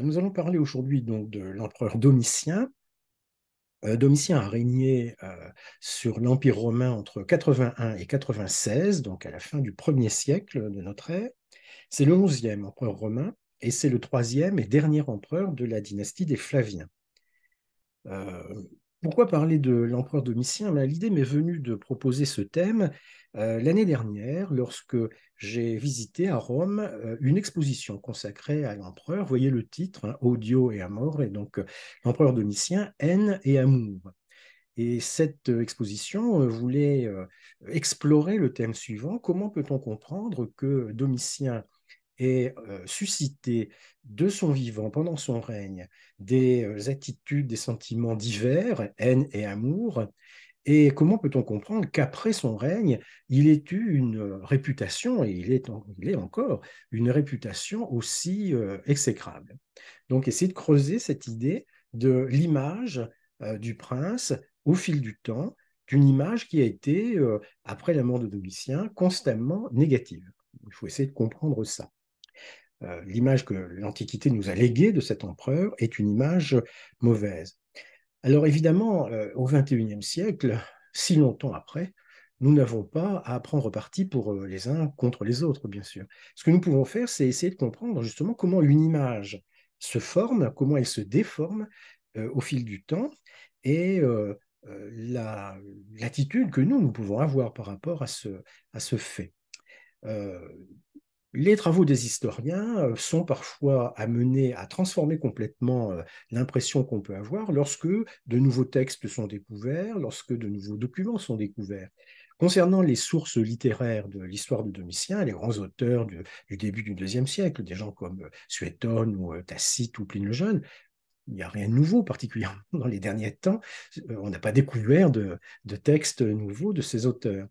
Nous allons parler aujourd'hui donc de l'empereur Domitien. Euh, Domitien a régné euh, sur l'Empire romain entre 81 et 96, donc à la fin du premier siècle de notre ère. C'est le 11e empereur romain et c'est le troisième et dernier empereur de la dynastie des Flaviens. Euh, pourquoi parler de l'empereur Domitien L'idée m'est venue de proposer ce thème euh, l'année dernière lorsque j'ai visité à Rome euh, une exposition consacrée à l'empereur. Voyez le titre, Audio hein, et Amor, et donc euh, l'empereur Domitien, haine et amour. Et cette exposition voulait explorer le thème suivant, comment peut-on comprendre que Domitien et susciter de son vivant, pendant son règne, des attitudes, des sentiments divers, haine et amour, et comment peut-on comprendre qu'après son règne, il ait eu une réputation, et il est, encore, une réputation aussi exécrable Donc essayer de creuser cette idée de l'image du prince au fil du temps, d'une image qui a été, après la mort de Domitien, constamment négative. Il faut essayer de comprendre ça. Euh, l'image que l'Antiquité nous a léguée de cet empereur est une image mauvaise. Alors évidemment, euh, au XXIe siècle, si longtemps après, nous n'avons pas à prendre parti pour euh, les uns contre les autres, bien sûr. Ce que nous pouvons faire, c'est essayer de comprendre justement comment une image se forme, comment elle se déforme au fil du temps, et la, l'attitude que nous, nous pouvons avoir par rapport à ce, à ce fait. Les travaux des historiens euh, sont parfois amenés à transformer complètement euh, l'impression qu'on peut avoir lorsque de nouveaux textes sont découverts, lorsque de nouveaux documents sont découverts. Concernant les sources littéraires de l'histoire de Domitien, les grands auteurs du, début du IIe siècle, des gens comme euh, Suétone ou Tacite ou Pline le Jeune, il n'y a rien de nouveau particulièrement dans les derniers temps. On n'a pas découvert de textes nouveaux de ces auteurs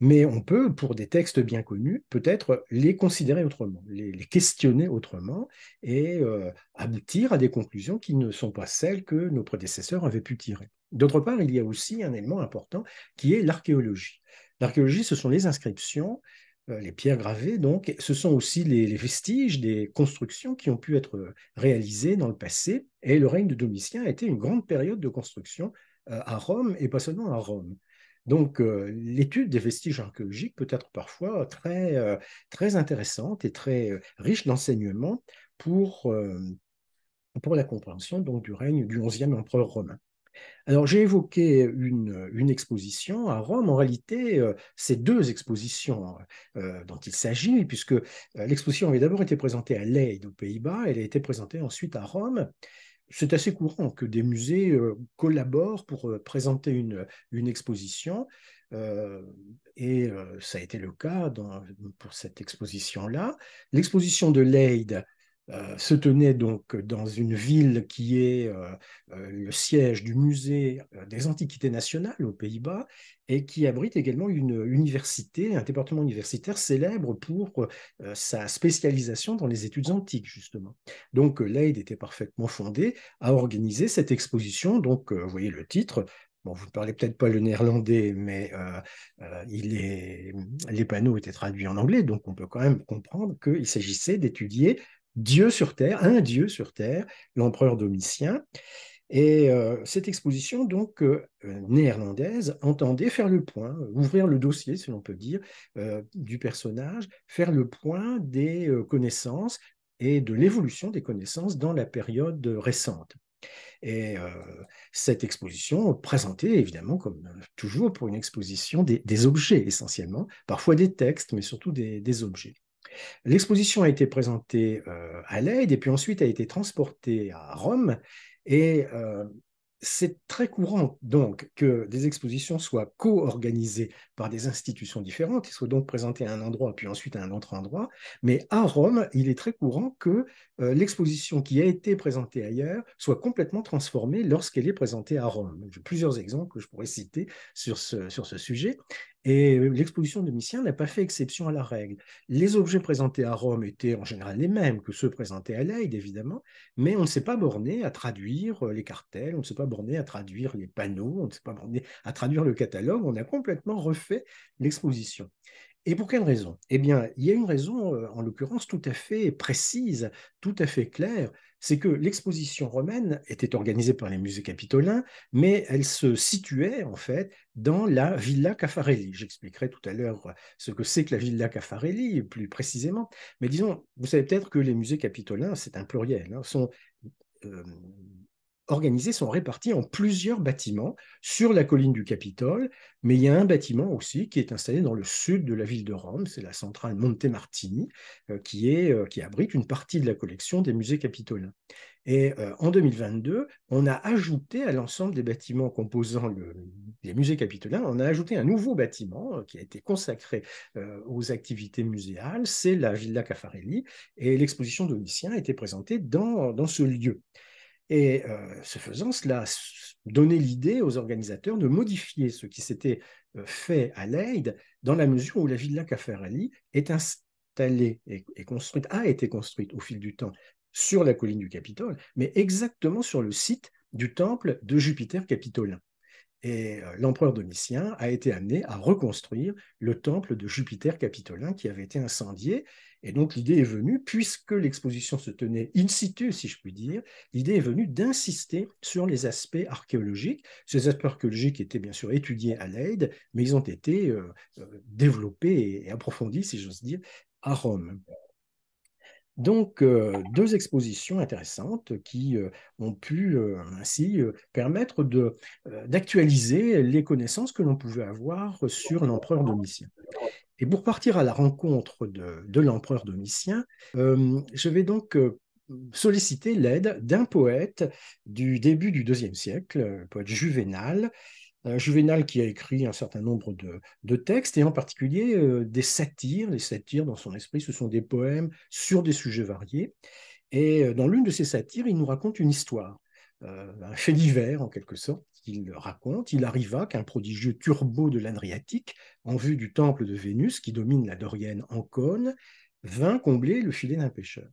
mais on peut, pour des textes bien connus, peut-être les considérer autrement, les, questionner autrement et euh, aboutir à des conclusions qui ne sont pas celles que nos prédécesseurs avaient pu tirer. D'autre part, il y a aussi un élément important qui est l'archéologie. L'archéologie, ce sont les inscriptions, euh, les pierres gravées, donc ce sont aussi les, vestiges des constructions qui ont pu être réalisées dans le passé. Et le règne de Domitien a été une grande période de construction euh, à Rome et pas seulement à Rome. Donc, euh, l'étude des vestiges archéologiques peut être parfois très, euh, intéressante et très euh, riche d'enseignements pour, la compréhension du règne du XIe empereur romain. Alors, j'ai évoqué une, exposition à Rome. En réalité, c'est deux expositions dont il s'agit, puisque l'exposition avait d'abord été présentée à Leyde, aux Pays-Bas, elle a été présentée ensuite à Rome c'est assez courant que des musées euh, collaborent pour euh, présenter une, exposition. Euh, et ça a été le cas pour cette exposition-là. L'exposition de Leyde euh, se tenait donc dans une ville qui est euh, euh, le siège du musée des antiquités nationales aux Pays-Bas et qui abrite également une université, un département universitaire célèbre pour sa spécialisation dans les études antiques justement. Donc l'Aide était parfaitement fondée à organiser cette exposition. Donc vous voyez le titre, Bon, vous ne parlez peut-être pas le néerlandais, mais les panneaux étaient traduits en anglais, donc on peut quand même comprendre qu'il s'agissait d'étudier Dieu sur Terre, un Dieu sur Terre, l'empereur Domitien. Et euh, cette exposition, donc euh, néerlandaise, entendait faire le point, ouvrir le dossier, si l'on peut dire, euh, du personnage, faire le point des connaissances et de l'évolution des connaissances dans la période récente. Et cette exposition présentait évidemment, comme toujours pour une exposition des, objets essentiellement, parfois des textes, mais surtout des objets. L'exposition a été présentée euh, à Leyde et puis ensuite a été transportée à Rome. Et euh, c'est très courant donc que des expositions soient co-organisées par des institutions différentes qu'elles soient donc présentées à un endroit puis ensuite à un autre endroit. Mais à Rome, il est très courant que euh, l'exposition qui a été présentée ailleurs soit complètement transformée lorsqu'elle est présentée à Rome. J'ai plusieurs exemples que je pourrais citer sur ce, sur ce sujet. Et euh, l'exposition de Micien n'a pas fait exception à la règle. Les objets présentés à Rome étaient en général les mêmes que ceux présentés à Leyde, évidemment, mais on ne s'est pas borné à traduire euh, les cartels, on ne s'est pas borné à traduire les panneaux, on ne s'est pas borné à traduire le catalogue, on a complètement refait l'exposition. Et pour quelle raison Eh bien, il y a une raison, euh, en l'occurrence, tout à fait précise, tout à fait claire, c'est que l'exposition romaine était organisée par les musées capitolins, mais elle se situait en fait dans la Villa Caffarelli. J'expliquerai tout à l'heure euh, ce que c'est que la Villa Caffarelli plus précisément, mais disons, vous savez peut-être que les musées capitolins, c'est un pluriel, hein, sont euh, organisés sont répartis en plusieurs bâtiments sur la colline du Capitole, mais il y a un bâtiment aussi qui est installé dans le sud de la ville de Rome, c'est la centrale Monte Martini, euh, euh, qui, abrite une partie de la collection des musées capitolins. Et euh, en 2022, on a ajouté à l'ensemble des bâtiments composant les musées capitolins, on a ajouté un nouveau bâtiment qui a été consacré aux activités muséales, c'est la Villa Caffarelli, et l'exposition de a été présentée dans ce lieu. Et euh, ce faisant, cela donné l'idée aux organisateurs de modifier ce qui s'était euh, fait à Leyde, dans la mesure où la villa Caffarelli est installée construite, a été construite au fil du temps sur la colline du Capitole, mais exactement sur le site du temple de Jupiter capitolin. Et euh, l'empereur Domitien a été amené à reconstruire le temple de Jupiter capitolin qui avait été incendié. Et donc l'idée est venue, puisque l'exposition se tenait in situ, si je puis dire, l'idée est venue d'insister sur les aspects archéologiques. Ces aspects archéologiques étaient bien sûr étudiés à l'Aide, mais ils ont été euh, euh, développés et approfondis, si j'ose dire, à Rome. Donc, euh, deux expositions intéressantes qui euh, ont pu euh, ainsi permettre d'actualiser les connaissances que l'on pouvait avoir sur l'empereur Domitien. Et pour partir à la rencontre de, l'empereur Domitien, je vais donc solliciter l'aide d'un poète du début du IIe siècle, poète juvénal, Juvenal qui a écrit un certain nombre de, textes, et en particulier euh, des satires. Les satires, dans son esprit, ce sont des poèmes sur des sujets variés. Et euh, dans l'une de ces satires, il nous raconte une histoire, euh, un fait divers en quelque sorte. Il raconte, il arriva qu'un prodigieux turbo de l'Adriatique, en vue du temple de Vénus qui domine la Dorienne en cône, vint combler le filet d'un pêcheur.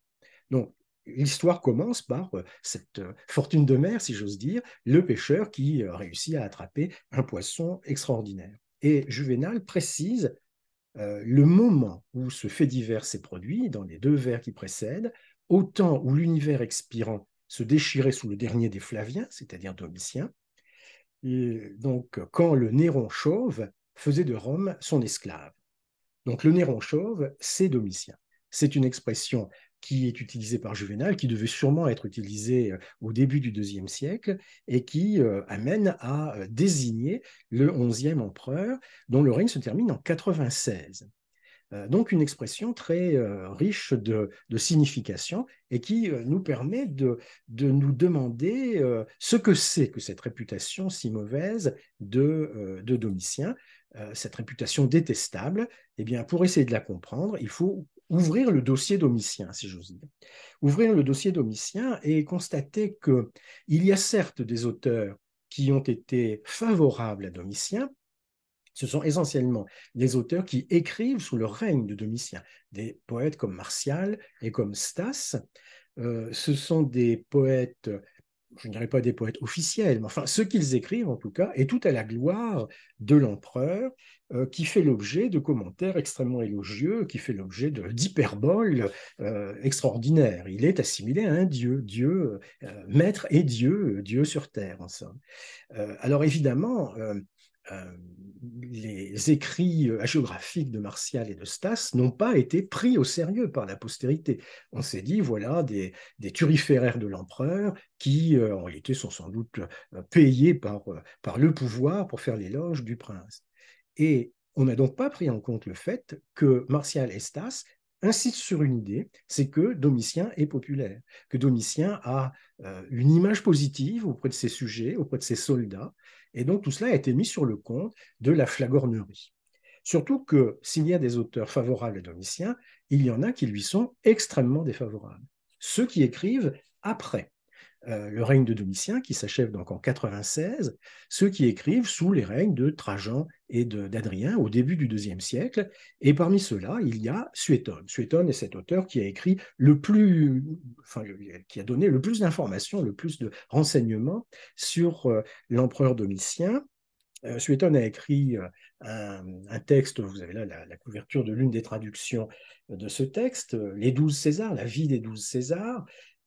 Donc, l'histoire commence par euh, cette euh, fortune de mer, si j'ose dire, le pêcheur qui euh, réussit à attraper un poisson extraordinaire. Et Juvenal précise le moment où ce fait divers s'est produit, dans les deux vers qui précèdent, au temps où l'univers expirant se déchirait sous le dernier des Flaviens, c'est-à-dire Domitien, donc quand le Néron chauve faisait de Rome son esclave. Donc le Néron chauve, c'est Domitien. C'est une expression qui est utilisé par Juvénal, qui devait sûrement être utilisé euh, au début du IIe siècle, et qui euh, amène à euh, désigner le XIe empereur, dont le règne se termine en 96. donc une expression très riche de, signification et qui nous permet de, nous demander ce que c'est que cette réputation si mauvaise de, de Domitien, cette réputation détestable. Eh bien, pour essayer de la comprendre, il faut ouvrir le dossier domitien, si j'ose dire. Ouvrir le dossier domitien et constater qu'il y a certes des auteurs qui ont été favorables à Domitien, ce sont essentiellement des auteurs qui écrivent sous le règne de Domitien, des poètes comme Martial et comme Stas. Euh, ce sont des poètes je ne dirais pas des poètes officiels, mais enfin, ce qu'ils écrivent en tout cas, est tout à la gloire de l'empereur, euh, qui fait l'objet de commentaires extrêmement élogieux, qui fait l'objet d'hyperboles euh, extraordinaires. Il est assimilé à un dieu, Dieu, euh, maître et Dieu, Dieu sur terre, en somme. alors évidemment, euh, les écrits euh, hagiographiques de Martial et de Stas n'ont pas été pris au sérieux par la postérité. On s'est dit, voilà, des, turiféraires de l'empereur qui, euh, en réalité, sont sans doute payés par, par le pouvoir pour faire l'éloge du prince. Et on n'a donc pas pris en compte le fait que Martial et Stas insistent sur une idée, c'est que Domitien est populaire, que Domitien a une image positive auprès de ses sujets, auprès de ses soldats, et donc tout cela a été mis sur le compte de la flagornerie. Surtout que s'il y a des auteurs favorables à Domitien, il y en a qui lui sont extrêmement défavorables. Ceux qui écrivent après. Euh, le règne de Domitien, qui s'achève donc en 96, ceux qui écrivent sous les règnes de Trajan et d'Adrien au début du IIe siècle. Et parmi ceux-là, il y a Suétone. Suétone est cet auteur qui a écrit le plus, qui a donné le plus d'informations, le plus de renseignements sur euh, l'empereur Domitien. Euh, Suétone a écrit un, texte, vous avez là la, la couverture de l'une des traductions de ce texte, Les douze Césars, la vie des douze Césars,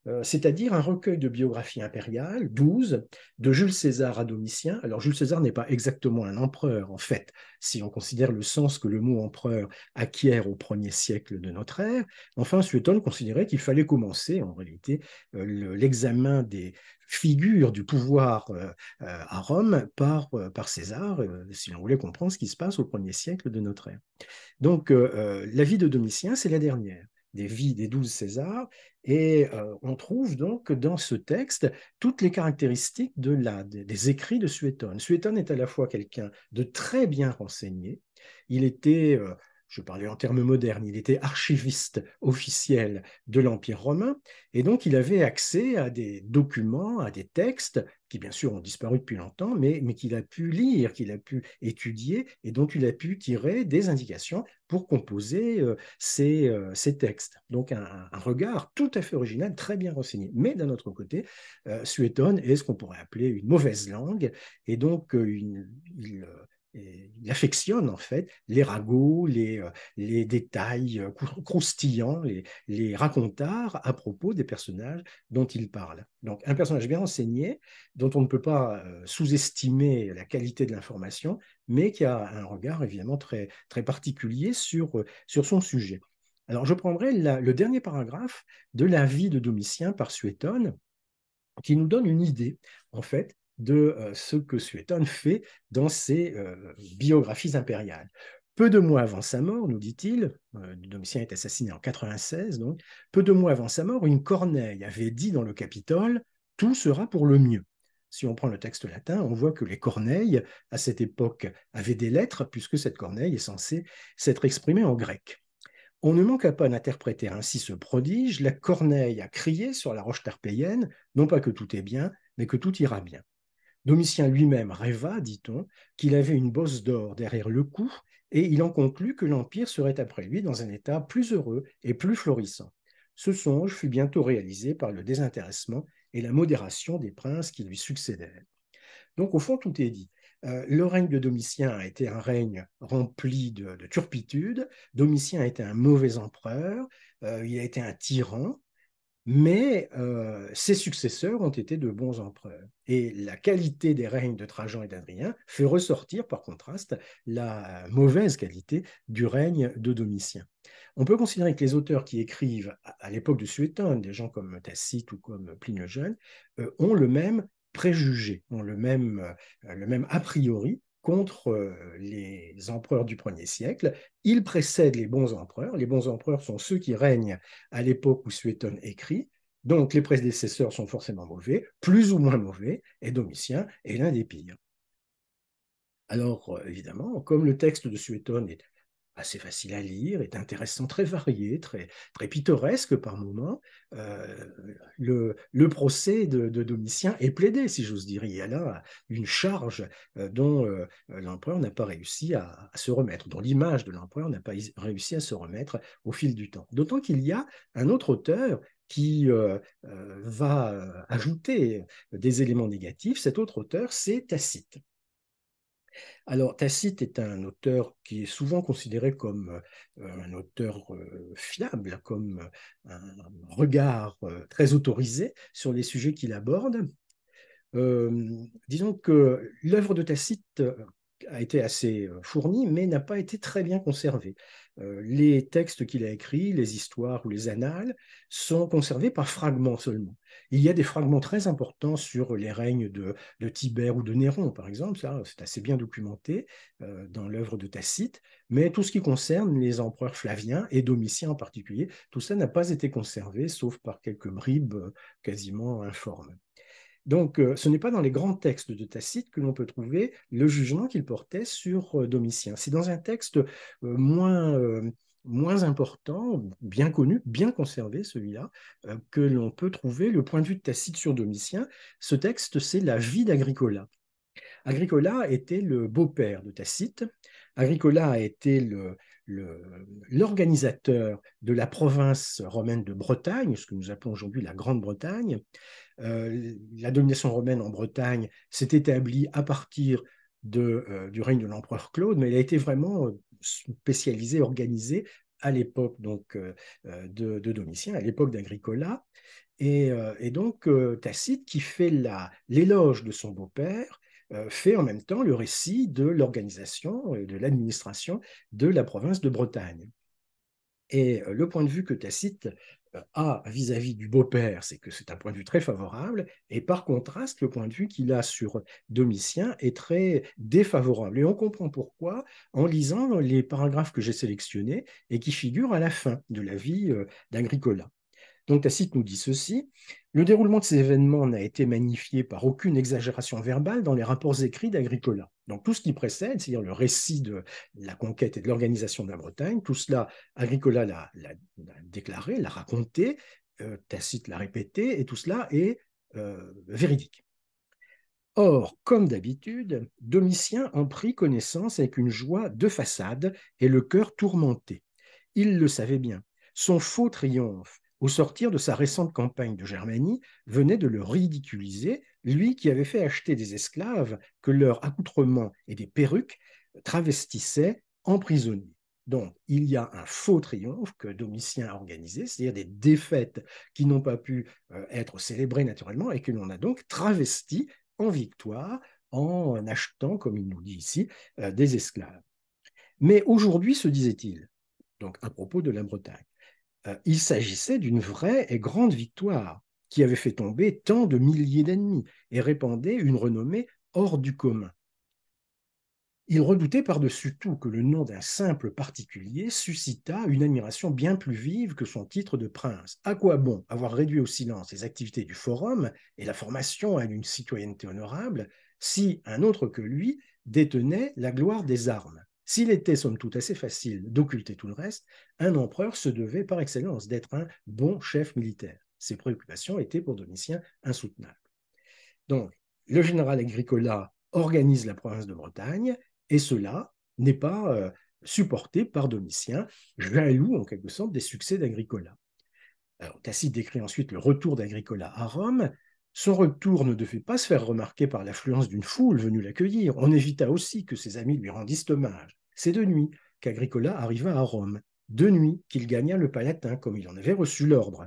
euh, c'est-à-dire un recueil de biographies impériales, 12, de Jules César à Domitien. Alors Jules César n'est pas exactement un empereur, en fait, si on considère le sens que le mot empereur acquiert au premier siècle de notre ère. Enfin, Suétone considérait qu'il fallait commencer, en réalité, euh, l'examen des figures du pouvoir euh, à Rome par, par César, si l'on voulait comprendre ce qui se passe au premier siècle de notre ère. Donc, la vie de Domitien, c'est la dernière des vies des douze Césars, et euh, on trouve donc dans ce texte toutes les caractéristiques de la, des, écrits de Suétone. Suétone est à la fois quelqu'un de très bien renseigné, il était euh, je parlais en termes modernes, il était archiviste officiel de l'Empire romain, et donc il avait accès à des documents, à des textes, qui bien sûr ont disparu depuis longtemps, mais, mais qu'il a pu lire, qu'il a pu étudier, et dont il a pu tirer des indications pour composer euh, euh, ces, textes. Donc un, regard tout à fait original, très bien renseigné. Mais d'un autre côté, euh, Suétone est ce qu'on pourrait appeler une mauvaise langue, et donc une, il il affectionne en fait les ragots, les, euh, détails euh, croustillants, les, les racontards à propos des personnages dont il parle. Donc un personnage bien enseigné, dont on ne peut pas euh, sous-estimer la qualité de l'information, mais qui a un regard évidemment très, particulier sur, son sujet. Alors je prendrai le dernier paragraphe de la vie de Domitien par Suétone, qui nous donne une idée, en fait, de euh, ce que Suétone fait dans ses euh, biographies impériales. Peu de mois avant sa mort, nous dit-il, euh, Domitien est assassiné en 96, donc, peu de mois avant sa mort, une corneille avait dit dans le Capitole Tout sera pour le mieux. Si on prend le texte latin, on voit que les corneilles, à cette époque, avaient des lettres, puisque cette corneille est censée s'être exprimée en grec. On ne manqua pas d'interpréter ainsi ce prodige. La corneille a crié sur la roche tarpéienne, non pas que tout est bien, mais que tout ira bien. Domitien lui-même rêva, dit-on, qu'il avait une bosse d'or derrière le cou, et il en conclut que l'Empire serait après lui dans un état plus heureux et plus florissant. Ce songe fut bientôt réalisé par le désintéressement et la modération des princes qui lui succédèrent. Donc au fond, tout est dit. Euh, le règne de Domitien a été un règne rempli de, turpitude. Domitien a été un mauvais empereur, euh, il a été un tyran, mais euh, ses successeurs ont été de bons empereurs. Et la qualité des règnes de Trajan et d'Adrien fait ressortir, par contraste, la mauvaise qualité du règne de Domitien. On peut considérer que les auteurs qui écrivent à, l'époque de Suétone, des gens comme Tacite ou comme Pline Jeune, euh, ont le même préjugé, ont le même euh, a priori contre euh, les empereurs du 1 siècle. Il précède les bons empereurs. Les bons empereurs sont ceux qui règnent à l'époque où Suétone écrit. Donc les prédécesseurs sont forcément mauvais, plus ou moins mauvais, et Domitien est l'un des pires. Alors euh, évidemment, comme le texte de Suétone est assez facile à lire, est intéressant, très varié, très, pittoresque par moments. Euh, le, procès de, Domitien est plaidé, si j'ose dire. Il y a là une charge euh, dont euh, l'empereur n'a pas réussi à, se remettre, dont l'image de l'empereur n'a pas réussi à se remettre au fil du temps. D'autant qu'il y a un autre auteur qui va ajouter des éléments négatifs. Cet autre auteur, c'est Tacite. Alors, Tacite est un auteur qui est souvent considéré comme euh, un auteur euh, fiable, comme euh, un regard très autorisé sur les sujets qu'il aborde. disons que l'œuvre de Tacite a été assez euh, fourni, mais n'a pas été très bien conservé. Euh, les textes qu'il a écrits, les histoires ou les annales, sont conservés par fragments seulement. Il y a des fragments très importants sur les règnes de, de Tibère ou de Néron, par exemple, ça c'est assez bien documenté euh, dans l'œuvre de Tacite, mais tout ce qui concerne les empereurs flaviens et Domitien en particulier, tout ça n'a pas été conservé, sauf par quelques bribes quasiment informes. Donc, euh, ce n'est pas dans les grands textes de Tacite que l'on peut trouver le jugement qu'il portait sur euh, Domitien. C'est dans un texte euh, moins, important, bien connu, bien conservé, celui-là, que l'on peut trouver le point de vue de Tacite sur Domitien. Ce texte, c'est la vie d'Agricola. Agricola était le beau-père de Tacite. Agricola a été l'organisateur de la province romaine de Bretagne, ce que nous appelons aujourd'hui la Grande-Bretagne. Euh, la domination romaine en Bretagne s'est établie à partir euh, du règne de l'empereur Claude, mais elle a été vraiment euh, spécialisée, organisée à l'époque donc de, de, Domitien, à l'époque d'Agricola. Et, et, donc Tacite, qui fait l'éloge de son beau-père, fait en même temps le récit de l'organisation et de l'administration de la province de Bretagne. Et le point de vue que Tacite euh, a vis-à-vis du beau-père, c'est que c'est un point de vue très favorable, et par contraste, le point de vue qu'il a sur Domitien est très défavorable. Et on comprend pourquoi en lisant les paragraphes que j'ai sélectionnés et qui figurent à la fin de la vie euh, d'Agricola. Donc Tacite nous dit ceci Le déroulement de ces événements n'a été magnifié par aucune exagération verbale dans les rapports écrits d'Agricola. Donc tout ce qui précède, c'est-à-dire le récit de la conquête et de l'organisation de la Bretagne, tout cela, Agricola l'a déclaré, l'a raconté, euh, Tacite l'a répété, et tout cela est euh, véridique. Or, comme d'habitude, Domitien en prit connaissance avec une joie de façade et le cœur tourmenté. Il le savait bien. Son faux triomphe au sortir de sa récente campagne de Germanie, venait de le ridiculiser, lui qui avait fait acheter des esclaves que leurs accoutrements et des perruques travestissaient en prisonniers. Donc, il y a un faux triomphe que Domitien a organisé, c'est-à-dire des défaites qui n'ont pas pu euh, être célébrées naturellement et que l'on a donc travesti en victoire en achetant, comme il nous dit ici, euh, des esclaves. Mais aujourd'hui, se disait-il, donc à propos de la Bretagne, euh, il s'agissait d'une vraie et grande victoire qui avait fait tomber tant de milliers d'ennemis et répandait une renommée hors du commun. Il redoutait par-dessus tout que le nom d'un simple particulier suscitât une admiration bien plus vive que son titre de prince. À quoi bon avoir réduit au silence les activités du forum et la formation à une citoyenneté honorable si un autre que lui détenait la gloire des armes s'il était somme toute assez facile d'occulter tout le reste, un empereur se devait par excellence d'être un bon chef militaire. Ses préoccupations étaient pour Domitien insoutenables. Donc, le général Agricola organise la province de Bretagne, et cela n'est pas euh, supporté par Domitien, jaloux en quelque sorte des succès d'Agricola. Tacite décrit ensuite le retour d'Agricola à Rome. Son retour ne devait pas se faire remarquer par l'affluence d'une foule venue l'accueillir. On évita aussi que ses amis lui rendissent hommage. C'est de nuit qu'Agricola arriva à Rome, de nuit qu'il gagna le Palatin comme il en avait reçu l'ordre.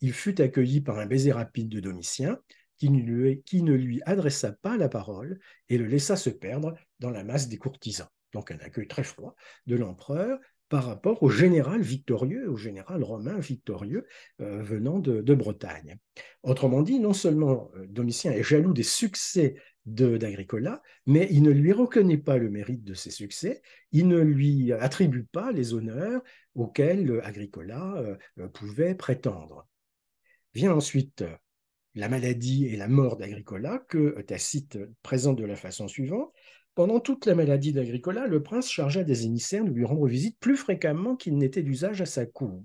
Il fut accueilli par un baiser rapide de Domitien, qui ne, lui, adressa pas la parole et le laissa se perdre dans la masse des courtisans. Donc un accueil très froid de l'empereur par rapport au général victorieux, au général romain victorieux euh, venant de, Bretagne. Autrement dit, non seulement euh, Domitien est jaloux des succès d'Agricola, mais il ne lui reconnaît pas le mérite de ses succès, il ne lui attribue pas les honneurs auxquels Agricola euh, euh, pouvait prétendre. Vient ensuite euh, la maladie et la mort d'Agricola que Tacite présente de la façon suivante. Pendant toute la maladie d'Agricola, le prince chargea des émissaires de lui rendre visite plus fréquemment qu'il n'était d'usage à sa cour.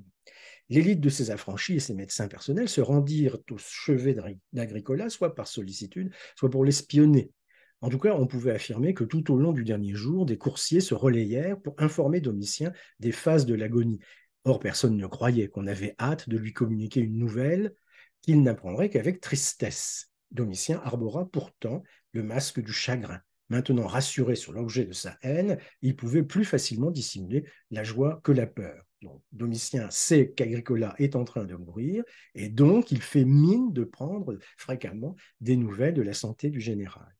L'élite de ses affranchis et ses médecins personnels se rendirent au chevet d'Agricola, soit par sollicitude, soit pour l'espionner. En tout cas, on pouvait affirmer que tout au long du dernier jour, des coursiers se relayèrent pour informer Domitien des phases de l'agonie. Or, personne ne croyait qu'on avait hâte de lui communiquer une nouvelle qu'il n'apprendrait qu'avec tristesse. Domitien arbora pourtant le masque du chagrin. Maintenant rassuré sur l'objet de sa haine, il pouvait plus facilement dissimuler la joie que la peur. Domitien sait qu'Agricola est en train de mourir et donc il fait mine de prendre fréquemment des nouvelles de la santé du général.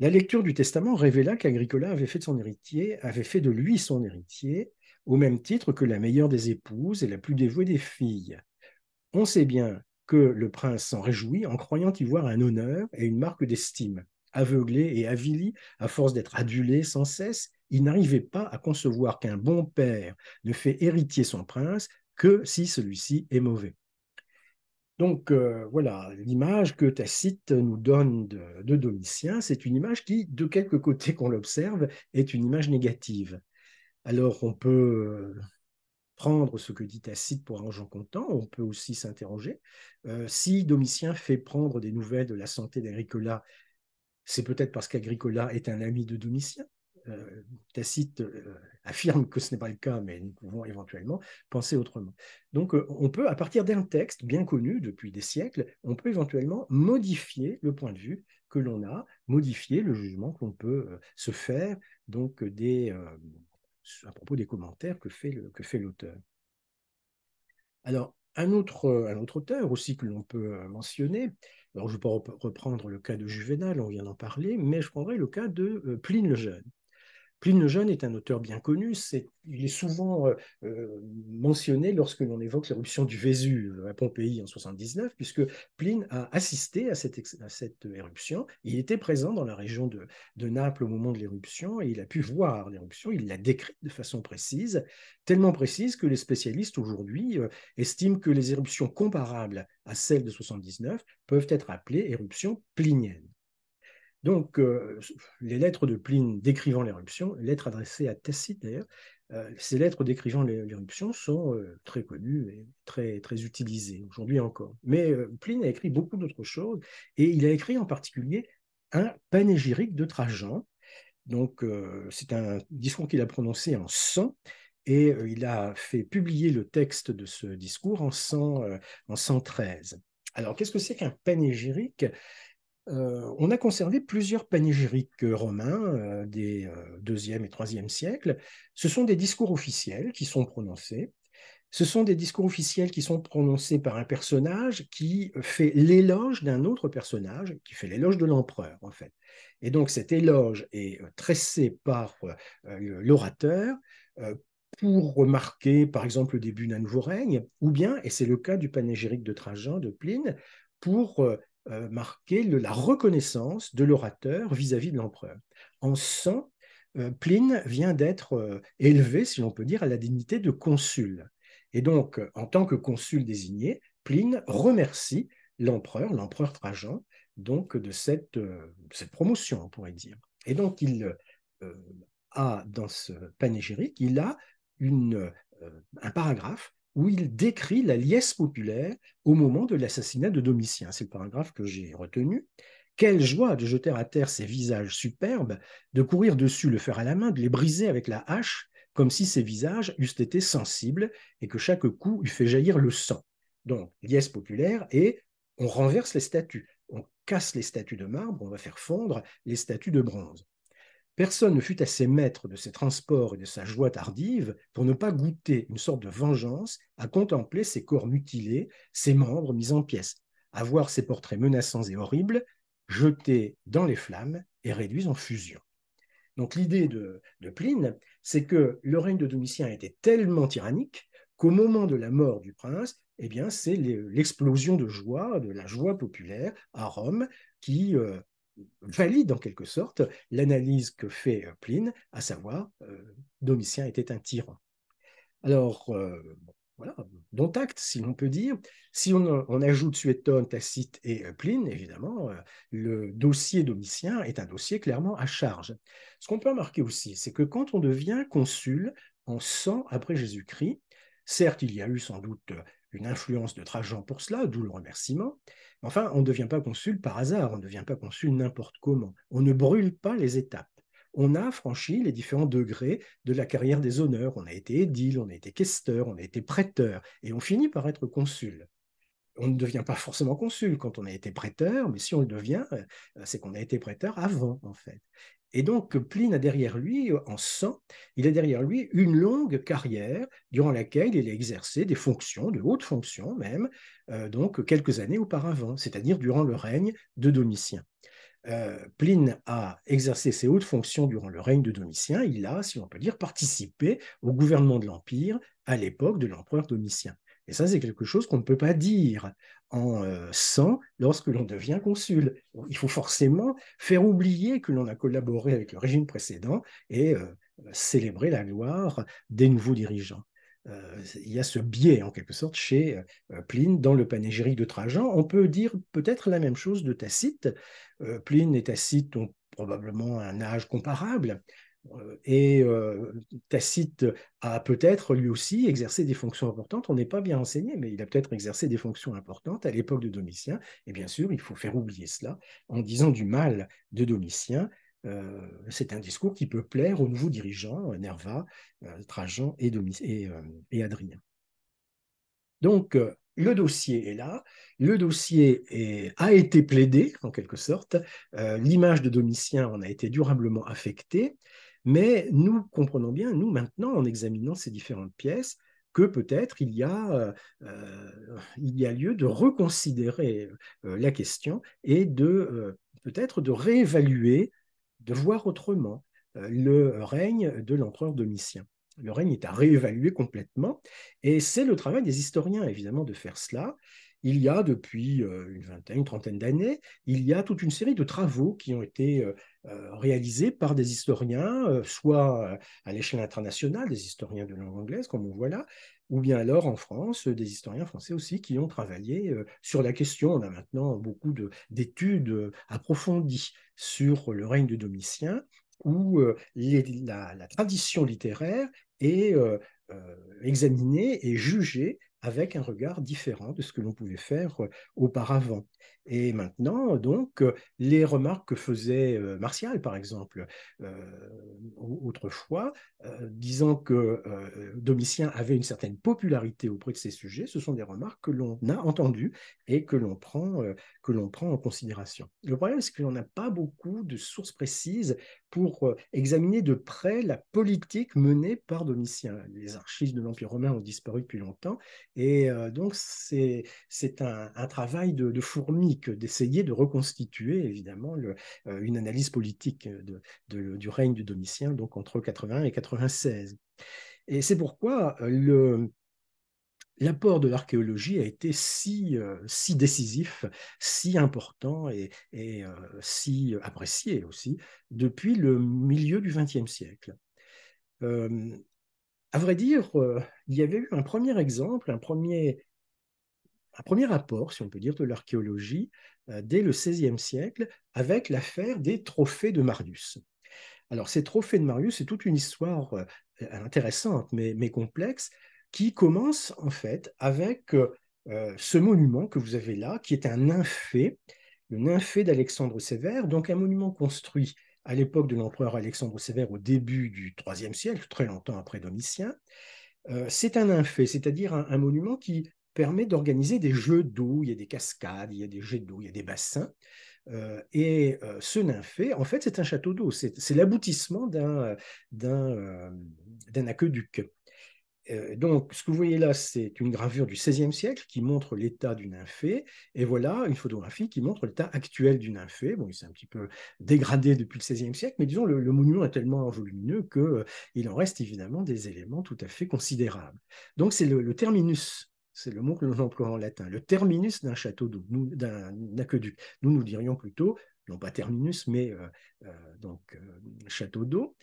La lecture du testament révéla qu'Agricola avait fait de son héritier, avait fait de lui son héritier, au même titre que la meilleure des épouses et la plus dévouée des filles. On sait bien que le prince s'en réjouit en croyant y voir un honneur et une marque d'estime. Aveuglé et avili, à force d'être adulé sans cesse, il n'arrivait pas à concevoir qu'un bon père ne fait héritier son prince que si celui-ci est mauvais. Donc euh, voilà, l'image que Tacite nous donne de, Domitien, c'est une image qui, de quelque côté qu'on l'observe, est une image négative. Alors on peut euh, prendre ce que dit Tacite pour argent comptant, on peut aussi s'interroger. Euh, si Domitien fait prendre des nouvelles de la santé d'Agricola, c'est peut-être parce qu'Agricola est un ami de Domitien. Euh, Tacite euh, affirme que ce n'est pas le cas, mais nous pouvons éventuellement penser autrement. Donc euh, on peut, à partir d'un texte bien connu depuis des siècles, on peut éventuellement modifier le point de vue que l'on a, modifier le jugement qu'on peut se faire donc à propos des commentaires que fait l'auteur. Alors, un autre, auteur aussi que l'on peut mentionner, alors je ne vais pas reprendre le cas de Juvénal, on vient d'en parler, mais je prendrai le cas de Pline le Jeune. Pline le Jeune est un auteur bien connu, il est souvent euh, euh, mentionné lorsque l'on évoque l'éruption du Vésuve à Pompéi en 79, puisque Pline a assisté à cette, éruption, il était présent dans la région de, Naples au moment de l'éruption, et il a pu voir l'éruption, il l'a décrite de façon précise, tellement précise que les spécialistes aujourd'hui euh, estiment que les éruptions comparables à celles de 79 peuvent être appelées éruptions pliniennes. Donc, euh, les lettres de Pline décrivant l'éruption, lettres adressées à Tacite d'ailleurs, euh, ces lettres décrivant l'éruption sont euh, très connues et très, très utilisées aujourd'hui encore. Mais Pline a écrit beaucoup d'autres choses et il a écrit en particulier un panégyrique de Trajan. Donc, c'est un discours qu'il a prononcé en 100 et il a fait publier le texte de ce discours en, 100, en 113. Alors, qu'est-ce que c'est qu'un panégyrique euh, on a conservé plusieurs panégyriques euh, romains euh, des 2e et 3e siècles. Ce sont des discours officiels qui sont prononcés. Ce sont des discours officiels qui sont prononcés par un personnage qui fait l'éloge d'un autre personnage, qui fait l'éloge de l'empereur, en fait. Et donc cet éloge est tressé par l'orateur pour remarquer, par exemple, le début d'un nouveau règne, ou bien, et c'est le cas du panégyrique de Trajan de Pline, pour euh, marquer la reconnaissance de l'orateur vis-à-vis de l'empereur. En sang, euh, Pline vient d'être euh, élevé, si l'on peut dire, à la dignité de consul. Et donc, en tant que consul désigné, Pline remercie l'empereur, l'empereur Trajan, donc de cette, promotion, on pourrait dire. Et donc, il a dans ce panégyrique, il a un paragraphe où il décrit la liesse populaire au moment de l'assassinat de Domitien. C'est le paragraphe que j'ai retenu. Quelle joie de jeter à terre ces visages superbes, de courir dessus le fer à la main, de les briser avec la hache, comme si ces visages eussent été sensibles et que chaque coup eût fait jaillir le sang. Donc, liesse populaire et on renverse les statues. On casse les statues de marbre, on va faire fondre les statues de bronze. Personne ne fut assez maître de ses transports et de sa joie tardive pour ne pas goûter une sorte de vengeance à contempler ses corps mutilés, ses membres mis en pièces, à voir ses portraits menaçants et horribles jetés dans les flammes et réduits en fusion. Donc l'idée de, Pline, c'est que le règne de Domitien était tellement tyrannique qu'au moment de la mort du prince, eh bien, c'est l'explosion de joie, de la joie populaire à Rome qui euh, valide en quelque sorte l'analyse que fait euh, Pline, à savoir euh, Domitien était un tyran. Alors, euh, voilà, dont acte, si l'on peut dire. Si on, ajoute Suétone, Tacite et Pline, évidemment, le dossier domitien est un dossier clairement à charge. Ce qu'on peut remarquer aussi, c'est que quand on devient consul en 100 après Jésus-Christ, certes, il y a eu sans doute une influence de Trajan pour cela, d'où le remerciement, Enfin, on ne devient pas consul par hasard, on ne devient pas consul n'importe comment. On ne brûle pas les étapes. On a franchi les différents degrés de la carrière des honneurs. On a été édile, on a été questeur, on a été prêteur, et on finit par être consul on ne devient pas forcément consul quand on a été prêteur, mais si on le devient, euh, euh, c'est qu'on a été prêteur avant, en fait. Et donc, Pline a derrière lui, euh, en sang, il a derrière lui une longue carrière durant laquelle il a exercé des fonctions, de hautes fonctions même, donc quelques années auparavant, c'est-à-dire durant le règne de Domitien. Pline a exercé ses hautes fonctions durant le règne de Domitien. Il a, si on peut dire, participé au gouvernement de l'Empire à l'époque de l'empereur Domitien. Et ça, c'est quelque chose qu'on ne peut pas dire en sang euh, lorsque l'on devient consul. Il faut forcément faire oublier que l'on a collaboré avec le régime précédent et euh, célébrer la gloire des nouveaux dirigeants. Euh, il y a ce biais, en quelque sorte, chez Pline dans le panégyrique de Trajan. On peut dire peut-être la même chose de Tacite. Pline et Tacite ont probablement un âge comparable. Euh, et euh, Tacite a peut-être lui aussi exercé des fonctions importantes. On n'est pas bien enseigné mais il a peut-être exercé des fonctions importantes à l'époque de Domitien. Et bien sûr, il faut faire oublier cela en disant du mal de Domitien. Euh, c'est un discours qui peut plaire aux nouveaux dirigeants, Nerva, Trajan et, Adrien. Donc, le dossier est là, le dossier a été plaidé en quelque sorte, l'image de Domitien en a été durablement affectée, mais nous comprenons bien, nous maintenant, en examinant ces différentes pièces, que peut-être il, y a, euh, euh, lieu de reconsidérer euh, la question et peut-être de réévaluer, de voir autrement le règne de l'empereur Domitien. Le règne est à réévaluer complètement et c'est le travail des historiens évidemment de faire cela il y a depuis euh, une vingtaine, une trentaine d'années, il y a toute une série de travaux qui ont été euh, euh, réalisés par des historiens, soit à l'échelle internationale, des historiens de langue anglaise, comme on voit là, ou bien alors en France, des historiens français aussi qui ont travaillé sur la question. On a maintenant beaucoup d'études approfondies sur le règne de Domitien, où la, tradition littéraire est examinée et jugée avec un regard différent de ce que l'on pouvait faire euh, auparavant. Et maintenant, donc, euh, les remarques que faisait euh, Martial, par exemple, autrefois, disant que Domitien avait une certaine popularité auprès de ses sujets, ce sont des remarques que l'on a entendues et que l'on prend, que l'on prend en considération. Le problème, c'est qu'on n'a pas beaucoup de sources précises pour euh, examiner de près la politique menée par Domitien. Les archives de l'Empire romain ont disparu depuis longtemps, et euh, donc c'est un, un, travail de, fourmi que d'essayer de reconstituer, évidemment, le, euh, une analyse politique de, du règne de Domitien, donc entre 80 et 96. Et c'est pourquoi le, l'apport de l'archéologie a été si, euh, si décisif, si important et, euh, si apprécié aussi depuis le milieu du XXe siècle. Euh, à vrai dire, il y avait eu un premier exemple, un premier, un premier apport, si on peut dire, de l'archéologie dès le XVIe siècle avec l'affaire des trophées de Marius. Alors, ces trophées de Marius, c'est toute une histoire intéressante, mais complexe qui commence en fait avec euh, euh, ce monument que vous avez là, qui est un nymphée, le nymphée d'Alexandre Sévère, donc un monument construit à l'époque de l'empereur Alexandre Sévère au début du IIIe siècle, très longtemps après Domitien. Euh, c'est un nymphée, c'est-à-dire un, monument qui permet d'organiser des jeux d'eau, il y a des cascades, il y a des jets d'eau, il y a des bassins. et ce nymphée, en fait, c'est un château d'eau, c'est l'aboutissement d'un aqueduc. Euh, donc, ce que vous voyez là, c'est une gravure du XVIe siècle qui montre l'état du nymphée, et voilà une photographie qui montre l'état actuel du nymphée. Bon, il s'est un petit peu dégradé depuis le XVIe siècle, mais disons, le, monument est tellement volumineux qu'il euh, en reste évidemment des éléments tout à fait considérables. Donc, c'est le, terminus c'est le mot que l'on emploie en latin, le terminus d'un château d'eau, d'un aqueduc. Nous, nous dirions plutôt non pas terminus, mais euh, euh, donc euh, château d'eau.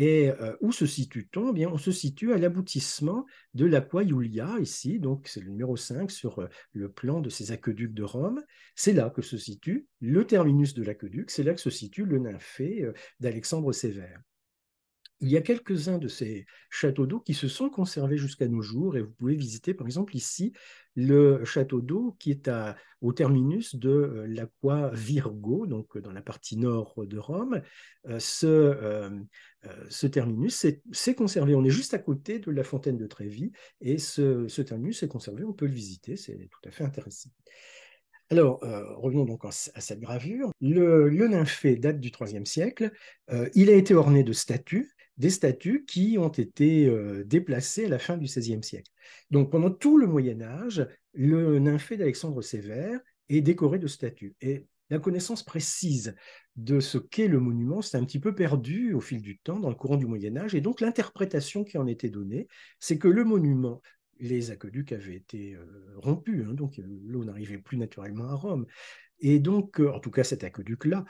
Et où se situe-t-on eh Bien, on se situe à l'aboutissement de l'Aqua Iulia ici, donc c'est le numéro 5 sur le plan de ces aqueducs de Rome. C'est là que se situe le terminus de l'aqueduc, c'est là que se situe le nymphée d'Alexandre Sévère. Il y a quelques-uns de ces châteaux d'eau qui se sont conservés jusqu'à nos jours et vous pouvez visiter par exemple ici le château d'eau qui est au terminus de euh, l'Aqua Virgo, donc euh, dans la partie nord de Rome. Euh, ce, terminus s'est conservé, on est juste à côté de la fontaine de Trévis, et ce, terminus est conservé, on peut le visiter, c'est tout à fait intéressant. Alors, revenons donc à cette gravure. Le, le nymphée date du IIIe siècle. il a été orné de statues des statues qui ont été euh, déplacées à la fin du XVIe siècle. Donc pendant tout le Moyen Âge, le nymphée d'Alexandre Sévère est décoré de statues. Et la connaissance précise de ce qu'est le monument c'est un petit peu perdu au fil du temps dans le courant du Moyen Âge. Et donc l'interprétation qui en était donnée, c'est que le monument, les aqueducs avaient été euh, rompus, hein, donc euh, l'eau n'arrivait plus naturellement à Rome. Et donc, en tout cas, cet aqueduc-là.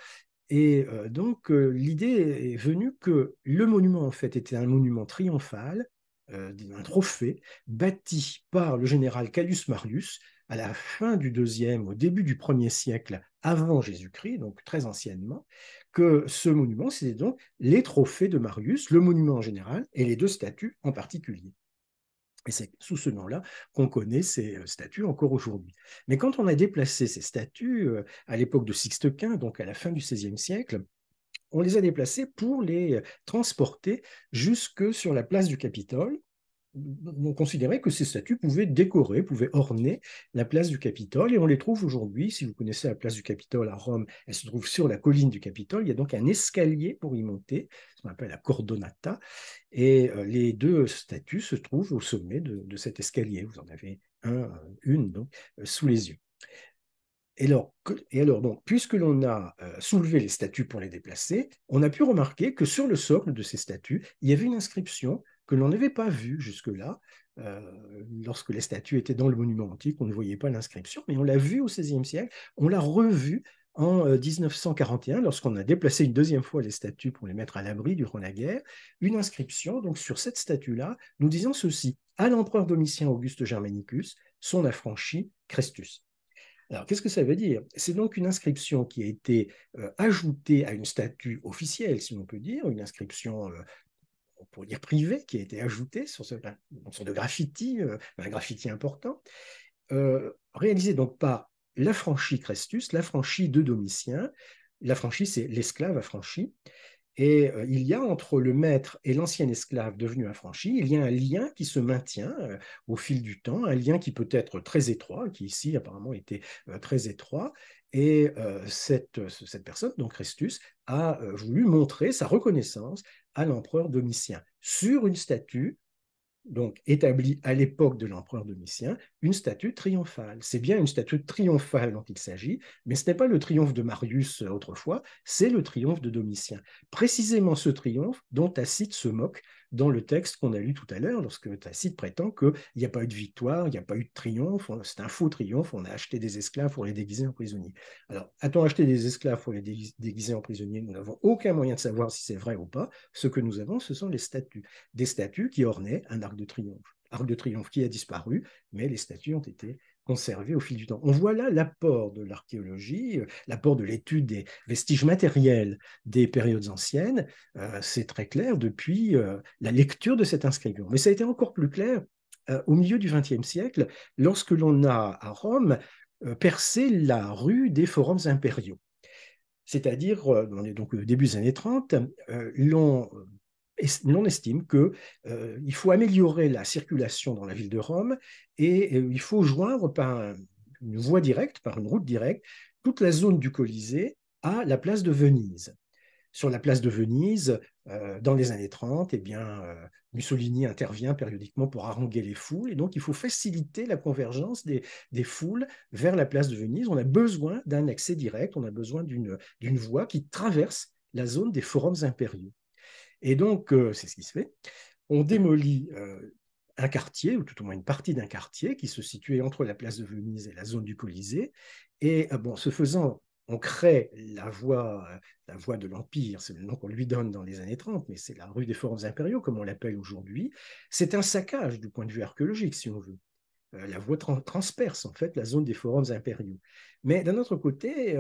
Et donc, l'idée est venue que le monument, en fait, était un monument triomphal, un trophée, bâti par le général Caius Marius à la fin du deuxième, au début du premier siècle avant Jésus-Christ, donc très anciennement, que ce monument, c'était donc les trophées de Marius, le monument en général et les deux statues en particulier. Et c'est sous ce nom-là qu'on connaît ces euh, statues encore aujourd'hui. Mais quand on a déplacé ces statues euh, à l'époque de Sixte Quint, donc à la fin du XVIe siècle, on les a déplacées pour les euh, transporter jusque sur la place du Capitole, on considérait que ces statues pouvaient décorer, pouvaient orner la place du Capitole, et on les trouve aujourd'hui, si vous connaissez la place du Capitole à Rome, elle se trouve sur la colline du Capitole, il y a donc un escalier pour y monter, ce qu'on appelle la cordonata, et euh, les deux statues se trouvent au sommet de, cet escalier, vous en avez euh, une euh, sous les yeux. Et alors, et alors donc, puisque l'on a soulevé les statues pour les déplacer, on a pu remarquer que sur le socle de ces statues, il y avait une inscription que l'on n'avait pas vu jusque-là. Euh, lorsque les statues étaient dans le monument antique, on ne voyait pas l'inscription, mais on l'a vu au XVIe siècle, on l'a revu en 1941, euh, lorsqu'on a déplacé une deuxième fois les statues pour les mettre à l'abri durant la guerre, une inscription donc sur cette statue-là nous disant ceci à l'empereur Domitien Auguste Germanicus, son affranchi Christus. Alors, qu'est-ce que ça veut dire C'est donc une inscription qui a été euh, ajoutée à une statue officielle, si l'on peut dire, une inscription on pourrait dire privé, qui a été ajouté sur ce une de graffiti, euh, un graffiti important, euh, réalisé donc par l'affranchi Crestus, l'affranchi de Domitien. L'affranchi, c'est l'esclave affranchi. Et euh, il y a entre le maître et l'ancien esclave devenu affranchi, il y a un lien qui se maintient au fil du temps, un lien qui peut être très étroit, qui ici apparemment était très étroit. Et cette, cette personne, donc Christus, a voulu montrer sa reconnaissance à l'empereur Domitien sur une statue donc établie à l'époque de l'empereur Domitien, une statue triomphale. C'est bien une statue triomphale dont il s'agit, mais ce n'est pas le triomphe de Marius euh, autrefois, c'est le triomphe de Domitien. Précisément ce triomphe dont Tacite se moque dans le texte qu'on a lu tout à l'heure, lorsque Tacite prétend qu'il n'y a pas eu de victoire, il n'y a pas eu de triomphe, c'est un faux triomphe, on a acheté des esclaves pour les déguiser en prisonniers. Alors, a-t-on acheté des esclaves pour les déguiser en prisonniers Nous n'avons aucun moyen de savoir si c'est vrai ou pas. Ce que nous avons, ce sont les statues, des statues qui ornaient un arc de triomphe. Arc de triomphe qui a disparu, mais les statues ont été conservé au fil du temps. On voit là l'apport de l'archéologie, euh, l'apport de l'étude des vestiges matériels des périodes anciennes. Euh, c'est très clair depuis euh, la lecture de cette inscription. Mais ça a été encore plus clair au milieu du XXe siècle, lorsque l'on a à Rome percé la rue des forums impériaux. C'est-à-dire, on est donc au début des années 30, l'on on estime qu'il euh, faut améliorer la circulation dans la ville de Rome et euh, il faut joindre par une voie directe, par une route directe, toute la zone du Colisée à la place de Venise. Sur la place de Venise, euh, dans les années 30, eh bien, Mussolini intervient périodiquement pour haranguer les foules, et donc il faut faciliter la convergence des, des foules vers la place de Venise. On a besoin d'un accès direct, on a besoin d'une voie qui traverse la zone des forums impériaux. Et donc, euh, c'est ce qui se fait. On mmh. démolit euh, un quartier, ou tout au moins une partie d'un quartier, qui se situait entre la place de Venise et la zone du Colisée. Et euh, bon, ce faisant, on crée la voie, la voie de l'Empire, c'est le nom qu'on lui donne dans les années 30, mais c'est la rue des Forums impériaux, comme on l'appelle aujourd'hui. C'est un saccage du point de vue archéologique, si on veut. la voie transperce en fait la zone des forums impériaux. Mais d'un autre côté,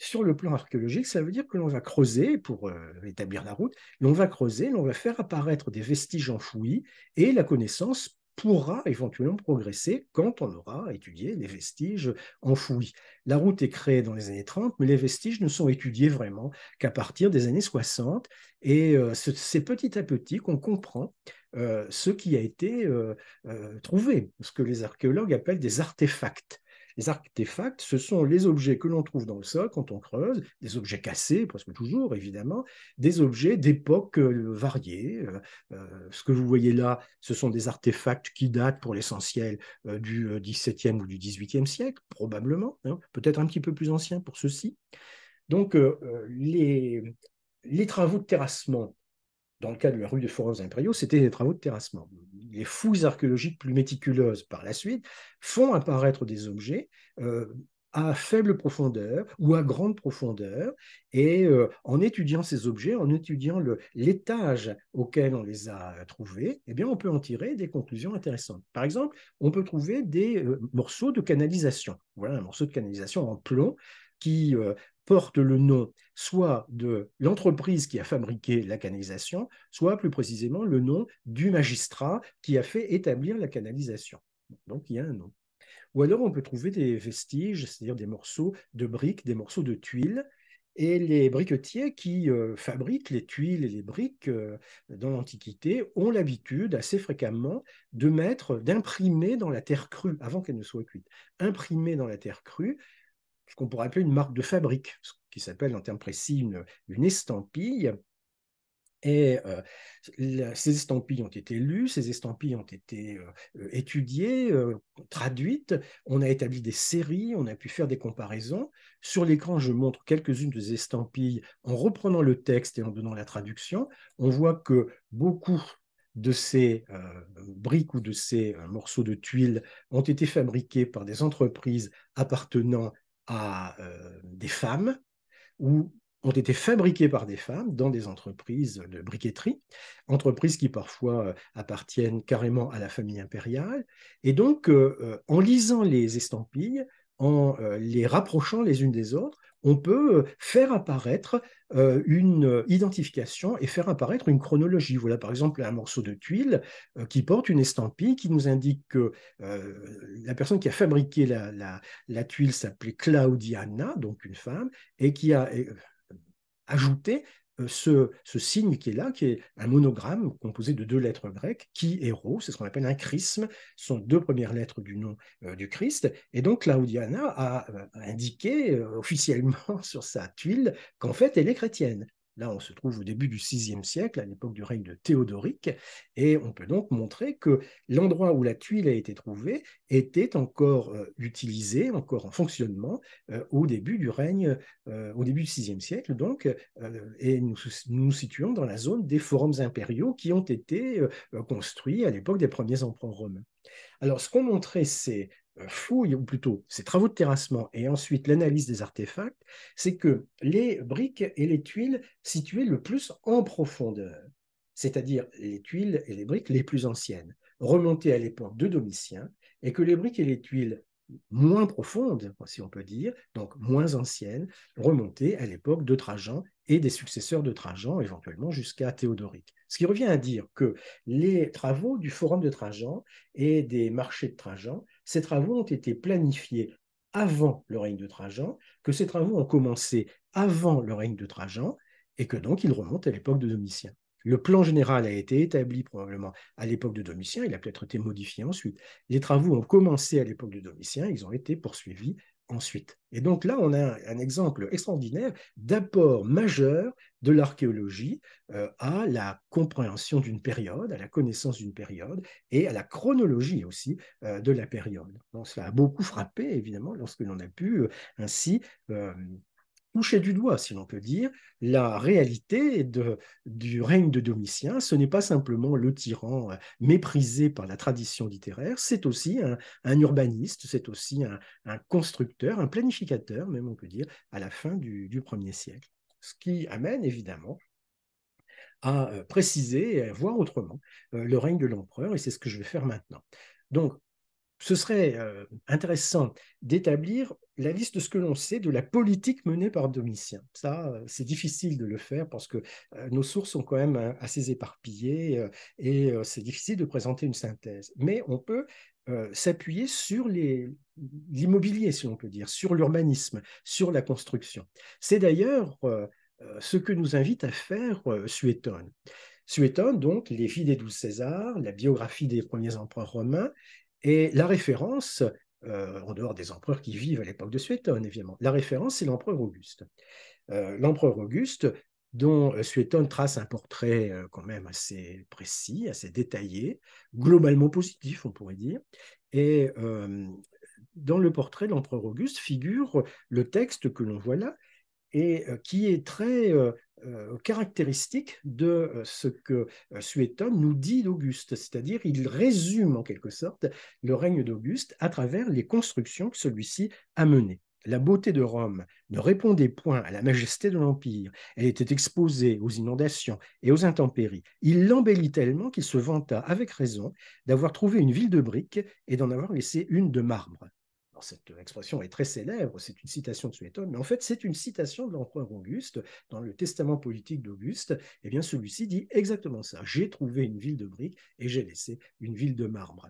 sur le plan archéologique, ça veut dire que l'on va creuser pour euh, établir la route, l'on va creuser, l'on va faire apparaître des vestiges enfouis et la connaissance pourra éventuellement progresser quand on aura étudié les vestiges enfouis. La route est créée dans les années 30, mais les vestiges ne sont étudiés vraiment qu'à partir des années 60. Et euh, c'est petit à petit qu'on comprend euh, ce qui a été trouvé, ce que les archéologues appellent des artefacts. Les artefacts, ce sont les objets que l'on trouve dans le sol quand on creuse, des objets cassés, presque toujours évidemment, des objets d'époques euh, variées. Euh, euh, ce que vous voyez là, ce sont des artefacts qui datent pour l'essentiel du du XVIIe ou du XVIIIe siècle, probablement, hein, peut-être un petit peu plus ancien pour ceux-ci. Donc les travaux de terrassement dans le cas de la rue des Forums impériaux, c'était des travaux de terrassement. Les fouilles archéologiques plus méticuleuses par la suite font apparaître des objets euh, à faible profondeur ou à grande profondeur, et euh, en étudiant ces objets, en étudiant l'étage auquel on les a trouvés, eh bien, on peut en tirer des conclusions intéressantes. Par exemple, on peut trouver des euh, morceaux de canalisation. Voilà un morceau de canalisation en plomb qui, porte le nom soit de l'entreprise qui a fabriqué la canalisation, soit plus précisément le nom du magistrat qui a fait établir la canalisation. Donc il y a un nom. Ou alors on peut trouver des vestiges, c'est-à-dire des morceaux de briques, des morceaux de tuiles, et les briquetiers qui euh, fabriquent les tuiles et les briques euh, dans l'Antiquité ont l'habitude assez fréquemment de mettre, d'imprimer dans la terre crue, avant qu'elle ne soit cuite, imprimer dans la terre crue qu'on pourrait appeler une marque de fabrique, ce qui s'appelle en termes précis une, estampille. Et euh, ces estampilles ont été lues, ces estampilles ont été euh, euh, étudiées, traduites. On a établi des séries, on a pu faire des comparaisons. Sur l'écran, je montre quelques-unes des estampilles en reprenant le texte et en donnant la traduction. On voit que beaucoup de ces briques ou de ces morceaux de tuiles ont été fabriqués par des entreprises appartenant à euh, des femmes ou ont été fabriquées par des femmes dans des entreprises de briqueterie, entreprises qui parfois euh, appartiennent carrément à la famille impériale. Et donc, euh, en lisant les estampilles, en les rapprochant les unes des autres, on peut euh, faire apparaître euh, une euh, identification et faire apparaître une chronologie. Voilà par exemple un morceau de tuile qui porte une estampille qui nous indique que la personne qui a fabriqué la, la tuile s'appelait Claudiana, donc une femme, et qui a ajouté euh, ce, signe qui est là, qui est un monogramme composé de deux lettres grecques, qui et rho, c'est ce qu'on appelle un chrisme, sont deux premières lettres du nom euh, du Christ. Et donc Claudiana a, euh, indiqué officiellement sur sa tuile qu'en fait elle est chrétienne. Là, on se trouve au début du VIe siècle, à l'époque du règne de Théodoric, et on peut donc montrer que l'endroit où la tuile a été trouvée était encore euh, utilisé, encore en fonctionnement euh, au début du règne, euh, au début du VIe siècle, donc, et nous, nous, situons dans la zone des forums impériaux qui ont été construits à l'époque des premiers empereurs romains. Alors, ce qu'on montré c'est fouille, ou plutôt ces travaux de terrassement et ensuite l'analyse des artefacts, c'est que les briques et les tuiles situées le plus en profondeur, c'est-à-dire les tuiles et les briques les plus anciennes, remontées à l'époque de Domitien, et que les briques et les tuiles moins profondes, si on peut dire, donc moins anciennes, remontées à l'époque de Trajan et des successeurs de Trajan, éventuellement jusqu'à Théodoric. Ce qui revient à dire que les travaux du Forum de Trajan et des marchés de Trajan ces travaux ont été planifiés avant le règne de Trajan, que ces travaux ont commencé avant le règne de Trajan, et que donc ils remontent à l'époque de Domitien. Le plan général a été établi probablement à l'époque de Domitien, il a peut-être été modifié ensuite. Les travaux ont commencé à l'époque de Domitien, ils ont été poursuivis ensuite. Et donc là, on a un exemple extraordinaire d'apport majeur de l'archéologie euh, à la compréhension d'une période, à la connaissance d'une période et à la chronologie aussi euh, de la période. Donc, cela a beaucoup frappé, évidemment, lorsque l'on a pu euh, ainsi toucher du doigt, si l'on peut dire, la réalité du règne de Domitien. Ce n'est pas simplement le tyran euh, méprisé par la tradition littéraire, c'est aussi un, urbaniste, c'est aussi un, constructeur, un planificateur, même on peut dire, à la fin du, du premier siècle. Ce qui amène évidemment à euh, préciser, à euh, voir autrement le règne de l'empereur, et c'est ce que je vais faire maintenant. Donc, ce serait euh, intéressant d'établir la liste de ce que l'on sait de la politique menée par Domitien. Ça, euh, c'est difficile de le faire parce que euh, nos sources sont quand même assez éparpillées et c'est difficile de présenter une synthèse. Mais on peut s'appuyer sur l'immobilier, si l'on peut dire, sur l'urbanisme, sur la construction. C'est d'ailleurs ce que nous invite à faire Suétone. Suétone, donc, les vies des douze Césars, la biographie des premiers empereurs romains, et la référence, euh, en dehors des empereurs qui vivent à l'époque de Suétone, évidemment, la référence, c'est l'empereur Auguste. Euh, l'empereur Auguste, dont euh, Suétone trace un portrait quand même assez précis, assez détaillé, globalement positif, on pourrait dire. Et dans le portrait de l'empereur Auguste figure le texte que l'on voit là, et euh, qui est très euh, euh, caractéristique de ce que Suétone nous dit d'Auguste, c'est-à-dire il résume en quelque sorte le règne d'Auguste à travers les constructions que celui-ci a menées. La beauté de Rome ne répondait point à la majesté de l'Empire. Elle était exposée aux inondations et aux intempéries. Il l'embellit tellement qu'il se vanta, avec raison, d'avoir trouvé une ville de briques et d'en avoir laissé une de marbre cette expression est très célèbre, c'est une citation de Suétone, mais en fait, c'est une citation de l'empereur Auguste dans le testament politique d'Auguste. Eh bien, celui-ci dit exactement ça. J'ai trouvé une ville de briques et j'ai laissé une ville de marbre.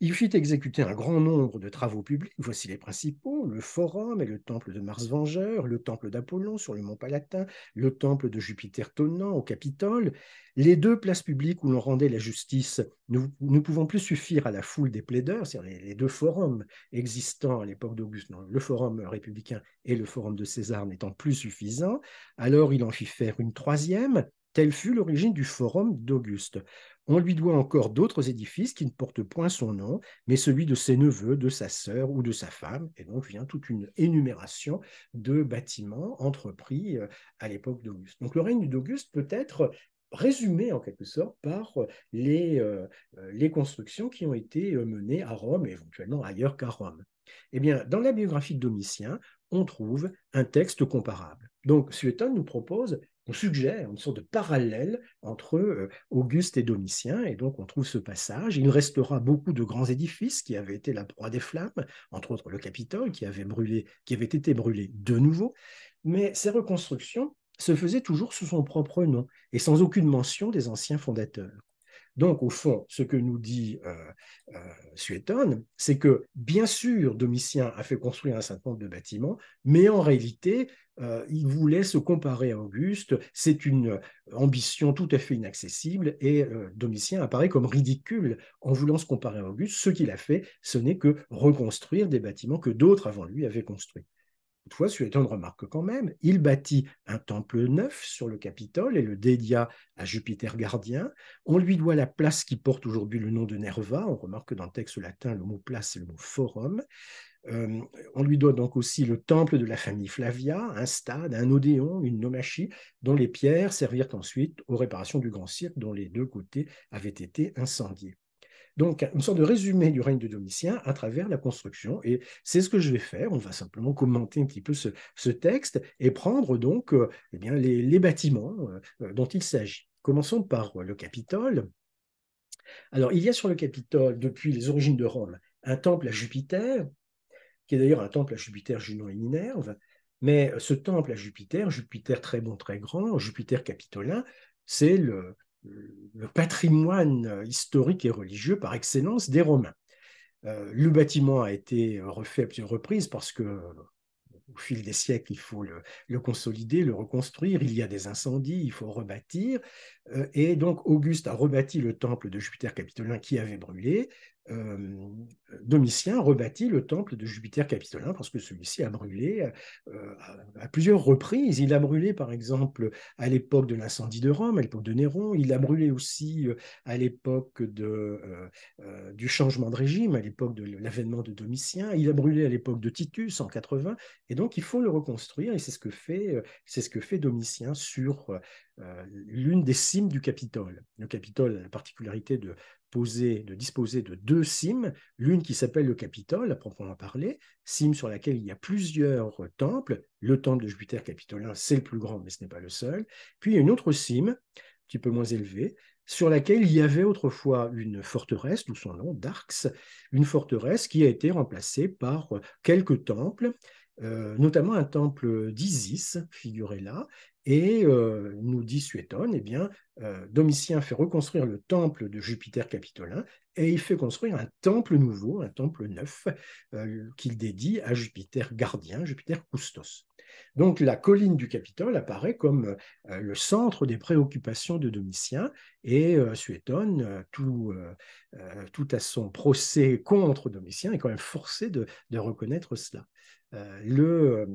Il fit exécuter un grand nombre de travaux publics, voici les principaux, le forum et le temple de Mars Vengeur, le temple d'Apollon sur le mont Palatin, le temple de Jupiter Tonnant au Capitole, les deux places publiques où l'on rendait la justice ne pouvant plus suffire à la foule des plaideurs, c'est-à-dire les, deux forums existants à l'époque d'Auguste, le forum républicain et le forum de César n'étant plus suffisants, alors il en fit faire une troisième, Telle fut l'origine du forum d'Auguste. On lui doit encore d'autres édifices qui ne portent point son nom, mais celui de ses neveux, de sa sœur ou de sa femme. Et donc vient toute une énumération de bâtiments entrepris euh, à l'époque d'Auguste. Donc le règne d'Auguste peut être résumé en quelque sorte par euh, euh, les, constructions qui ont été menées à Rome et éventuellement ailleurs qu'à Rome. Eh bien, dans la biographie de Domitien, on trouve un texte comparable. Donc, Suétone nous propose on suggère une sorte de parallèle entre euh, Auguste et Domitien, et donc on trouve ce passage. Il restera beaucoup de grands édifices qui avaient été la proie des flammes, entre autres le Capitole qui avait, qui avait été brûlé de nouveau, mais ces reconstructions se faisaient toujours sous son propre nom et sans aucune mention des anciens fondateurs. Donc, au fond, ce que nous dit euh, euh c'est que, bien sûr, Domitien a fait construire un certain nombre de bâtiments, mais en réalité, euh, il voulait se comparer à Auguste. C'est une euh, ambition tout à fait inaccessible et Domitien apparaît comme ridicule en voulant se comparer à Auguste. Ce qu'il a fait, ce n'est que reconstruire des bâtiments que d'autres avant lui avaient construits. Toutefois, de remarque quand même, il bâtit un temple neuf sur le Capitole et le dédia à Jupiter gardien. On lui doit la place qui porte aujourd'hui le nom de Nerva. On remarque que dans le texte latin, le mot place et le mot forum. Euh, on lui doit donc aussi le temple de la famille Flavia, un stade, un odéon, une nomachie, dont les pierres servirent ensuite aux réparations du grand cirque dont les deux côtés avaient été incendiés. Donc, une sorte de résumé du règne de Domitien à travers la construction. Et c'est ce que je vais faire. On va simplement commenter un petit peu ce, texte et prendre donc euh, eh bien, les, bâtiments euh, euh, dont il s'agit. Commençons par le Capitole. Alors, il y a sur le Capitole, depuis les origines de Rome, un temple à Jupiter, qui est d'ailleurs un temple à Jupiter, Junon et Minerve. Mais ce temple à Jupiter, Jupiter très bon, très grand, Jupiter capitolin, c'est le, le patrimoine historique et religieux par excellence des Romains. Euh, le bâtiment a été refait à plusieurs reprises parce que euh, au fil des siècles, il faut le, consolider, le reconstruire. Il y a des incendies, il faut rebâtir. Euh, et donc, Auguste a rebâti le temple de Jupiter Capitolin qui avait brûlé. Euh, Domitien rebâtit le temple de Jupiter Capitolin parce que celui-ci a brûlé euh, à plusieurs reprises. Il a brûlé, par exemple, à l'époque de l'incendie de Rome, à l'époque de Néron. Il a brûlé aussi euh, à l'époque du changement de régime, à l'époque de l'avènement de Domitien. Il a brûlé à l'époque de Titus en 80. Et donc, il faut le reconstruire et c'est ce que fait, c'est ce que fait Domitien sur l'une des cimes du Capitole. Le Capitole a la particularité de, de disposer de deux cimes, l'une qui s'appelle le Capitole, à proprement parler, cime sur laquelle il y a plusieurs euh, temples. Le temple de Jupiter capitolin, c'est le plus grand, mais ce n'est pas le seul. Puis y a une autre cime, un petit peu moins élevée, sur laquelle il y avait autrefois une forteresse, d'où son nom, Darx, une forteresse qui a été remplacée par euh, quelques temples euh, notamment un temple d'Isis, figuré là, et euh, nous dit Suétone, eh bien, euh, Domitien fait reconstruire le temple de Jupiter Capitolin et il fait construire un temple nouveau, un temple neuf, qu'il dédie à Jupiter gardien, Jupiter Custos. Donc la colline du Capitole apparaît comme le centre des préoccupations de Domitien et Suétone, tout, à son procès contre Domitien, est quand même forcé de reconnaître cela. Euh, le, euh,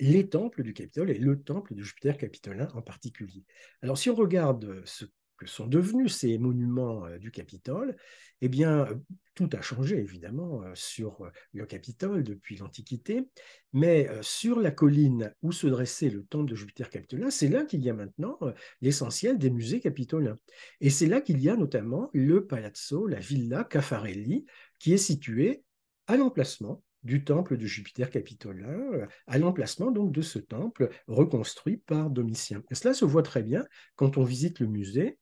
les temples du Capitole et le temple de Jupiter capitolin en particulier. Alors si on regarde euh, ce que sont devenus ces monuments du Capitole, eh bien, tout a changé évidemment sur le Capitole depuis l'Antiquité, mais sur la colline où se dressait le temple de Jupiter capitolin, c'est là qu'il y a maintenant l'essentiel des musées capitolins. Et c'est là qu'il y a notamment le palazzo, la villa Caffarelli, qui est située à l'emplacement du temple de Jupiter capitolin euh, à l'emplacement donc de ce temple reconstruit par Domitien. Et cela se voit très bien quand on visite le musée.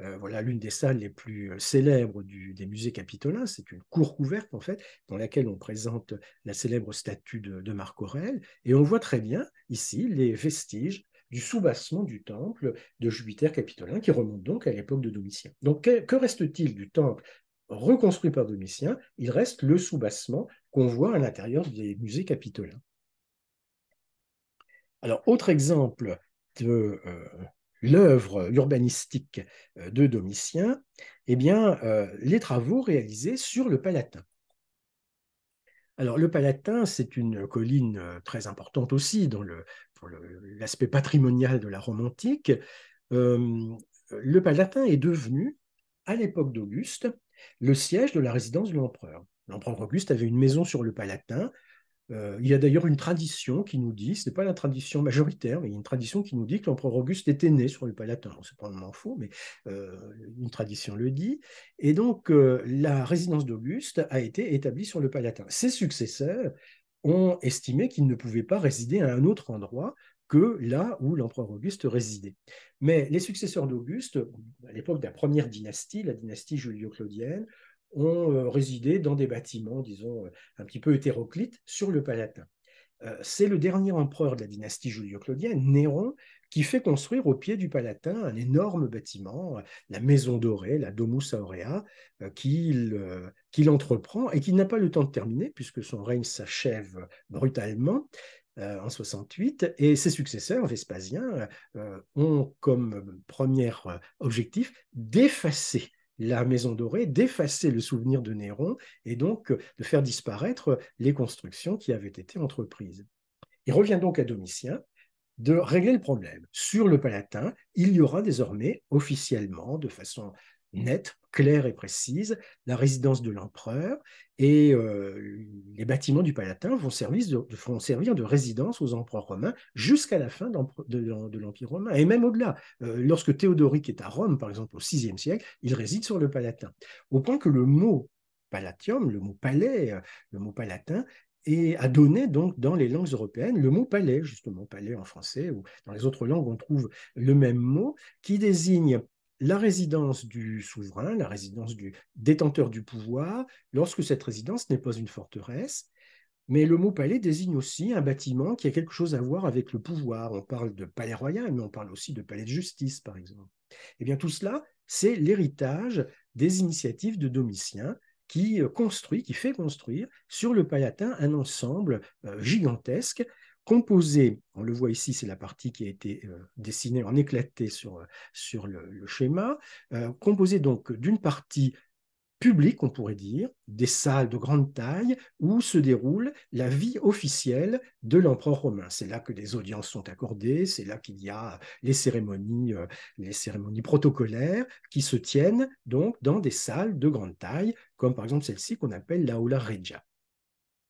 Euh, voilà l'une des salles les plus euh, célèbres des musées capitolins. C'est une cour couverte, en fait, dans laquelle on présente la célèbre statue de, Marc Aurèle. Et on voit très bien ici les vestiges du soubassement du temple de Jupiter capitolin qui remonte donc à l'époque de Domitien. Donc que reste-t-il du temple reconstruit par Domitien, il reste le soubassement qu'on voit à l'intérieur des musées capitolins. Alors, autre exemple de euh, l'œuvre urbanistique euh, de Domitien, eh bien, euh, les travaux réalisés sur le Palatin. Alors, le Palatin, c'est une colline très importante aussi dans pour l'aspect patrimonial de la Rome antique. le Palatin est devenu, à l'époque d'Auguste, le siège de la résidence de l'empereur. L'empereur Auguste avait une maison sur le Palatin. Euh, il y a d'ailleurs une tradition qui nous dit, ce n'est pas la tradition majoritaire, mais il y a une tradition qui nous dit que l'empereur Auguste était né sur le Palatin. c'est probablement faux, mais euh, une tradition le dit. Et donc, euh, la résidence d'Auguste a été établie sur le Palatin. Ses successeurs ont estimé qu'il ne pouvait pas résider à un autre endroit que là où l'empereur Auguste résidait. Mais les successeurs d'Auguste, à l'époque de la première dynastie, la dynastie julio-claudienne, ont résidé dans des bâtiments, disons, un petit peu hétéroclites sur le Palatin. C'est le dernier empereur de la dynastie julio-claudienne, Néron, qui fait construire au pied du Palatin un énorme bâtiment, la Maison Dorée, la Domus Aurea, qu'il entreprend et qu'il n'a pas le temps de terminer, puisque son règne s'achève brutalement. en 68, et ses successeurs, Vespasien, ont comme premier objectif d'effacer la Maison Dorée, d'effacer le souvenir de Néron et donc euh, de faire disparaître euh, les constructions qui avaient été entreprises. Il revient donc à Domitien de régler le problème. Sur le Palatin, il y aura désormais officiellement, de façon nette, claire et précise, la résidence de l'empereur et euh, les bâtiments du Palatin vont, servir de, résidence aux empereurs romains jusqu'à la fin de, l'Empire romain, et même au-delà. Euh, lorsque Théodoric est à Rome, par exemple au VIe siècle, il réside sur le Palatin, au point que le mot palatium, le mot palais, le mot palatin, et a donné donc dans les langues européennes le mot palais, justement palais en français, ou dans les autres langues on trouve le même mot qui désigne la résidence du souverain, la résidence du détenteur du pouvoir, lorsque cette résidence n'est pas une forteresse. Mais le mot palais désigne aussi un bâtiment qui a quelque chose à voir avec le pouvoir. On parle de palais royal, mais on parle aussi de palais de justice, par exemple. Eh bien, tout cela, c'est l'héritage des initiatives de Domitien qui euh, construit, qui fait construire sur le Palatin un ensemble euh, gigantesque composé, on le voit ici, c'est la partie qui a été euh, dessinée en éclaté sur, euh, sur le, schéma, euh, composé donc d'une partie publique, on pourrait dire, des salles de grande taille où se déroule la vie officielle de l'empereur romain. C'est là que les audiences sont accordées, c'est là qu'il y a les cérémonies, les cérémonies protocolaires qui se tiennent donc dans des salles de grande taille, comme par exemple celle-ci qu'on appelle la Regia.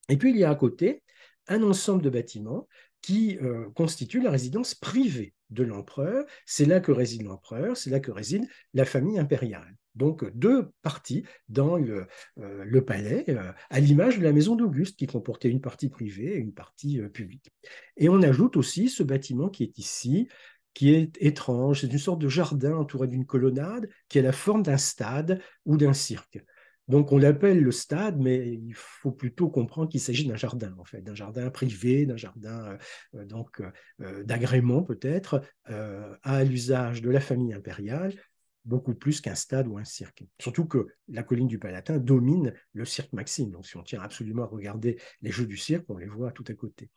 Et puis il y a à côté un ensemble de bâtiments qui euh, constituent constitue la résidence privée de l'empereur. C'est là que réside l'empereur, c'est là que réside la famille impériale. Donc euh, deux parties dans le, euh, palais, à l'image de la maison d'Auguste, qui comportait une partie privée et une partie publique. Et on ajoute aussi ce bâtiment qui est ici, qui est étrange, c'est une sorte de jardin entouré d'une colonnade, qui a la forme d'un stade ou d'un cirque. Donc on l'appelle le stade, mais il faut plutôt comprendre qu'il s'agit d'un jardin, en fait, d'un jardin privé, d'un jardin euh, euh, euh, d'agrément peut-être à l'usage de la famille impériale beaucoup plus qu'un stade ou un cirque. Surtout que la colline du Palatin domine le cirque Maxime. Donc, si on tient absolument à regarder les jeux du cirque, on les voit tout à côté.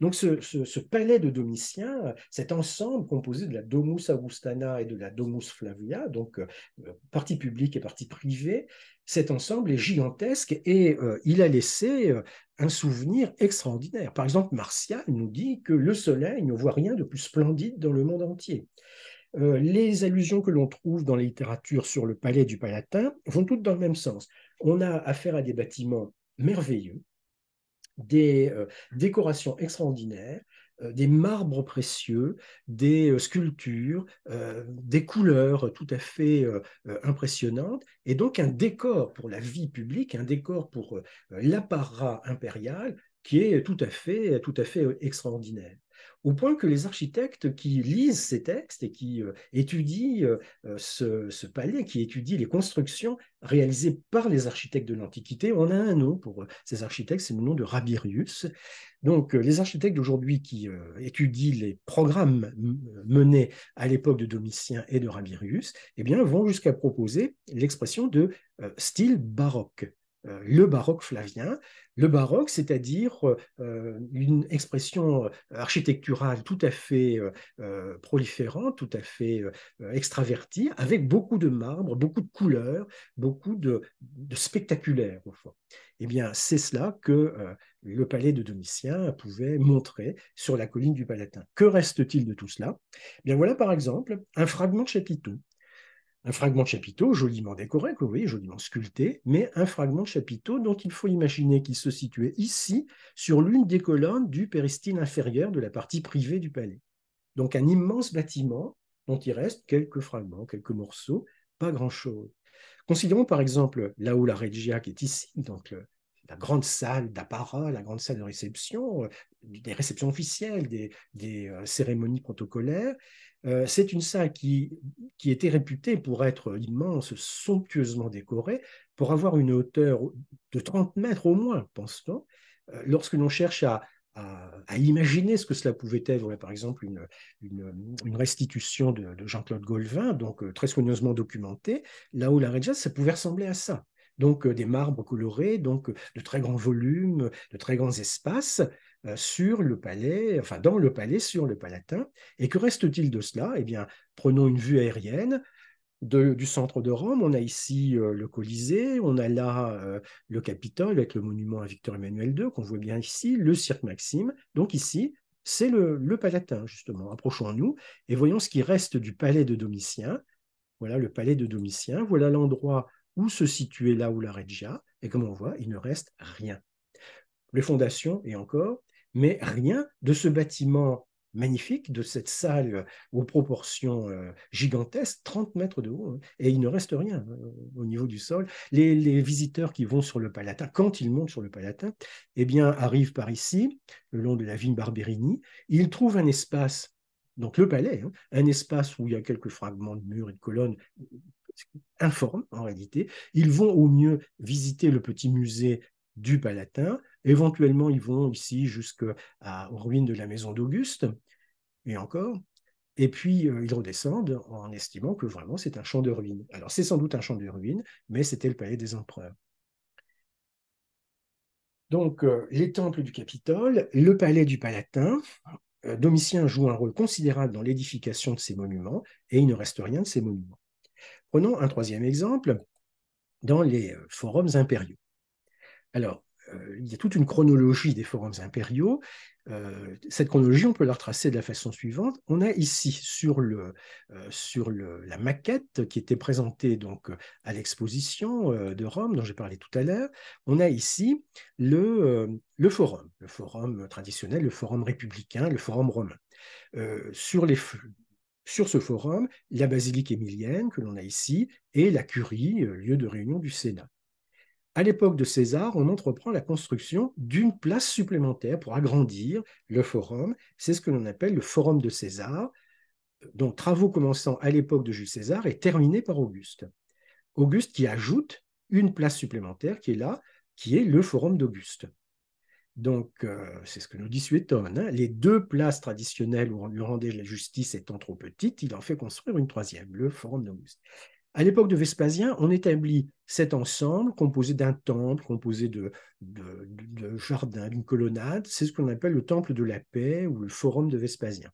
Donc, ce, palais de Domitien, cet ensemble composé de la Domus Augustana et de la Domus Flavia, donc euh, partie publique et partie privée, cet ensemble est gigantesque et euh, il a laissé euh, un souvenir extraordinaire. Par exemple, Martial nous dit que le soleil ne voit rien de plus splendide dans le monde entier. Euh, les allusions que l'on trouve dans la littérature sur le palais du Palatin vont toutes dans le même sens. On a affaire à des bâtiments merveilleux, des euh, décorations extraordinaires, euh, des marbres précieux, des sculptures, des couleurs tout à fait impressionnantes, et donc un décor pour la vie publique, un décor pour l'apparat impérial qui est tout à fait, tout à fait extraordinaire au point que les architectes qui lisent ces textes et qui euh, étudient euh, euh, ce, palais, qui étudient les constructions réalisées par les architectes de l'Antiquité, on a un nom pour ces architectes, c'est le nom de Rabirius. Donc les architectes d'aujourd'hui qui étudient les programmes menés à l'époque de Domitien et de Rabirius, eh bien, vont jusqu'à proposer l'expression de style baroque. Euh, le baroque flavien. Le baroque, c'est-à-dire euh, euh, une expression architecturale tout à fait proliférante, tout à fait extravertie, avec beaucoup de marbre, beaucoup de couleurs, beaucoup de, spectaculaires. spectaculaire eh bien, c'est cela que le palais de Domitien pouvait montrer sur la colline du Palatin. Que reste-t-il de tout cela eh Bien voilà par exemple un fragment de chapiteau un fragment de chapiteau joliment décoré, que vous voyez, joliment sculpté, mais un fragment de chapiteau dont il faut imaginer qu'il se situait ici, sur l'une des colonnes du péristyle inférieur de la partie privée du palais. Donc un immense bâtiment dont il reste quelques fragments, quelques morceaux, pas grand-chose. Considérons par exemple la Regia qui est ici, donc la grande salle d'apparat, la grande salle de réception, des réceptions officielles, des, euh, cérémonies protocolaires. Euh, c'est une salle qui, était réputée pour être immense, somptueusement décorée, pour avoir une hauteur de 30 mètres au moins, pense-t-on. Euh, lorsque l'on cherche à, imaginer ce que cela pouvait être, par exemple une, restitution de, Jean-Claude Golvin, donc très soigneusement documentée, là où la Regia, ça pouvait ressembler à ça donc euh, des marbres colorés, donc euh, de très grands volumes, de très grands espaces euh, sur le palais, enfin dans le palais, sur le Palatin. Et que reste-t-il de cela Eh bien, prenons une vue aérienne. du centre de Rome, on a ici le Colisée, on a là le Capitole avec le monument à Victor Emmanuel II qu'on voit bien ici, le Cirque Maxime. Donc ici, c'est le, le, Palatin, justement. Approchons-nous et voyons ce qui reste du palais de Domitien. Voilà le palais de Domitien, voilà l'endroit où se situer là où la reggia et comme on voit, il ne reste rien. Les fondations, et encore, mais rien de ce bâtiment magnifique, de cette salle aux proportions euh, gigantesques, 30 mètres de haut, hein, et il ne reste rien hein, au niveau du sol. Les, visiteurs qui vont sur le Palatin, quand ils montent sur le Palatin, eh bien, arrivent par ici, le long de la ville Barberini, ils trouvent un espace donc le palais, hein, un espace où il y a quelques fragments de murs et de colonnes informe en réalité. Ils vont au mieux visiter le petit musée du Palatin. Éventuellement, ils vont ici jusqu'aux ruines de la maison d'Auguste, et encore. Et puis, euh, ils redescendent en estimant que vraiment, c'est un champ de ruines. Alors, c'est sans doute un champ de ruines, mais c'était le palais des empereurs. Donc, euh, les temples du Capitole, le palais du Palatin. Euh, Domitien joue un rôle considérable dans l'édification de ces monuments, et il ne reste rien de ces monuments. Prenons un troisième exemple dans les euh, forums impériaux. Alors, euh, il y a toute une chronologie des forums impériaux. Euh, cette chronologie, on peut la retracer de la façon suivante. On a ici sur, le, sur la maquette qui était présentée donc à l'exposition de Rome, dont j'ai parlé tout à l'heure, on a ici le, le, forum, le forum traditionnel, le forum républicain, le forum romain. sur les sur ce forum, la basilique émilienne que l'on a ici et la curie, euh, lieu de réunion du Sénat. À l'époque de César, on entreprend la construction d'une place supplémentaire pour agrandir le forum. C'est ce que l'on appelle le forum de César, dont travaux commençant à l'époque de Jules César et terminés par Auguste. Auguste qui ajoute une place supplémentaire qui est là, qui est le forum d'Auguste. Donc, euh, c'est ce que nous dit Suéton. Hein. Les deux places traditionnelles où on lui rendait la justice étant trop petites, il en fait construire une troisième, le Forum d'Auguste. À l'époque de Vespasien, on établit cet ensemble composé d'un temple, composé de, de, de jardins, d'une colonnade. C'est ce qu'on appelle le temple de la paix ou le forum de Vespasien.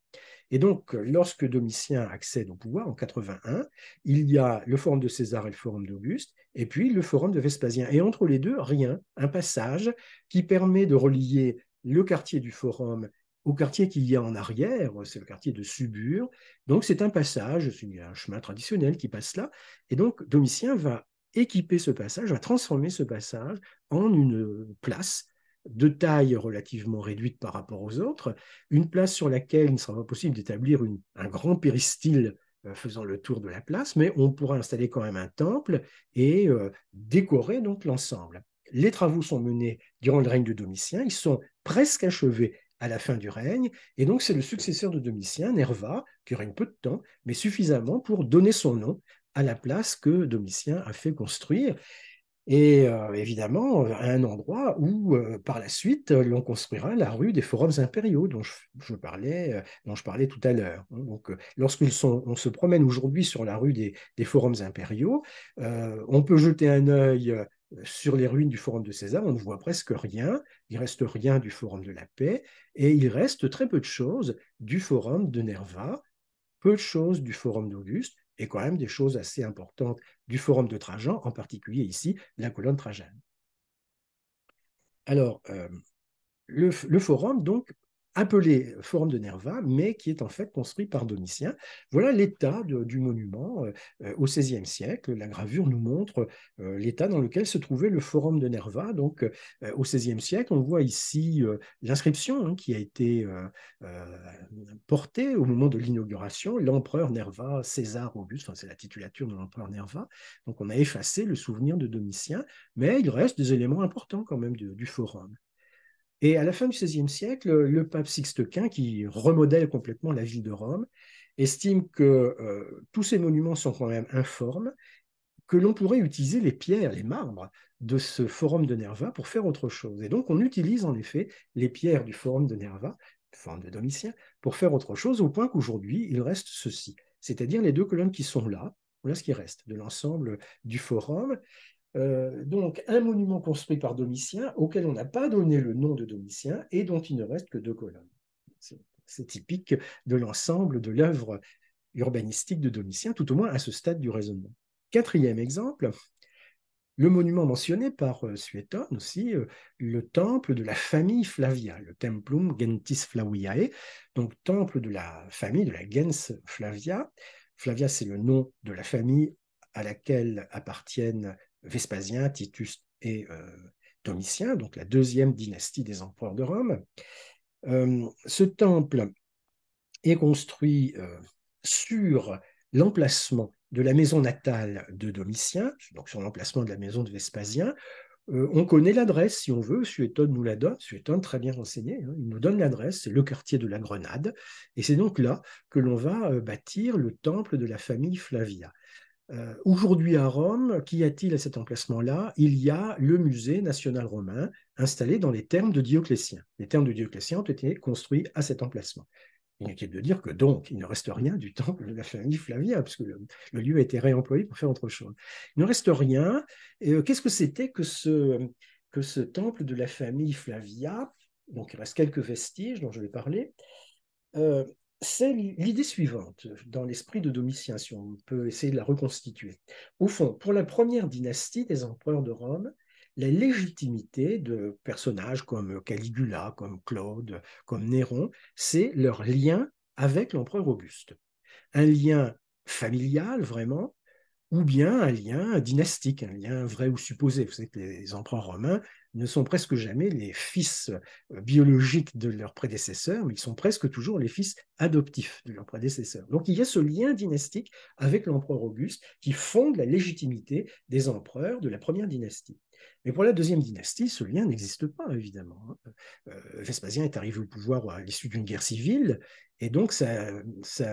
Et donc, lorsque Domitien accède au pouvoir en 81, il y a le forum de César et le forum d'Auguste, et puis le forum de Vespasien. Et entre les deux, rien, un passage qui permet de relier le quartier du forum au quartier qu'il y a en arrière, c'est le quartier de Subur. Donc c'est un passage, c'est un chemin traditionnel qui passe là. Et donc Domitien va équiper ce passage, va transformer ce passage en une place de taille relativement réduite par rapport aux autres, une place sur laquelle il ne sera pas possible d'établir un grand péristyle euh, faisant le tour de la place, mais on pourra installer quand même un temple et euh, décorer donc l'ensemble. Les travaux sont menés durant le règne de Domitien, ils sont presque achevés à la fin du règne, et donc c'est le successeur de Domitien, Nerva, qui règne peu de temps, mais suffisamment pour donner son nom à la place que Domitien a fait construire. Et euh, évidemment, à euh, un endroit où, euh, par la suite, l'on construira la rue des forums impériaux dont je, parlais, dont je parlais tout à l'heure. Hein. Donc, lorsqu'on se promène aujourd'hui sur la rue des, forums impériaux, on peut jeter un œil sur les ruines du Forum de César, on ne voit presque rien. Il reste rien du Forum de la paix et il reste très peu de choses du Forum de Nerva, peu de choses du Forum d'Auguste, et quand même des choses assez importantes du forum de Trajan, en particulier ici la colonne Trajan Alors, euh, le, forum, donc, appelé Forum de Nerva, mais qui est en fait construit par Domitien. Voilà l'état du monument euh, euh, au au XVIe siècle. La gravure nous montre euh, l'état dans lequel se trouvait le Forum de Nerva. Donc, au au XVIe siècle, on voit ici l'inscription hein, qui a été portée au moment de l'inauguration. L'empereur Nerva, César Auguste, enfin, c'est la titulature de l'empereur Nerva. Donc, on a effacé le souvenir de Domitien, mais il reste des éléments importants quand même du Forum. Et à la fin du XVIe siècle, le pape Sixte Quint, qui remodèle complètement la ville de Rome, estime que euh, tous ces monuments sont quand même informes, que l'on pourrait utiliser les pierres, les marbres de ce forum de Nerva pour faire autre chose. Et donc on utilise en effet les pierres du forum de Nerva, forum de Domitien, pour faire autre chose, au point qu'aujourd'hui il reste ceci, c'est-à-dire les deux colonnes qui sont là, voilà ce qui reste de l'ensemble du forum. Euh, donc un monument construit par Domitien auquel on n'a pas donné le nom de Domitien et dont il ne reste que deux colonnes. C'est typique de l'ensemble de l'œuvre urbanistique de Domitien, tout au moins à ce stade du raisonnement. Quatrième exemple, le monument mentionné par euh, Suétone aussi, euh, le temple de la famille Flavia, le Templum Gentis Flaviae, donc temple de la famille de la gens Flavia. Flavia, c'est le nom de la famille à laquelle appartiennent Vespasien, Titus et euh, Domitien, donc la deuxième dynastie des empereurs de Rome. Euh, ce temple est construit euh, sur l'emplacement de la maison natale de Domitien, donc sur l'emplacement de la maison de Vespasien. on connaît l'adresse si on veut, Suétone nous la donne, Suétone très bien renseigné, hein. il nous donne l'adresse, c'est le quartier de la Grenade, et c'est donc là que l'on va bâtir le temple de la famille Flavia. Euh, aujourd'hui à Rome, qu'y a-t-il à cet emplacement-là Il y a le musée national romain installé dans les termes de Dioclétien. Les termes de Dioclétien ont été construits à cet emplacement. Il a de dire que donc, il ne reste rien du temple de la famille Flavia, puisque le, le lieu a été réemployé pour faire autre chose. Il ne reste rien. Euh, qu'est-ce que c'était que ce, temple de la famille Flavia Donc, il reste quelques vestiges dont je vais parler. Euh, c'est l'idée suivante euh, dans l'esprit de Domitien, si on peut essayer de la reconstituer. Au fond, pour la première dynastie des empereurs de Rome, la légitimité de personnages comme Caligula, comme Claude, comme Néron, c'est leur lien avec l'empereur Auguste. Un lien familial, vraiment, ou bien un lien dynastique, un lien vrai ou supposé. Vous savez que les empereurs romains ne sont presque jamais les fils euh, biologiques de leurs prédécesseurs, mais ils sont presque toujours les fils adoptifs de leurs prédécesseurs. Donc il y a ce lien dynastique avec l'empereur Auguste qui fonde la légitimité des empereurs de la première dynastie. Mais pour la deuxième dynastie, ce lien n'existe pas, évidemment. Hein. Euh, Vespasien est arrivé au pouvoir à l'issue d'une guerre civile, et donc sa,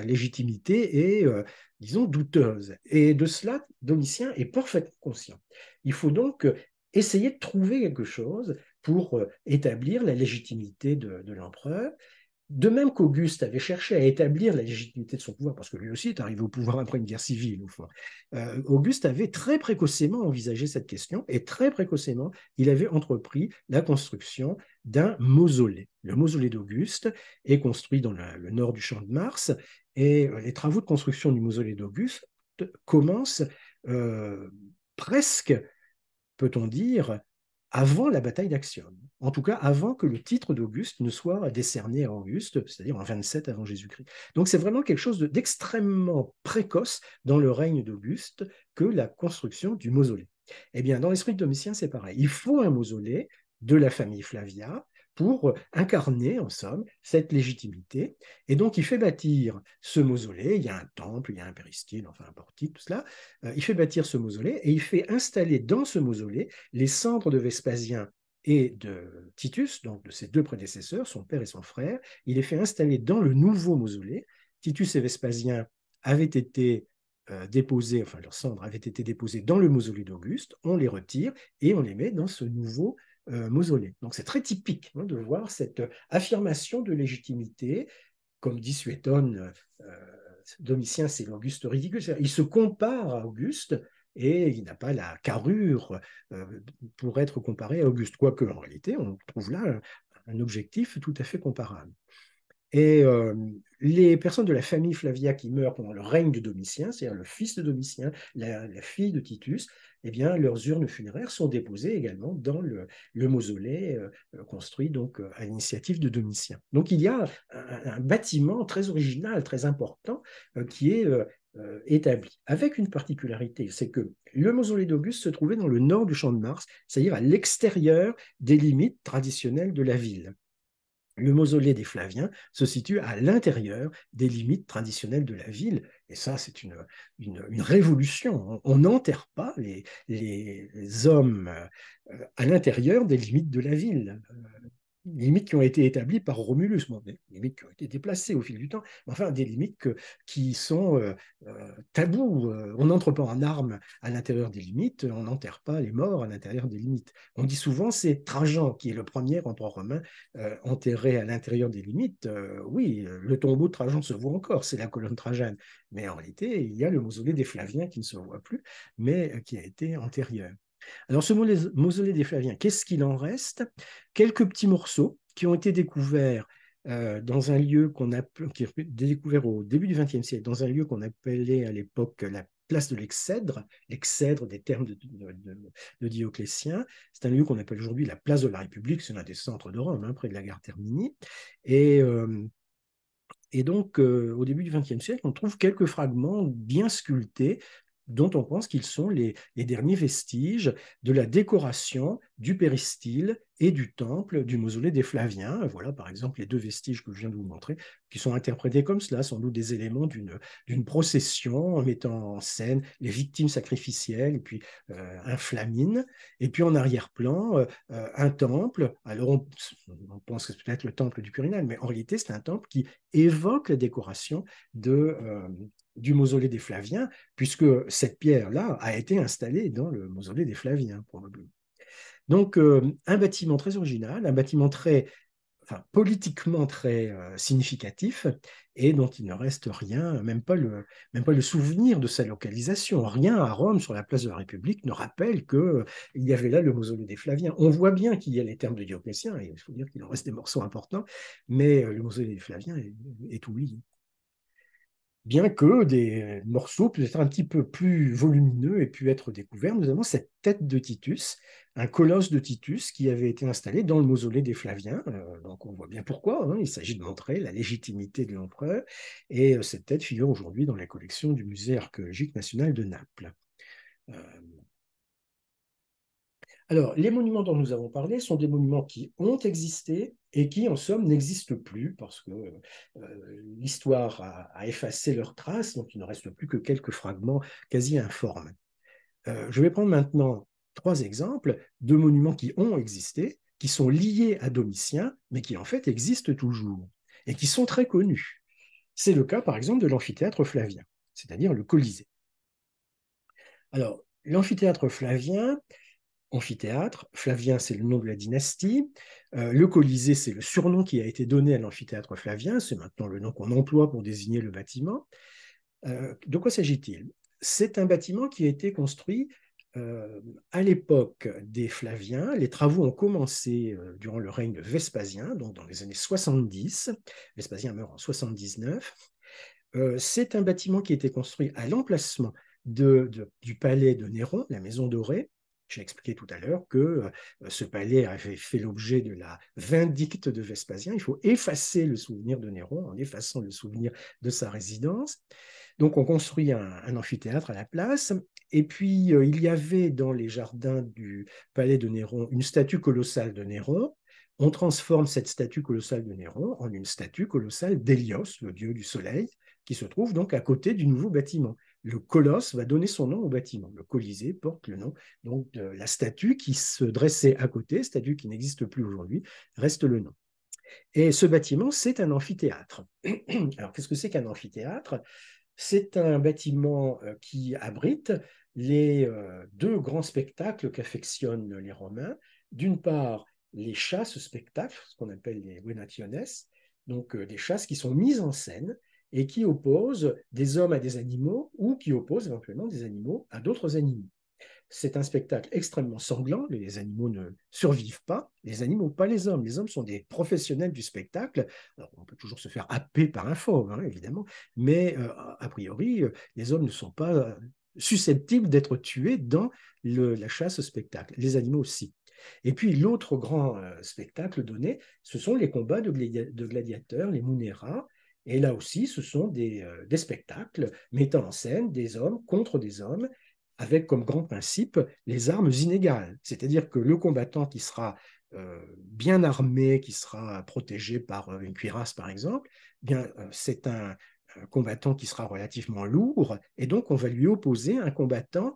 légitimité est, euh, disons, douteuse. Et de cela, Domitien est parfaitement conscient. Il faut donc essayer de trouver quelque chose pour euh, établir la légitimité de, l'empereur. De même qu'Auguste avait cherché à établir la légitimité de son pouvoir, parce que lui aussi est arrivé au pouvoir après une guerre civile, fond. Euh, Auguste avait très précocement envisagé cette question et très précocement, il avait entrepris la construction d'un mausolée. Le mausolée d'Auguste est construit dans le nord du champ de Mars et euh, les travaux de construction du mausolée d'Auguste commencent presque peut-on dire, avant la bataille d'Axium, en tout cas avant que le titre d'Auguste ne soit décerné à Auguste, c'est-à-dire en 27 avant Jésus-Christ. Donc c'est vraiment quelque chose d'extrêmement précoce dans le règne d'Auguste que la construction du mausolée. Eh bien, dans l'esprit de Domitien, c'est pareil. Il faut un mausolée de la famille Flavia pour euh, incarner, en somme, cette légitimité. Et donc, il fait bâtir ce mausolée, il y a un temple, il y a un péristyle, enfin un portique, tout cela. Euh, il fait bâtir ce mausolée et il fait installer dans ce mausolée les cendres de Vespasien et de Titus, donc de ses deux prédécesseurs, son père et son frère. Il les fait installer dans le nouveau mausolée. Titus et Vespasien avaient été euh, déposés, enfin leurs cendres avaient été déposées dans le mausolée d'Auguste. On les retire et on les met dans ce nouveau euh, mausolée. Donc c'est très typique hein, de voir cette euh, affirmation de légitimité, comme dit Suétone, euh, Domitien c'est l'Auguste ridicule, il se compare à Auguste et il n'a pas la carrure pour être comparé à Auguste, quoique en réalité on trouve là un objectif tout à fait comparable. Et les personnes de la famille Flavia qui meurent pendant le règne de Domitien, c'est-à-dire le fils de Domitien, la, fille de Titus, eh bien, leurs urnes funéraires sont déposées également dans le, mausolée euh, euh, construit donc euh, à l'initiative de Domitien. Donc il y a un, bâtiment très original, très important, qui est établi, avec une particularité, c'est que le mausolée d'Auguste se trouvait dans le nord du champ de Mars, c'est-à-dire à l'extérieur des limites traditionnelles de la ville le mausolée des Flaviens se situe à l'intérieur des limites traditionnelles de la ville. Et ça, c'est une, révolution. On n'enterre pas les, les, hommes euh, à l'intérieur des limites de la ville limites qui ont été établies par Romulus, des limites qui ont été déplacées au fil du temps, mais enfin des limites qui sont euh, euh, tabous. Euh. On n'entre pas en armes à l'intérieur des limites, on n'enterre pas les morts à l'intérieur des limites. On dit souvent c'est Trajan qui est le premier empereur romain enterré à l'intérieur des limites. oui, le tombeau de Trajan se voit encore, c'est la colonne trajane, mais en réalité il y a le mausolée des Flaviens qui ne se voit plus, mais qui a été antérieur. Alors ce mausolée des Flaviens, qu'est-ce qu'il en reste Quelques petits morceaux qui ont été découverts euh, dans un lieu qu'on a découvert au début du XXe siècle, dans un lieu qu'on appelait à l'époque la place de l'Excèdre, excèdre des termes de, Dioclétien. C'est un lieu qu'on appelle aujourd'hui la place de la République, c'est l'un des centres de Rome, hein, près de la gare Termini. Et, euh, et donc, euh, au début du XXe siècle, on trouve quelques fragments bien sculptés dont on pense qu'ils sont les, derniers vestiges de la décoration du péristyle et du temple du mausolée des Flaviens. Voilà par exemple les deux vestiges que je viens de vous montrer, qui sont interprétés comme cela, sans doute des éléments d'une procession mettant en scène les victimes sacrificielles, puis euh, un flamine, et puis en arrière-plan, euh, euh, un temple. Alors on, pense que c'est peut-être le temple du Curinal, mais en réalité c'est un temple qui évoque la décoration de, du mausolée des Flaviens, puisque cette pierre-là a été installée dans le mausolée des Flaviens, probablement. Donc, euh, un bâtiment très original, un bâtiment très, politiquement très euh, significatif, et dont il ne reste rien, même pas, le, même pas le souvenir de sa localisation. Rien à Rome, sur la place de la République, ne rappelle qu'il euh, il y avait là le mausolée des Flaviens. On voit bien qu'il y a les termes de Dioclétien, et il faut dire qu'il en reste des morceaux importants, mais le mausolée des Flaviens est, est oublié bien que des morceaux puissent être un petit peu plus volumineux et pu être découverts. Nous avons cette tête de Titus, un colosse de Titus qui avait été installé dans le mausolée des Flaviens. Euh, donc on voit bien pourquoi. Hein. Il s'agit de montrer la légitimité de l'empereur. Et euh, cette tête figure aujourd'hui dans la collection du Musée archéologique national de Naples. Euh, alors, les monuments dont nous avons parlé sont des monuments qui ont existé et qui, en somme, n'existent plus parce que euh, l'histoire a, effacé leurs traces, donc il ne reste plus que quelques fragments quasi informes. Euh, je vais prendre maintenant trois exemples de monuments qui ont existé, qui sont liés à Domitien, mais qui en fait existent toujours et qui sont très connus. C'est le cas, par exemple, de l'amphithéâtre Flavien, c'est-à-dire le Colisée. Alors, l'amphithéâtre Flavien, amphithéâtre. Flavien, c'est le nom de la dynastie. Euh, le Colisée, c'est le surnom qui a été donné à l'amphithéâtre Flavien. C'est maintenant le nom qu'on emploie pour désigner le bâtiment. Euh, de quoi s'agit-il C'est un bâtiment qui a été construit euh, à l'époque des Flaviens. Les travaux ont commencé durant le règne de Vespasien, donc dans les années 70. Vespasien meurt en 79. c'est un bâtiment qui a été construit à l'emplacement du palais de Néron, la Maison Dorée, j'ai expliqué tout à l'heure que euh, ce palais avait fait l'objet de la vindicte de Vespasien. Il faut effacer le souvenir de Néron en effaçant le souvenir de sa résidence. Donc on construit un, amphithéâtre à la place. Et puis euh, il y avait dans les jardins du palais de Néron une statue colossale de Néron on transforme cette statue colossale de Néron en une statue colossale d'Hélios, le dieu du soleil, qui se trouve donc à côté du nouveau bâtiment le colosse va donner son nom au bâtiment. Le Colisée porte le nom. Donc la statue qui se dressait à côté, statue qui n'existe plus aujourd'hui, reste le nom. Et ce bâtiment, c'est un amphithéâtre. Alors qu'est-ce que c'est qu'un amphithéâtre C'est un bâtiment euh, qui abrite les euh, deux grands spectacles qu'affectionnent les Romains. D'une part, les chasses spectacles, ce qu'on appelle les venationes, donc euh, des chasses qui sont mises en scène et qui oppose des hommes à des animaux ou qui opposent éventuellement des animaux à d'autres animaux. C'est un spectacle extrêmement sanglant, les animaux ne survivent pas, les animaux pas les hommes. Les hommes sont des professionnels du spectacle. on peut toujours se faire happer par un fauve, hein, évidemment, mais euh, a priori, euh, les hommes ne sont pas euh, susceptibles d'être tués dans la chasse au spectacle. Les animaux aussi. Et puis l'autre grand spectacle donné, ce sont les combats de, gladiateurs, les munera, et là aussi, ce sont euh, des, spectacles mettant en scène des hommes contre des hommes, avec comme grand principe les armes inégales. C'est-à-dire que le combattant qui sera euh, bien armé, qui sera protégé par euh, une cuirasse, par exemple, eh bien, c'est un, combattant qui sera relativement lourd, et donc on va lui opposer un combattant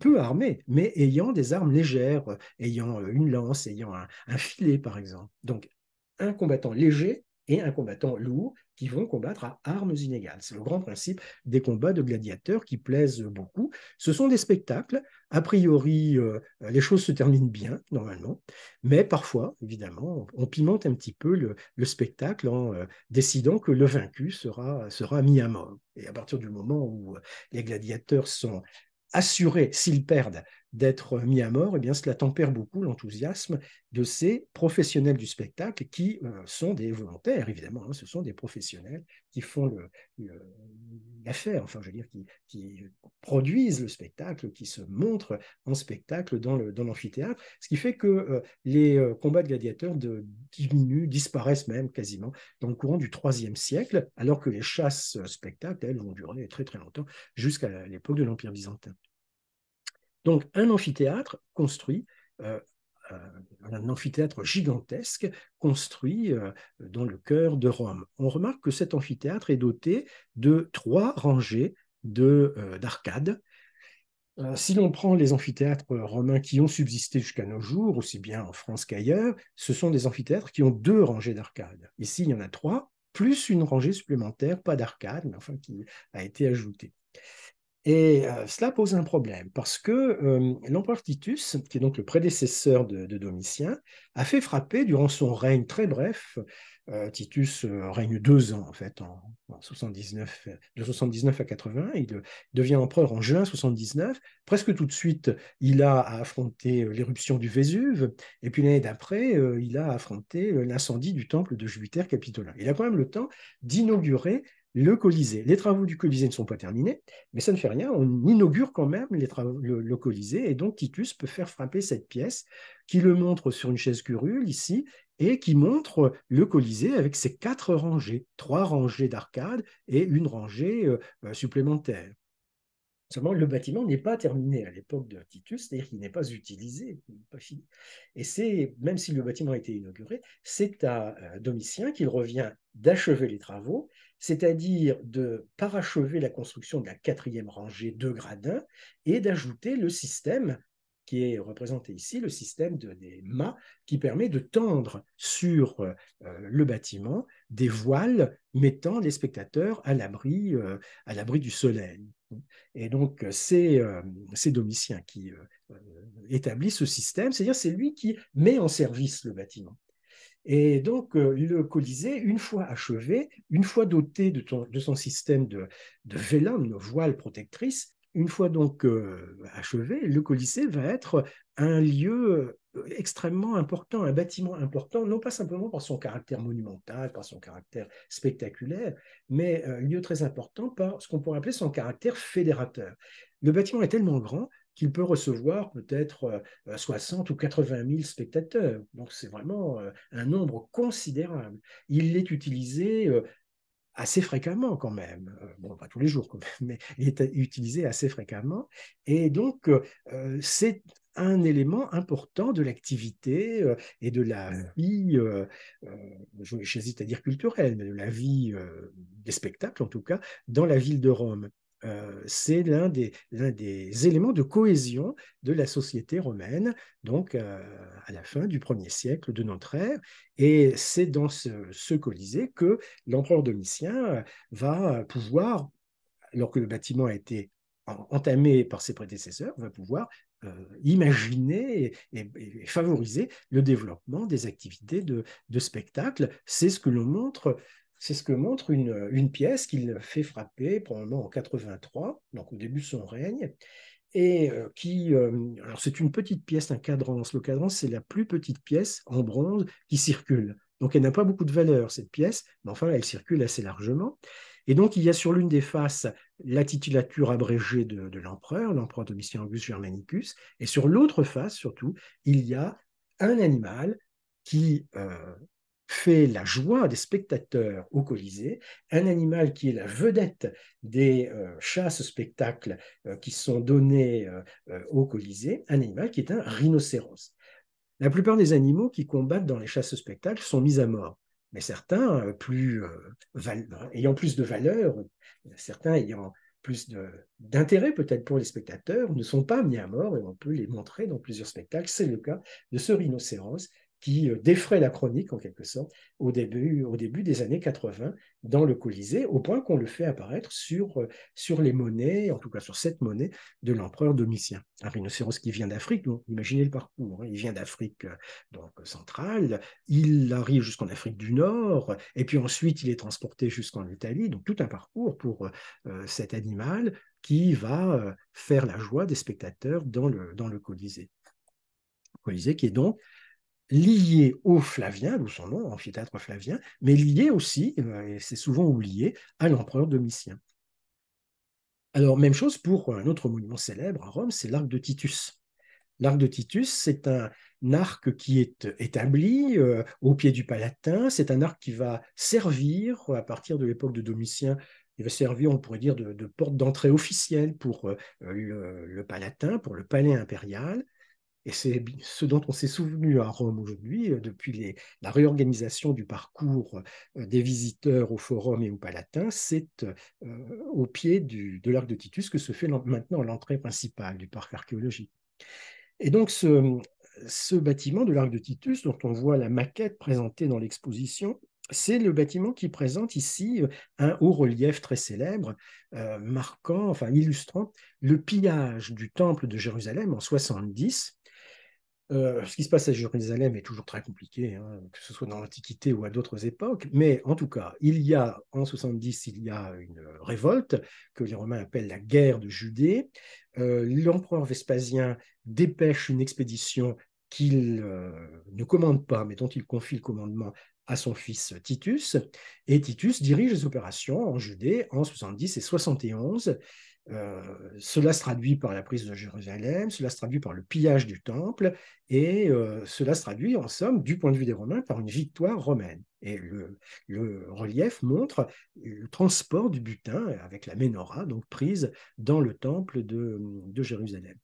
peu armé, mais ayant des armes légères, ayant une lance, ayant un filet, par exemple. Donc, un combattant léger et un combattant lourd qui vont combattre à armes inégales. C'est le grand principe des combats de gladiateurs qui plaisent beaucoup. Ce sont des spectacles. A priori, euh, les choses se terminent bien, normalement, mais parfois, évidemment, on, pimente un petit peu le, spectacle en euh, décidant que le vaincu sera mis à mort. Et à partir du moment où euh, les gladiateurs sont assurés, s'ils perdent, d'être mis à mort, eh bien, cela tempère beaucoup l'enthousiasme de ces professionnels du spectacle qui euh, sont des volontaires, évidemment. Hein. ce sont des professionnels qui font l'affaire, enfin, je veux dire, qui, produisent le spectacle, qui se montrent en spectacle dans l'amphithéâtre. Dans ce qui fait que euh, les euh, combats de gladiateurs diminuent, disparaissent même quasiment dans le courant du IIIe siècle, alors que les chasses-spectacles, elles, vont durer très très longtemps, jusqu'à l'époque de l'Empire byzantin. Donc un amphithéâtre construit euh, euh, un amphithéâtre gigantesque construit euh, dans le cœur de Rome. On remarque que cet amphithéâtre est doté de trois rangées d'arcades. si l'on prend les amphithéâtres romains qui ont subsisté jusqu'à nos jours, aussi bien en France qu'ailleurs, ce sont des amphithéâtres qui ont deux rangées d'arcades. Ici, il y en a trois, plus une rangée supplémentaire, pas d'arcade, mais enfin qui a été ajoutée. Et cela pose un problème parce que l'empereur Titus, qui est donc le prédécesseur de, Domitien, a fait frapper durant son règne très bref, Titus règne deux ans en fait, en, 79, de 79 à 80, il devient empereur en juin 79, presque tout de suite il a affronté l'éruption du Vésuve, et puis l'année d'après il a affronté l'incendie du temple de Jupiter Capitolin. Il a quand même le temps d'inaugurer le Colisée. Les travaux du Colisée ne sont pas terminés, mais ça ne fait rien. On inaugure quand même les le, le, Colisée et donc Titus peut faire frapper cette pièce qui le montre sur une chaise curule ici et qui montre le Colisée avec ses quatre rangées, trois rangées d'arcades et une rangée euh, bah, supplémentaire. Seulement, le bâtiment n'est pas terminé à l'époque de Titus, c'est-à-dire qu'il n'est pas utilisé, pas fini. Et c'est, même si le bâtiment a été inauguré, c'est à euh, Domitien qu'il revient d'achever les travaux c'est-à-dire de parachever la construction de la quatrième rangée de gradins et d'ajouter le système qui est représenté ici, le système des mâts qui permet de tendre sur euh, le bâtiment des voiles mettant les spectateurs à l'abri euh, du soleil. Et donc euh, c'est Domitien qui établit ce système, c'est-à-dire c'est lui qui met en service le bâtiment. Et donc, euh, le Colisée, une fois achevé, une fois doté de, son système de, de vélum, de voile protectrice, une fois donc euh, achevé, le Colisée va être un lieu euh, extrêmement important, un bâtiment important, non pas simplement par son caractère monumental, par son caractère spectaculaire, mais un lieu très important par ce qu'on pourrait appeler son caractère fédérateur. Le bâtiment est tellement grand qu'il peut recevoir peut-être 60 euh, ou 80 000 spectateurs. Donc c'est vraiment euh, un nombre considérable. Il est utilisé euh, assez fréquemment quand même, bon pas tous les jours quand même, mais il est utilisé assez fréquemment. Et donc c'est un élément important de l'activité et de la vie, je j'hésite à dire culturelle, mais de la vie des spectacles en tout cas, dans la ville de Rome. Euh, c'est l'un des, éléments de cohésion de la société romaine, donc euh, à la fin du premier siècle de notre ère. Et c'est dans ce, Colisée que l'empereur Domitien va pouvoir, alors que le bâtiment a été entamé par ses prédécesseurs, va pouvoir euh, imaginer et, favoriser le développement des activités de, de spectacle. C'est ce que l'on montre c'est ce que montre une, pièce qu'il fait frapper probablement en 83, donc au début de son règne, et euh, qui, euh, alors c'est une petite pièce, un cadran. Le cadran, c'est la plus petite pièce en bronze qui circule. Donc elle n'a pas beaucoup de valeur, cette pièce, mais enfin elle circule assez largement. Et donc il y a sur l'une des faces la titulature abrégée de, l'empereur, l'empereur Domitien Auguste Germanicus, et sur l'autre face surtout, il y a un animal qui euh, fait la joie des spectateurs au Colisée, un animal qui est la vedette des euh, chasses-spectacles euh, qui sont données euh, au Colisée, un animal qui est un rhinocéros. La plupart des animaux qui combattent dans les chasses-spectacles sont mis à mort, mais certains ayant plus de valeur, certains ayant plus d'intérêt peut-être pour les spectateurs, ne sont pas mis à mort et on peut les montrer dans plusieurs spectacles. C'est le cas de ce rhinocéros qui euh, défrait la chronique en quelque sorte au début, au début des années 80 dans le Colisée, au point qu'on le fait apparaître sur, euh, sur les monnaies, en tout cas sur cette monnaie de l'empereur Domitien. Un rhinocéros qui vient d'Afrique, donc imaginez le parcours, hein. il vient d'Afrique euh, donc centrale, il arrive jusqu'en Afrique du Nord, et puis ensuite il est transporté jusqu'en Italie, donc tout un parcours pour cet animal qui va faire la joie des spectateurs dans le, dans le Colisée. Colisée qui est donc lié au Flavien, d'où son nom, amphithéâtre Flavien, mais lié aussi, eh ben, et c'est souvent oublié, à l'empereur Domitien. Alors, même chose pour un autre monument célèbre à Rome, c'est l'arc de Titus. L'arc de Titus, c'est un arc qui est établi euh, au pied du Palatin, c'est un arc qui va servir, à partir de l'époque de Domitien, il va servir, on pourrait dire, de, porte d'entrée officielle pour euh, le, Palatin, pour le palais impérial. Et c'est ce dont on s'est souvenu à Rome aujourd'hui, euh, depuis la réorganisation du parcours euh, des visiteurs au Forum et au Palatin, c'est euh, au pied de l'arc de Titus que se fait maintenant l'entrée principale du parc archéologique. Et donc ce, bâtiment de l'arc de Titus, dont on voit la maquette présentée dans l'exposition, c'est le bâtiment qui présente ici un haut relief très célèbre, marquant, enfin illustrant le pillage du temple de Jérusalem en 70 euh, ce qui se passe à Jérusalem est toujours très compliqué, hein, que ce soit dans l'Antiquité ou à d'autres époques, mais en tout cas, il y a, en 70, il y a une révolte que les Romains appellent la guerre de Judée. Euh, l'empereur Vespasien dépêche une expédition qu'il euh, ne commande pas, mais dont il confie le commandement à son fils Titus, et Titus dirige les opérations en Judée en 70 et 71, euh, cela se traduit par la prise de Jérusalem, cela se traduit par le pillage du temple, et euh, cela se traduit en somme, du point de vue des Romains, par une victoire romaine. Et le, relief montre le transport du butin avec la menorah, donc prise dans le temple de, Jérusalem.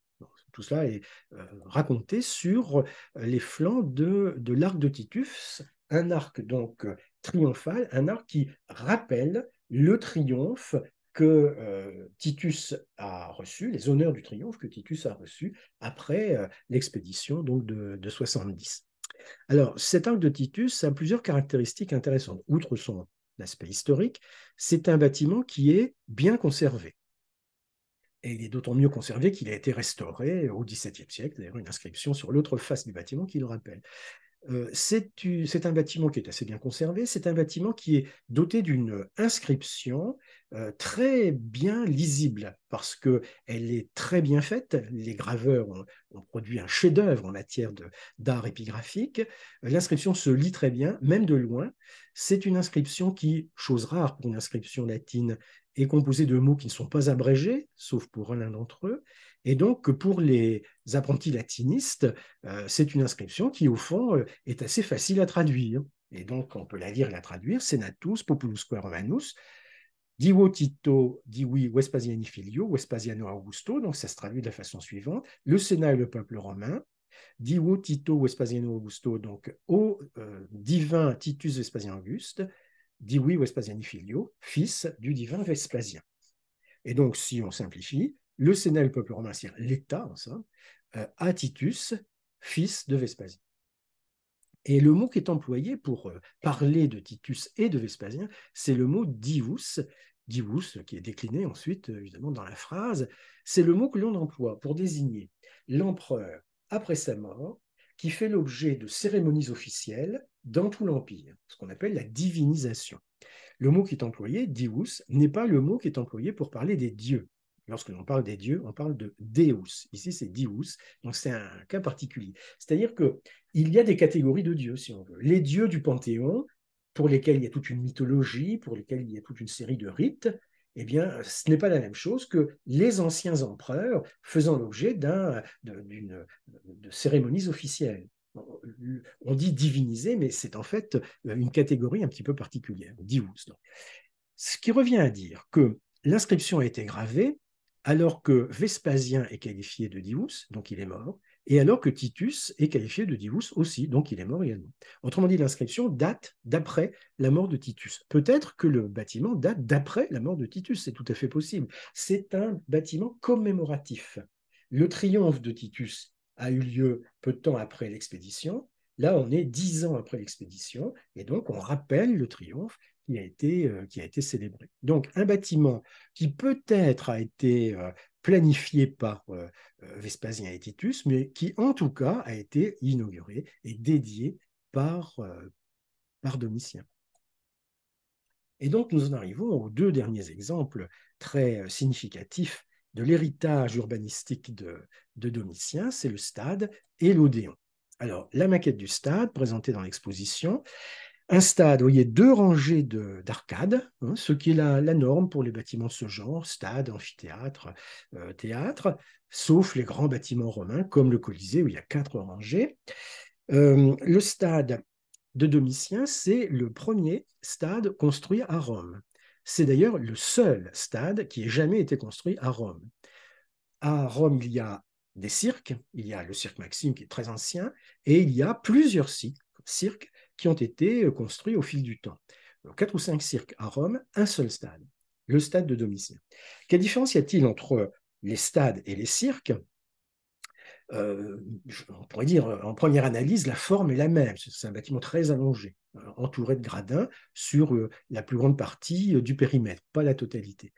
tout cela est euh, raconté sur les flancs de, de l'arc de Titus, un arc donc triomphal, un arc qui rappelle le triomphe que euh, Titus a reçu, les honneurs du triomphe que Titus a reçu après euh, l'expédition donc de, 70. Alors, cet arc de Titus a plusieurs caractéristiques intéressantes. Outre son aspect historique, c'est un bâtiment qui est bien conservé. Et il est d'autant mieux conservé qu'il a été restauré au XVIIe siècle, d'ailleurs une inscription sur l'autre face du bâtiment qui le rappelle. Euh, c'est un bâtiment qui est assez bien conservé, c'est un bâtiment qui est doté d'une inscription euh, très bien lisible parce que elle est très bien faite. Les graveurs ont, produit un chef-d'œuvre en matière d'art épigraphique. L'inscription se lit très bien, même de loin. C'est une inscription qui, chose rare pour une inscription latine, est composée de mots qui ne sont pas abrégés, sauf pour l'un d'entre eux. Et donc, pour les apprentis latinistes, euh, c'est une inscription qui, au fond, euh, est assez facile à traduire. Et donc, on peut la lire et la traduire, Senatus Populus Romanus, Divo Tito dit Vespasiani filio, Vespasiano Augusto, donc ça se traduit de la façon suivante le Sénat et le peuple romain. Divo Tito Vespasiano Augusto, donc au euh, divin Titus vespasian Auguste, dit oui, Vespasiani filio, fils du divin Vespasien. Et donc, si on simplifie, le Sénat et le peuple romain, c'est-à-dire l'État, en euh, à Titus, fils de Vespasien. Et le mot qui est employé pour euh, parler de Titus et de Vespasien, c'est le mot divus, divus euh, qui est décliné ensuite euh, évidemment dans la phrase, c'est le mot que l'on emploie pour désigner l'empereur après sa mort qui fait l'objet de cérémonies officielles dans tout l'empire, ce qu'on appelle la divinisation. Le mot qui est employé, divus, n'est pas le mot qui est employé pour parler des dieux. Lorsque l'on parle des dieux, on parle de Deus. Ici, c'est Deus, donc c'est un cas particulier. C'est-à-dire que il y a des catégories de dieux, si on veut. Les dieux du panthéon, pour lesquels il y a toute une mythologie, pour lesquels il y a toute une série de rites, eh bien, ce n'est pas la même chose que les anciens empereurs faisant l'objet d'une, de cérémonies officielles. On dit divinisé, mais c'est en fait euh, une catégorie un petit peu particulière, Deus. Ce qui revient à dire que l'inscription a été gravée alors que Vespasien est qualifié de divus, donc il est mort, et alors que Titus est qualifié de divus aussi, donc il est mort également. Autrement dit, l'inscription date d'après la mort de Titus. Peut-être que le bâtiment date d'après la mort de Titus, c'est tout à fait possible. C'est un bâtiment commémoratif. Le triomphe de Titus a eu lieu peu de temps après l'expédition. Là, on est dix ans après l'expédition, et donc on rappelle le triomphe qui a été, euh, qui a été célébré. Donc un bâtiment qui peut-être a été euh, planifié par euh, Vespasien et Titus, mais qui en tout cas a été inauguré et dédié par, par Domitien. Et donc nous en arrivons aux deux derniers exemples très significatifs de l'héritage urbanistique de, de Domitien, c'est le stade et l'Odéon. Alors, la maquette du stade présentée dans l'exposition, un stade, vous voyez, deux rangées d'arcades, hein, ce qui est la, norme pour les bâtiments de ce genre, stade, amphithéâtre, euh, théâtre, sauf les grands bâtiments romains comme le Colisée où il y a quatre rangées. Euh, le stade de Domitien, c'est le premier stade construit à Rome. C'est d'ailleurs le seul stade qui ait jamais été construit à Rome. À Rome, il y a des cirques, il y a le cirque Maxime qui est très ancien, et il y a plusieurs cirques qui ont été euh, construits au fil du temps. quatre ou cinq cirques à Rome, un seul stade, le stade de Domitien. Quelle différence y a-t-il entre euh, les stades et les cirques euh, on pourrait dire en première analyse, la forme est la même. C'est un bâtiment très allongé, entouré de gradins sur la plus grande partie du périmètre, pas la totalité.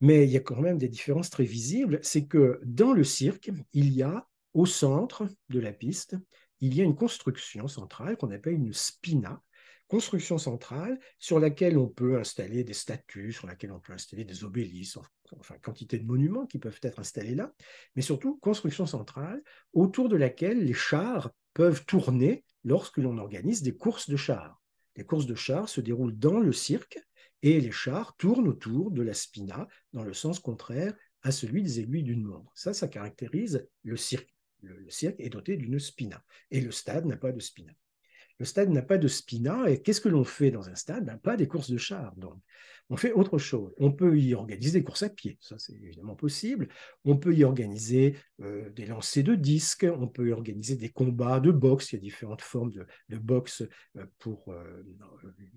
Mais il y a quand même des différences très visibles. C'est que dans le cirque, il y a au centre de la piste il y a une construction centrale qu'on appelle une spina, construction centrale sur laquelle on peut installer des statues, sur laquelle on peut installer des obélisques, enfin quantité de monuments qui peuvent être installés là, mais surtout construction centrale autour de laquelle les chars peuvent tourner lorsque l'on organise des courses de chars. Les courses de chars se déroulent dans le cirque et les chars tournent autour de la spina dans le sens contraire à celui des aiguilles d'une montre. Ça, ça caractérise le cirque le, cirque est doté d'une spina et le stade n'a pas de spina. Le stade n'a pas de spina et qu'est-ce que l'on fait dans un stade n'a ben, Pas des courses de chars. on fait autre chose. On peut y organiser des courses à pied, ça c'est évidemment possible. On peut y organiser euh, des lancers de disques, on peut y organiser des combats de boxe. Il y a différentes formes de, boxe euh, pour euh,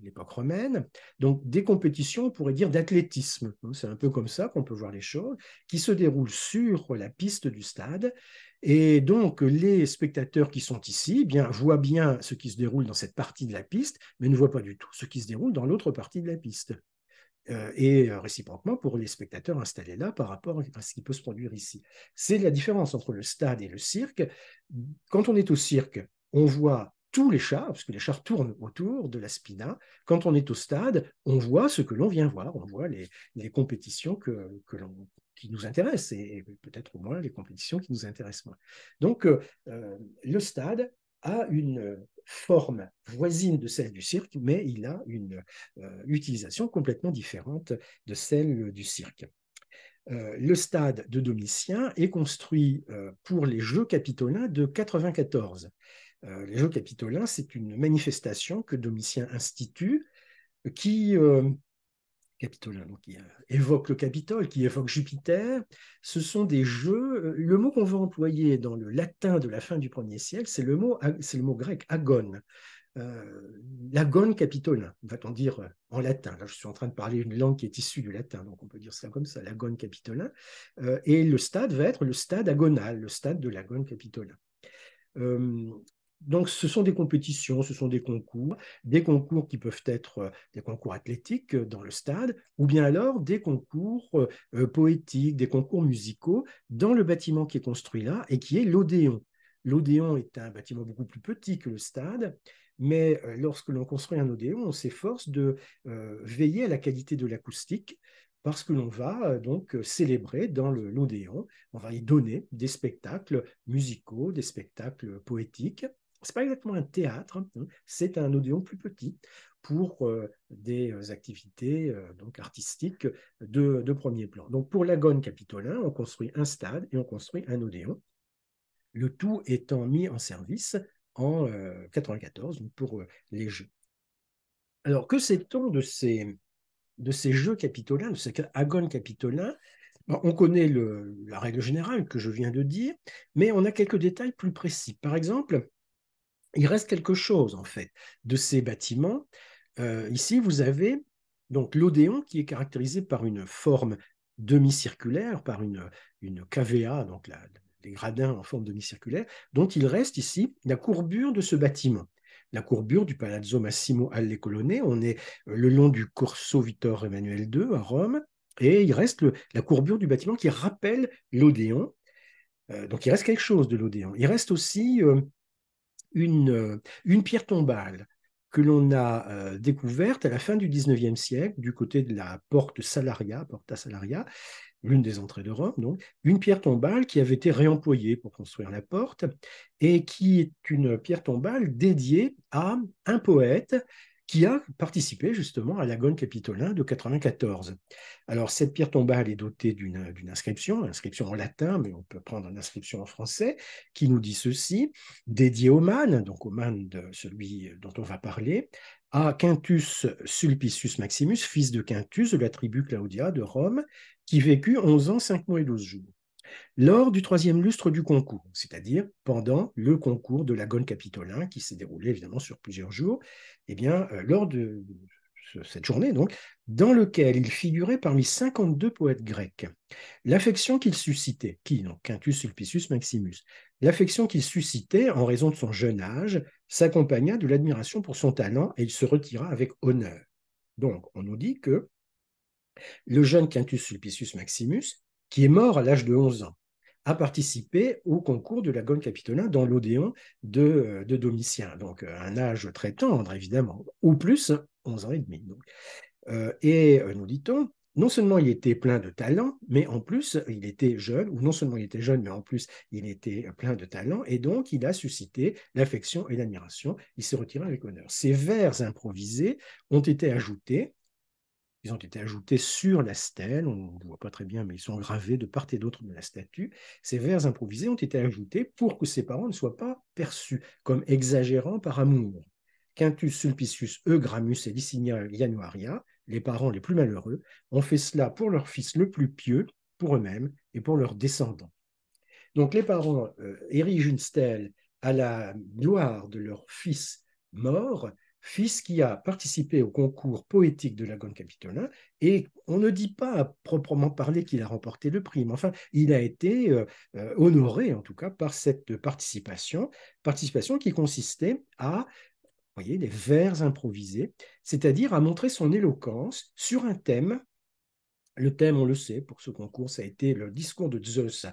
l'époque romaine. Donc, des compétitions, on pourrait dire d'athlétisme. Hein. C'est un peu comme ça qu'on peut voir les choses, qui se déroulent sur la piste du stade et donc, les spectateurs qui sont ici eh bien, voient bien ce qui se déroule dans cette partie de la piste, mais ne voient pas du tout ce qui se déroule dans l'autre partie de la piste. Euh, et euh, réciproquement pour les spectateurs installés là par rapport à ce qui peut se produire ici. C'est la différence entre le stade et le cirque. Quand on est au cirque, on voit tous les chars, parce que les chars tournent autour de la spina. Quand on est au stade, on voit ce que l'on vient voir, on voit les, compétitions que l'on qui nous intéressent et, peut-être au moins les compétitions qui nous intéressent moins. Donc, euh, euh, le stade a une forme voisine de celle du cirque, mais il a une euh, utilisation complètement différente de celle du cirque. le stade de Domitien est construit pour les Jeux capitolins de 94. les Jeux capitolins, c'est une manifestation que Domitien institue qui capitolin, donc qui évoque le Capitole, qui évoque Jupiter. Ce sont des jeux. Euh, le mot qu'on va employer dans le latin de la fin du premier siècle, c'est le mot, c'est le mot grec agon »,« Euh, l'agone capitolin, va t dire euh, en latin. Là, je suis en train de parler une langue qui est issue du latin, donc on peut dire ça comme ça, l'agon capitolin. Euh, et le stade va être le stade agonal, le stade de l'agon capitolin donc, ce sont des compétitions, ce sont des concours, des concours qui peuvent être euh, des concours athlétiques euh, dans le stade, ou bien alors des concours euh, poétiques, des concours musicaux dans le bâtiment qui est construit là et qui est l'Odéon. L'Odéon est un bâtiment beaucoup plus petit que le stade, mais lorsque l'on construit un Odéon, on s'efforce de veiller à la qualité de l'acoustique, parce que l'on va donc célébrer dans l'Odéon, on va y donner des spectacles musicaux, des spectacles poétiques n'est pas exactement un théâtre, hein. c'est un odéon plus petit pour euh, des euh, activités euh, donc artistiques de, premier plan. Donc pour l'Agone capitolin, on construit un stade et on construit un odéon, le tout étant mis en service en 1994 pour les Jeux. Alors que sait-on de ces, de ces Jeux capitolins, de ces Agone capitolin on connaît la règle générale que je viens de dire, mais on a quelques détails plus précis. Par exemple, il reste quelque chose, en fait, de ces bâtiments. Euh, ici, vous avez donc l'Odéon qui est caractérisé par une forme demi-circulaire, par une, une cavea, donc la, les gradins en forme demi-circulaire, dont il reste ici la courbure de ce bâtiment. La courbure du Palazzo Massimo alle Colonne, on est euh, le long du Corso Vittor Emmanuel II à Rome, et il reste la courbure du bâtiment qui rappelle l'Odéon. Euh, donc il reste quelque chose de l'Odéon. Il reste aussi euh, une, pierre tombale que l'on a euh, découverte à la fin du XIXe siècle, du côté de la porte Salaria, Porta Salaria, l'une des entrées de Rome, donc, une pierre tombale qui avait été réemployée pour construire la porte, et qui est une pierre tombale dédiée à un poète qui a participé justement à l'agone capitolin de 94. Alors cette pierre tombale est dotée d'une inscription, inscription en latin, mais on peut prendre une inscription en français, qui nous dit ceci, dédiée au man, donc au man de celui dont on va parler, à Quintus Sulpicius Maximus, fils de Quintus de la tribu Claudia de Rome, qui vécut 11 ans, 5 mois et 12 jours lors du troisième lustre du concours, c'est-à-dire pendant le concours de l'agone capitolin qui s'est déroulé évidemment sur plusieurs jours, eh bien, euh, lors de cette journée, donc, dans lequel il figurait parmi 52 poètes grecs. L'affection qu'il suscitait, qui, donc Quintus Sulpicius Maximus, l'affection qu'il suscitait en raison de son jeune âge s'accompagna de l'admiration pour son talent et il se retira avec honneur. Donc, on nous dit que le jeune Quintus Sulpicius Maximus, qui est mort à l'âge de 11 ans, a participé au concours de la lagon capitolin dans l'Odéon de, euh, de, Domitien. Donc, euh, un âge très tendre, évidemment, ou plus, 11 ans et demi. Euh, et nous dit-on, non seulement il était plein de talent, mais en plus, il était jeune, ou non seulement il était jeune, mais en plus, il était plein de talent, et donc il a suscité l'affection et l'admiration. Il s'est retiré avec honneur. Ces vers improvisés ont été ajoutés ils ont été ajoutés sur la stèle, on ne voit pas très bien, mais ils sont gravés de part et d'autre de la statue. Ces vers improvisés ont été ajoutés pour que ses parents ne soient pas perçus comme exagérants par amour. Quintus Sulpicius Eugramus et Licinia Januaria, les parents les plus malheureux, ont fait cela pour leur fils le plus pieux, pour eux-mêmes et pour leurs descendants. Donc les parents euh, érigent une stèle à la gloire de leur fils mort, fils qui a participé au concours poétique de l'Agon Capitolin, hein, et on ne dit pas à proprement parler qu'il a remporté le prix, mais enfin, il a été euh, euh, honoré en tout cas par cette participation, participation qui consistait à voyez, des vers improvisés, c'est-à-dire à montrer son éloquence sur un thème le thème, on le sait, pour ce concours, ça a été le discours de Zeus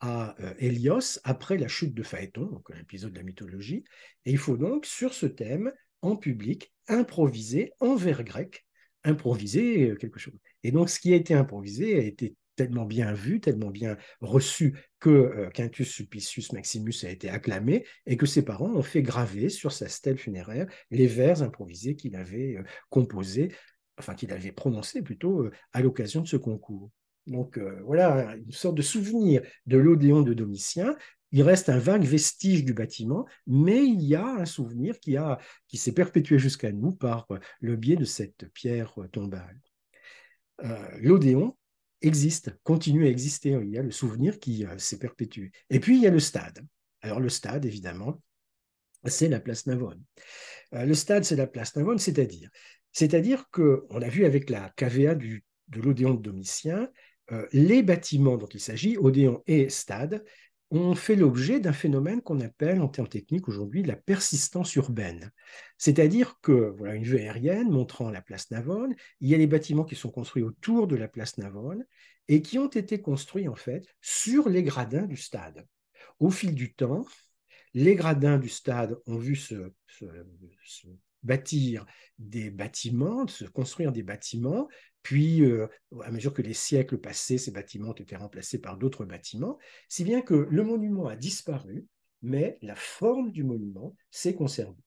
à euh, Hélios après la chute de Phaéton, donc un épisode de la mythologie. Et il faut donc, sur ce thème, en public, improvisé en vers grec, improvisé euh, quelque chose. Et donc, ce qui a été improvisé a été tellement bien vu, tellement bien reçu que euh, Quintus Sulpicius Maximus a été acclamé et que ses parents ont fait graver sur sa stèle funéraire les vers improvisés qu'il avait euh, composés, enfin qu'il avait prononcé plutôt à l'occasion de ce concours. Donc voilà, une sorte de souvenir de l'Odéon de Domitien il reste un vague vestige du bâtiment, mais il y a un souvenir qui, qui s'est perpétué jusqu'à nous par euh, le biais de cette pierre euh, tombale. Euh, L'Odéon existe, continue à exister. Il y a le souvenir qui s'est perpétué. Et puis, il y a le stade. Alors, le stade, évidemment, c'est la place Navone. le stade, c'est la place Navone, c'est-à-dire c'est-à-dire qu'on a vu avec la cavea de l'Odéon de Domitien, les bâtiments dont il s'agit, Odéon et Stade, ont fait l'objet d'un phénomène qu'on appelle en termes techniques aujourd'hui la persistance urbaine. C'est-à-dire que, voilà, une vue aérienne montrant la place Navone, il y a des bâtiments qui sont construits autour de la place Navone et qui ont été construits en fait sur les gradins du stade. Au fil du temps, les gradins du stade ont vu se bâtir des bâtiments, se construire des bâtiments puis, à mesure que les siècles passaient, ces bâtiments ont été remplacés par d'autres bâtiments, si bien que le monument a disparu, mais la forme du monument s'est conservée.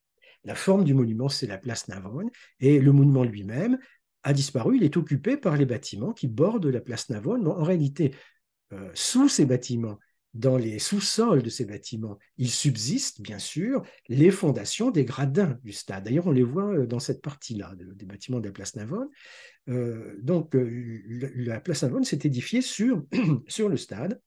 La forme du monument, c'est la place Navone, et le monument lui-même a disparu, il est occupé par les bâtiments qui bordent la place Navone. Mais en réalité, sous ces bâtiments, dans les sous-sols de ces bâtiments, il subsiste bien sûr les fondations des gradins du stade. D'ailleurs, on les voit euh, dans cette partie-là des bâtiments de la place Navone. Euh, donc, euh, la place Navone s'est édifiée sur, sur le stade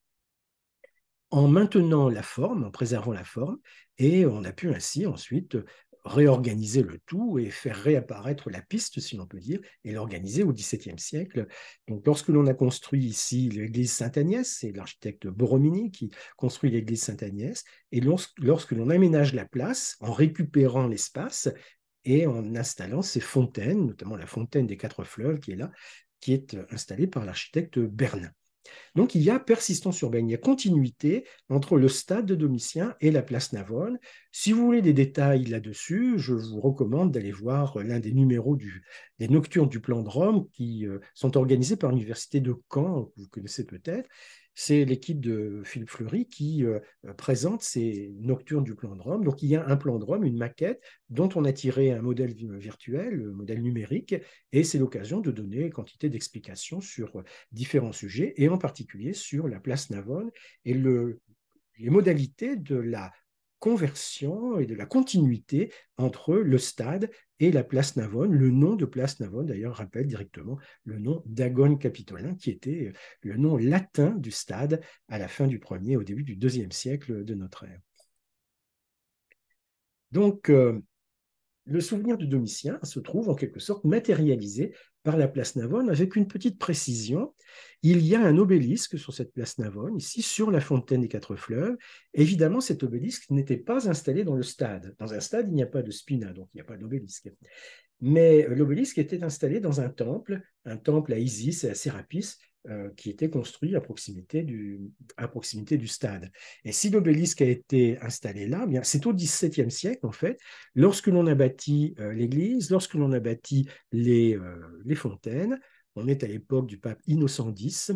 en maintenant la forme, en préservant la forme, et on a pu ainsi ensuite réorganiser le tout et faire réapparaître la piste, si l'on peut dire, et l'organiser au XVIIe siècle. Donc, lorsque l'on a construit ici l'église Sainte-Agnès, c'est l'architecte Borromini qui construit l'église Sainte-Agnès, et lorsque l'on aménage la place en récupérant l'espace et en installant ces fontaines, notamment la fontaine des quatre fleuves qui est là, qui est euh, installée par l'architecte Bernin. Donc il y a persistance urbaine, il y a continuité entre le stade de Domitien et la place Navone. Si vous voulez des détails là-dessus, je vous recommande d'aller voir euh, l'un des numéros des Nocturnes du plan de Rome qui euh, sont organisés par l'Université de Caen, que vous connaissez peut-être, c'est l'équipe de Philippe Fleury qui euh, euh, présente ces nocturnes du plan de Rome. Donc il y a un plan de Rome, une maquette dont on a tiré un modèle virtuel, un modèle numérique, et c'est l'occasion de donner quantité d'explications sur euh, différents sujets, et en particulier sur la place Navone et les modalités de la conversion et de la continuité entre le stade et la place Navone, le nom de place Navone, d'ailleurs, rappelle directement le nom d'Agone capitolin, qui était euh, le nom latin du stade à la fin du 1er, au début du 2e siècle de notre ère. Donc, euh, le souvenir de Domitien se trouve en quelque sorte matérialisé par la place Navone avec une petite précision. Il y a un obélisque sur cette place Navone, ici sur la fontaine des quatre fleuves. Évidemment, cet obélisque n'était pas installé dans le stade. Dans un stade, il n'y a pas de spina, donc il n'y a pas d'obélisque. Mais l'obélisque était installé dans un temple, un temple à Isis et à Sérapis, euh, qui était construit à proximité du, à proximité du stade. Et si l'obélisque a été installé là, eh bien c'est au XVIIe siècle, en fait, lorsque l'on a bâti euh, l'église, lorsque l'on a bâti euh, les, fontaines, on est à l'époque du pape Innocent X,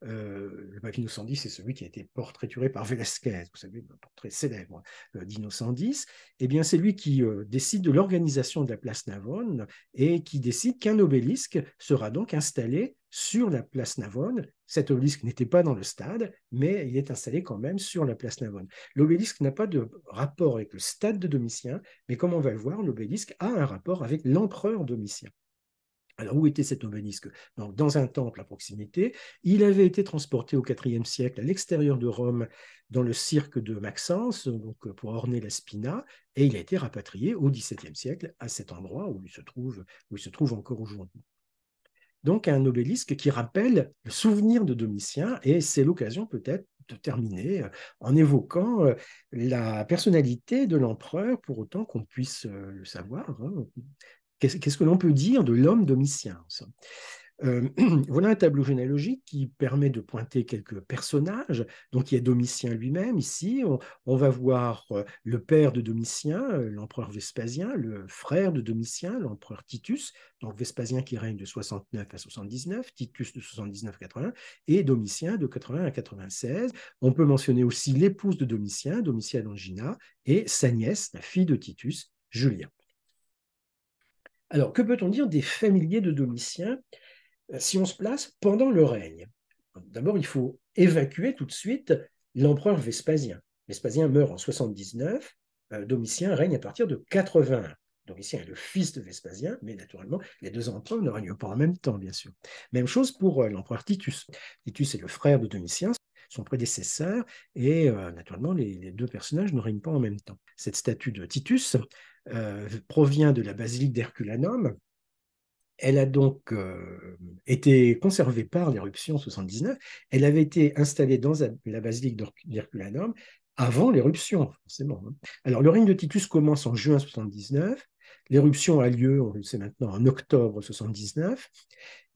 le pape Innocent X, c'est celui qui a été portraituré par Velasquez. vous savez, le portrait célèbre d'Innocent X. Eh bien, c'est lui qui décide de l'organisation de la place Navone et qui décide qu'un obélisque sera donc installé sur la place Navone. Cet obélisque n'était pas dans le stade, mais il est installé quand même sur la place Navone. L'obélisque n'a pas de rapport avec le stade de Domitien, mais comme on va le voir, l'obélisque a un rapport avec l'empereur Domitien. Alors, où était cet obélisque Dans un temple à proximité. Il avait été transporté au IVe siècle à l'extérieur de Rome, dans le cirque de Maxence, donc pour orner la Spina, et il a été rapatrié au XVIIe siècle à cet endroit où il se trouve encore aujourd'hui donc un obélisque qui rappelle le souvenir de Domitien, et c'est l'occasion peut-être de terminer euh, en évoquant euh, la personnalité de l'empereur, pour autant qu'on puisse euh, le savoir. Hein. Qu'est-ce que l'on peut dire de l'homme Domitien euh, voilà un tableau généalogique qui permet de pointer quelques personnages. Donc il y a Domitien lui-même ici. On, va voir euh, le père de Domitien, euh, l'empereur Vespasien, le frère de Domitien, l'empereur Titus. Donc Vespasien qui règne de 69 à 79, Titus de 79 à 80 et Domitien de 80 à 96. On peut mentionner aussi l'épouse de Domitien, Domitia Longina, et sa nièce, la fille de Titus, Julien. Alors, que peut-on dire des familiers de Domitien si on se place pendant le règne, d'abord il faut évacuer tout de suite l'empereur Vespasien. Vespasien meurt en 79, euh, Domitien règne à partir de 80. Domitien est le fils de Vespasien, mais naturellement, les deux empereurs ne règnent pas en même temps, bien sûr. Même chose pour euh, l'empereur Titus. Titus est le frère de Domitien, son prédécesseur, et euh, naturellement, les, deux personnages ne règnent pas en même temps. Cette statue de Titus provient de la basilique d'Herculanum, elle a donc euh, été conservée par l'éruption 79. Elle avait été installée dans la basilique d'Herculanum avant l'éruption, forcément. Hein. Alors, le règne de Titus commence en juin 79. L'éruption a lieu, on le sait maintenant, en octobre 79.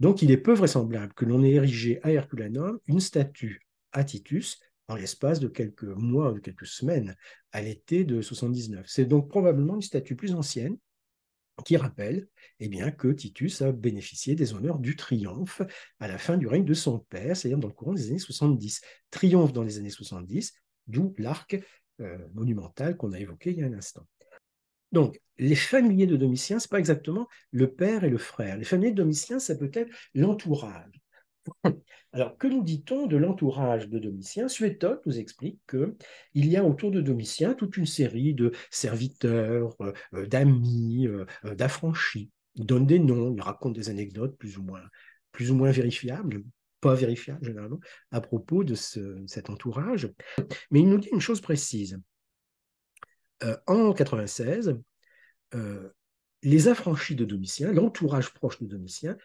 Donc, il est peu vraisemblable que l'on ait érigé à Herculanum une statue à Titus en l'espace de quelques mois ou de quelques semaines à l'été de 79. C'est donc probablement une statue plus ancienne qui rappelle eh bien, que Titus a bénéficié des honneurs du triomphe à la fin du règne de son père, c'est-à-dire dans le courant des années 70. Triomphe dans les années 70, d'où l'arc euh, monumental qu'on a évoqué il y a un instant. Donc, les familiers de Domitien, ce n'est pas exactement le père et le frère. Les familiers de Domitien, ça peut être l'entourage, alors, que nous dit-on de l'entourage de Domitien Suétone nous explique qu'il y a autour de Domitien toute une série de serviteurs, euh, euh, d'amis, euh, d'affranchis. Il donne des noms, il raconte des anecdotes plus ou moins, plus ou moins vérifiables, pas vérifiables généralement, à propos de cet entourage. Mais il nous dit une chose précise. en 96, les affranchis de Domitien, l'entourage proche de Domitien,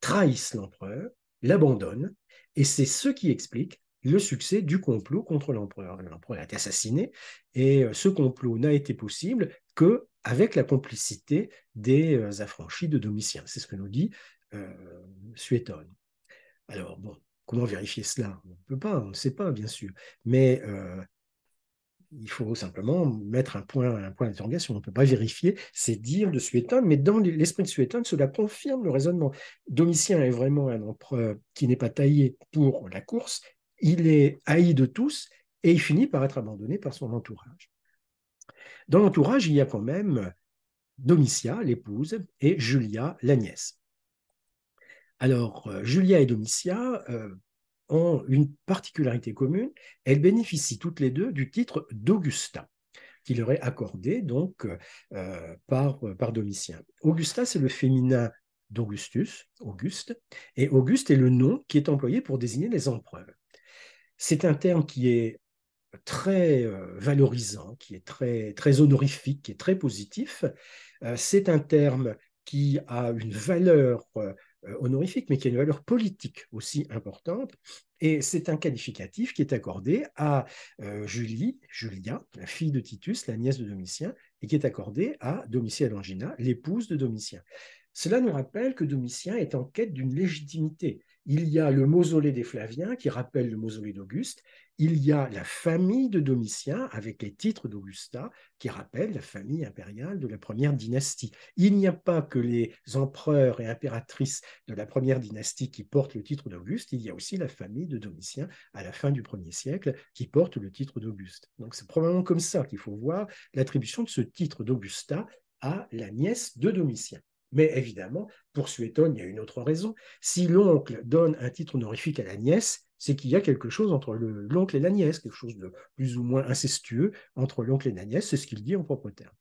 trahissent l'empereur l'abandonne, et c'est ce qui explique le succès du complot contre l'empereur. L'empereur a été assassiné, et euh, ce complot n'a été possible que avec la complicité des euh, affranchis de Domitien. C'est ce que nous dit euh, Suétone. Alors, bon, comment vérifier cela On ne peut pas, on ne sait pas, bien sûr. Mais il faut simplement mettre un point, un point d'interrogation. On ne peut pas vérifier ces dires de Suétone, mais dans l'esprit de Suétone, cela confirme le raisonnement. Domitien est vraiment un empereur qui n'est pas taillé pour la course. Il est haï de tous et il finit par être abandonné par son entourage. Dans l'entourage, il y a quand même Domitia, l'épouse, et Julia, la nièce. Alors, euh, Julia et Domitia euh, ont une particularité commune, elles bénéficient toutes les deux du titre d'Augusta, qui leur est accordé donc euh, par, par Domitien. Augusta, c'est le féminin d'Augustus, Auguste, et Auguste est le nom qui est employé pour désigner les empereurs. C'est un terme qui est très euh, valorisant, qui est très, très honorifique, qui est très positif. Euh, c'est un terme qui a une valeur euh, honorifique, mais qui a une valeur politique aussi importante. Et c'est un qualificatif qui est accordé à euh, Julie, Julia, la fille de Titus, la nièce de Domitien, et qui est accordé à Domitien d'Angina, l'épouse de Domitien. Cela nous rappelle que Domitien est en quête d'une légitimité. Il y a le mausolée des Flaviens qui rappelle le mausolée d'Auguste, il y a la famille de Domitien avec les titres d'Augusta qui rappellent la famille impériale de la première dynastie. Il n'y a pas que les empereurs et impératrices de la première dynastie qui portent le titre d'Auguste, il y a aussi la famille de Domitien à la fin du premier siècle qui porte le titre d'Auguste. Donc c'est probablement comme ça qu'il faut voir l'attribution de ce titre d'Augusta à la nièce de Domitien. Mais évidemment, pour Suétone, il y a une autre raison. Si l'oncle donne un titre honorifique à la nièce, c'est qu'il y a quelque chose entre l'oncle et la nièce, quelque chose de plus ou moins incestueux entre l'oncle et la nièce, c'est ce qu'il dit en propre terme.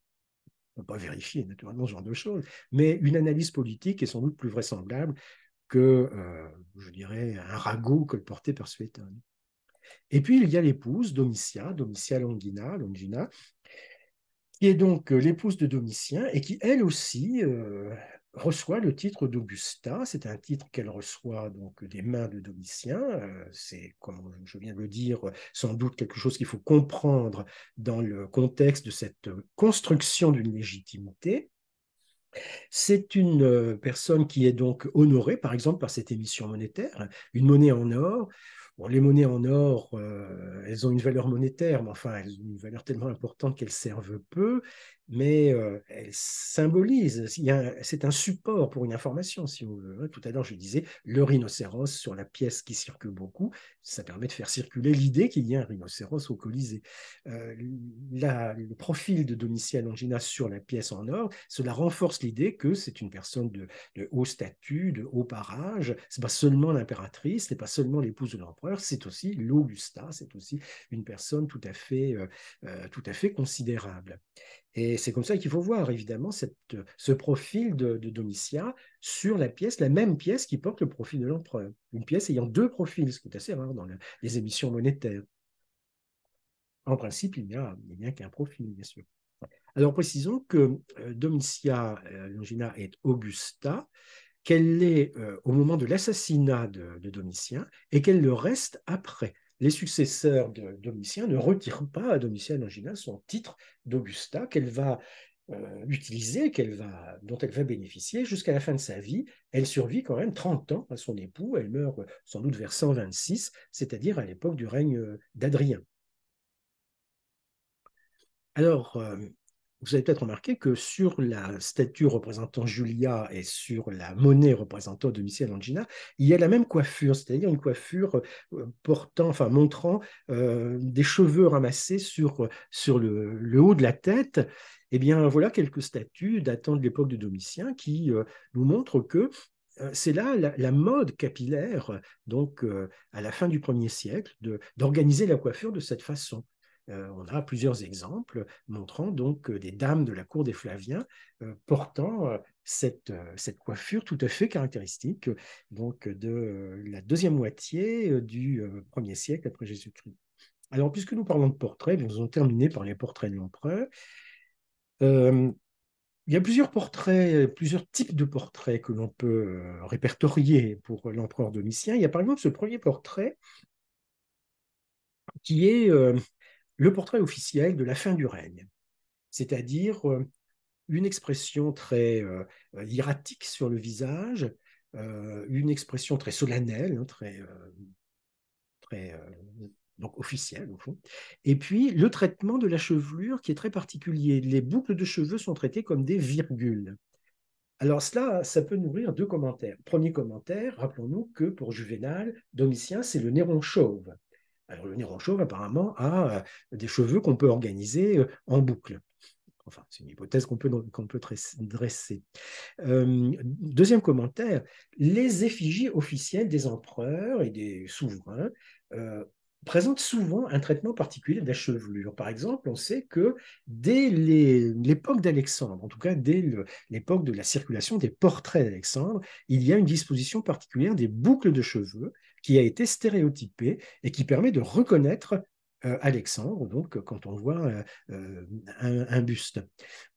On ne peut pas vérifier naturellement ce genre de choses, mais une analyse politique est sans doute plus vraisemblable que, euh, je dirais, un ragot le par Suétone. Et puis il y a l'épouse, Domitia, Domitia Longina, Longina, qui est donc euh, l'épouse de Domitien et qui, elle aussi, euh, reçoit le titre d'Augusta. C'est un titre qu'elle reçoit donc des mains de Domitien. Euh, c'est, comme je viens de le dire, sans doute quelque chose qu'il faut comprendre dans le contexte de cette construction d'une légitimité. C'est une euh, personne qui est donc honorée, par exemple, par cette émission monétaire, une monnaie en or. Bon, les monnaies en or, euh, elles ont une valeur monétaire, mais enfin, elles ont une valeur tellement importante qu'elles servent peu mais elle symbolise, c'est un support pour une information, si vous voulez, Tout à l'heure, je disais le rhinocéros sur la pièce qui circule beaucoup, ça permet de faire circuler l'idée qu'il y a un rhinocéros au Colisée. Euh, le profil de Domitia Longina sur la pièce en or, cela renforce l'idée que c'est une personne de, haut statut, de haut parage. C'est pas seulement l'impératrice, n'est pas seulement l'épouse de l'empereur, c'est aussi l'Augusta, c'est aussi une personne tout à fait, euh, euh, tout à fait considérable. Et c'est comme ça qu'il faut voir, évidemment, ce profil de, de Domitia sur la pièce, la même pièce qui porte le profil de l'empereur. Une pièce ayant deux profils, ce qui est assez rare dans les émissions monétaires. En principe, il n'y a, qu'un profil, bien sûr. Alors précisons que euh, Domitia euh, Longina est Augusta, qu'elle l'est euh, au moment de l'assassinat de, de, Domitien et qu'elle le reste après. Les successeurs de Domitien ne retirent pas à Domitia Longina son titre d'Augusta, qu'elle va euh, utilisée qu'elle va, dont elle va bénéficier jusqu'à la fin de sa vie. Elle survit quand même 30 ans à son époux. Elle meurt euh, sans doute vers 126, c'est-à-dire à, l'époque du règne euh, d'Adrien. Alors, vous avez peut-être remarqué que sur la statue représentant Julia et sur la monnaie représentant Domitien Angina, il y a la même coiffure, c'est-à-dire une coiffure portant, enfin montrant des cheveux ramassés sur, sur le, le, haut de la tête. Eh bien, voilà quelques statues datant de l'époque de Domitien qui euh, nous montrent que euh, c'est là la, mode capillaire, donc euh, à la fin du 1er siècle, d'organiser la coiffure de cette façon. on a plusieurs exemples montrant donc des dames de la cour des Flaviens portant cette, coiffure tout à fait caractéristique donc de la deuxième moitié du 1 siècle après Jésus-Christ. Alors, puisque nous parlons de portraits, nous avons terminé par les portraits de l'empereur il y a plusieurs portraits, euh, plusieurs types de portraits que l'on peut euh, répertorier pour euh, l'empereur Domitien. Il y a par exemple ce premier portrait qui est le portrait officiel de la fin du règne, c'est-à-dire une expression très iratique sur le visage, une expression très solennelle, hein, très, très donc officielle au fond, et puis le traitement de la chevelure qui est très particulier. Les boucles de cheveux sont traitées comme des virgules. Alors cela, ça peut nourrir deux commentaires. Premier commentaire, rappelons-nous que pour Juvénal, Domitien, c'est le néron chauve. Alors le néron chauve, apparemment, a euh, des cheveux qu'on peut organiser euh, en boucle. Enfin, c'est une hypothèse qu'on peut, qu'on peut dresser. Euh, deuxième commentaire, les effigies officielles des empereurs et des souverains euh, présente souvent un traitement particulier de la chevelure. Par exemple, on sait que dès l'époque d'Alexandre, en tout cas dès l'époque de la circulation des portraits d'Alexandre, il y a une disposition particulière des boucles de cheveux qui a été stéréotypée et qui permet de reconnaître euh, Alexandre, donc quand on voit euh, euh, un, buste.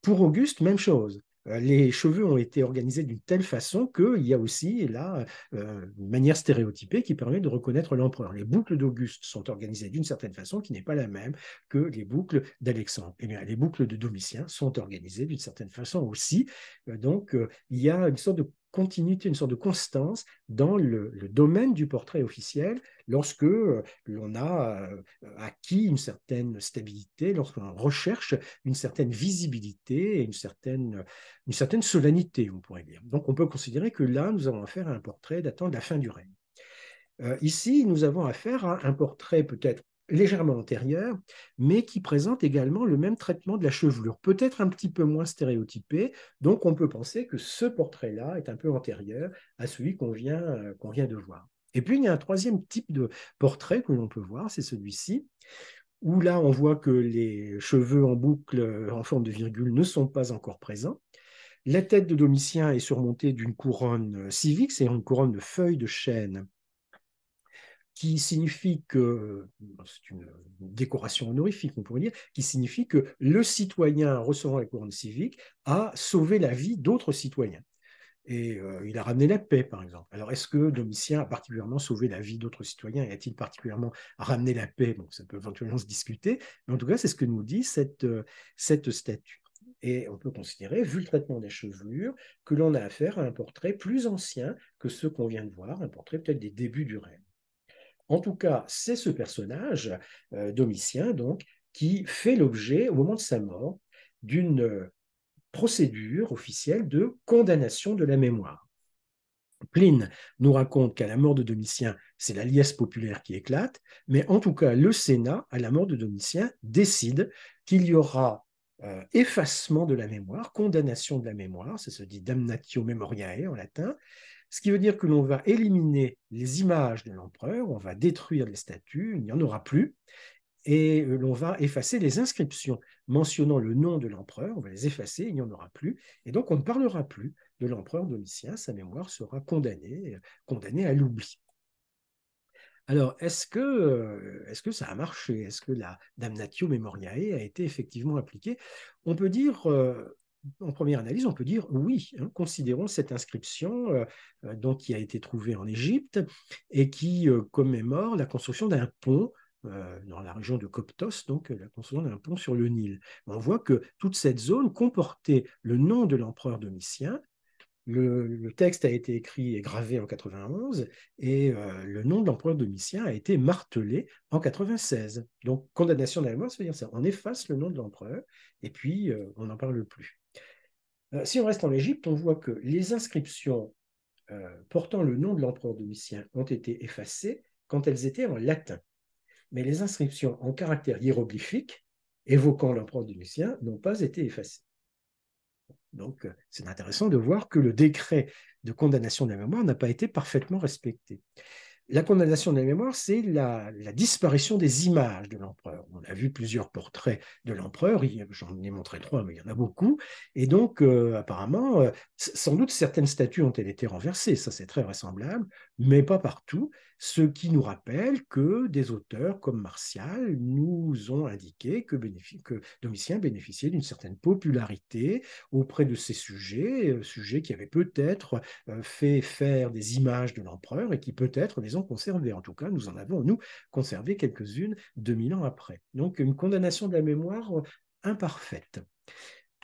Pour Auguste, même chose. Euh, les cheveux ont été organisés d'une telle façon qu'il y a aussi là euh, une manière stéréotypée qui permet de reconnaître l'empereur. Les boucles d'Auguste sont organisées d'une certaine façon qui n'est pas la même que les boucles d'Alexandre. Et eh bien, les boucles de Domitien sont organisées d'une certaine façon aussi. Euh, donc, il y a une sorte de continuité, une sorte de constance dans le, domaine du portrait officiel lorsque euh, l'on a euh, acquis une certaine stabilité, lorsqu'on recherche une certaine visibilité et une certaine, euh, une certaine solennité, on pourrait dire. Donc on peut considérer que là, nous avons affaire à un portrait datant de la fin du règne. ici, nous avons affaire à un portrait peut-être légèrement antérieure, mais qui présente également le même traitement de la chevelure, peut-être un petit peu moins stéréotypé. Donc on peut penser que ce portrait-là est un peu antérieur à celui qu'on vient, euh, qu'on vient de voir. Et puis il y a un troisième type de portrait que l'on peut voir, c'est celui-ci, où là on voit que les cheveux en boucle euh, en forme de virgule ne sont pas encore présents. La tête de Domitien est surmontée d'une couronne euh, civique, cest une couronne de feuilles de chêne qui signifie que, c'est une décoration honorifique, on pourrait dire, qui signifie que le citoyen recevant la couronne civique a sauvé la vie d'autres citoyens. Et euh, il a ramené la paix, par exemple. Alors, est-ce que Domitien a particulièrement sauvé la vie d'autres citoyens et a-t-il particulièrement ramené la paix ça peut éventuellement se discuter, mais en tout cas, c'est ce que nous dit cette, euh, cette statue. Et on peut considérer, vu le traitement des chevelures, que l'on a affaire à un portrait plus ancien que ce qu'on vient de voir, un portrait peut-être des débuts du règne. En tout cas, c'est ce personnage, euh, Domitien, donc, qui fait l'objet, au moment de sa mort, d'une euh, procédure officielle de condamnation de la mémoire. Pline nous raconte qu'à la mort de Domitien, c'est la liesse populaire qui éclate, mais en tout cas, le Sénat, à la mort de Domitien, décide qu'il y aura euh, effacement de la mémoire, condamnation de la mémoire, ça se dit damnatio memoriae en latin, ce qui veut dire que l'on va éliminer les images de l'empereur, on va détruire les statues, il n'y en aura plus, et euh, l'on va effacer les inscriptions mentionnant le nom de l'empereur, on va les effacer, il n'y en aura plus, et donc on ne parlera plus de l'empereur Domitien, sa mémoire sera condamnée, euh, condamnée à l'oubli. Alors, est-ce que, euh, que, ça a marché Est-ce que la damnatio memoriae a été effectivement appliquée On peut dire, en première analyse, on peut dire oui, hein, considérons cette inscription euh, euh, donc, qui a été trouvée en Égypte et qui euh, commémore la construction d'un pont dans la région de Coptos, donc la construction d'un pont sur le Nil. On voit que toute cette zone comportait le nom de l'empereur Domitien. Le, texte a été écrit et gravé en 91 et le nom de l'empereur Domitien a été martelé en 96. Donc condamnation de la ça veut dire ça. On efface le nom de l'empereur et puis on n'en parle plus. Euh, si on reste en Égypte, on voit que les inscriptions euh, portant le nom de l'empereur Domitien ont été effacées quand elles étaient en latin. Mais les inscriptions en caractères hiéroglyphiques évoquant l'empereur Domitien n'ont pas été effacées. Donc, euh, c'est intéressant de voir que le décret de condamnation de la mémoire n'a pas été parfaitement respecté. La condamnation de la mémoire, c'est la, disparition des images de l'empereur. On a vu plusieurs portraits de l'empereur, j'en ai montré trois, mais il y en a beaucoup. Et donc, euh, apparemment, euh, sans doute certaines statues ont-elles été renversées, ça c'est très vraisemblable, mais pas partout, ce qui nous rappelle que des auteurs comme Martial nous ont indiqué que, Domitien bénéficiait d'une certaine popularité auprès de ses sujets, euh, sujets qui avaient peut-être fait faire des images de l'empereur et qui peut-être conservé ont En tout cas, nous en avons, nous, conservé quelques-unes 2000 ans après. Donc, une condamnation de la mémoire euh, imparfaite.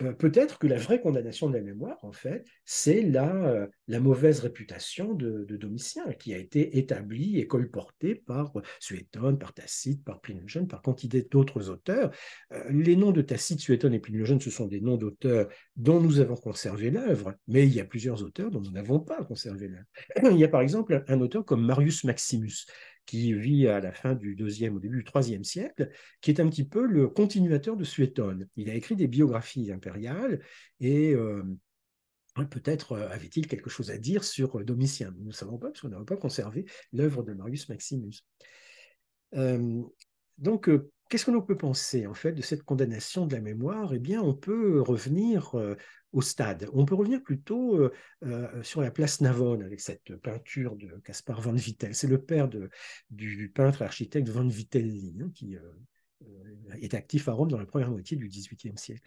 Euh, peut-être que la vraie condamnation de la mémoire, en fait, c'est la, euh, la mauvaise réputation de, de, Domitien qui a été établie et colportée par euh, Suétone, par Tacite, par Pline par quantité d'autres auteurs. Les noms de Tacite, Suétone et Pline le Jeune, ce sont des noms d'auteurs dont nous avons conservé l'œuvre, mais il y a plusieurs auteurs dont nous n'avons pas conservé l'œuvre. Il y a par exemple un auteur comme Marius Maximus, qui vit à la fin du deuxième, au début du troisième siècle, qui est un petit peu le continuateur de Suétone. Il a écrit des biographies impériales et euh, peut-être euh, avait-il quelque chose à dire sur euh, Domitien. Nous ne savons pas, parce qu'on n'a pas conservé l'œuvre de Marius Maximus. donc, Qu'est-ce que l'on peut penser en fait de cette condamnation de la mémoire Eh bien, on peut revenir au stade. On peut revenir plutôt sur la place Navone avec cette peinture de Caspar Van Vittel. C'est le père du peintre architecte Van Vitelli hein, qui euh, est actif à Rome dans la première moitié du XVIIIe siècle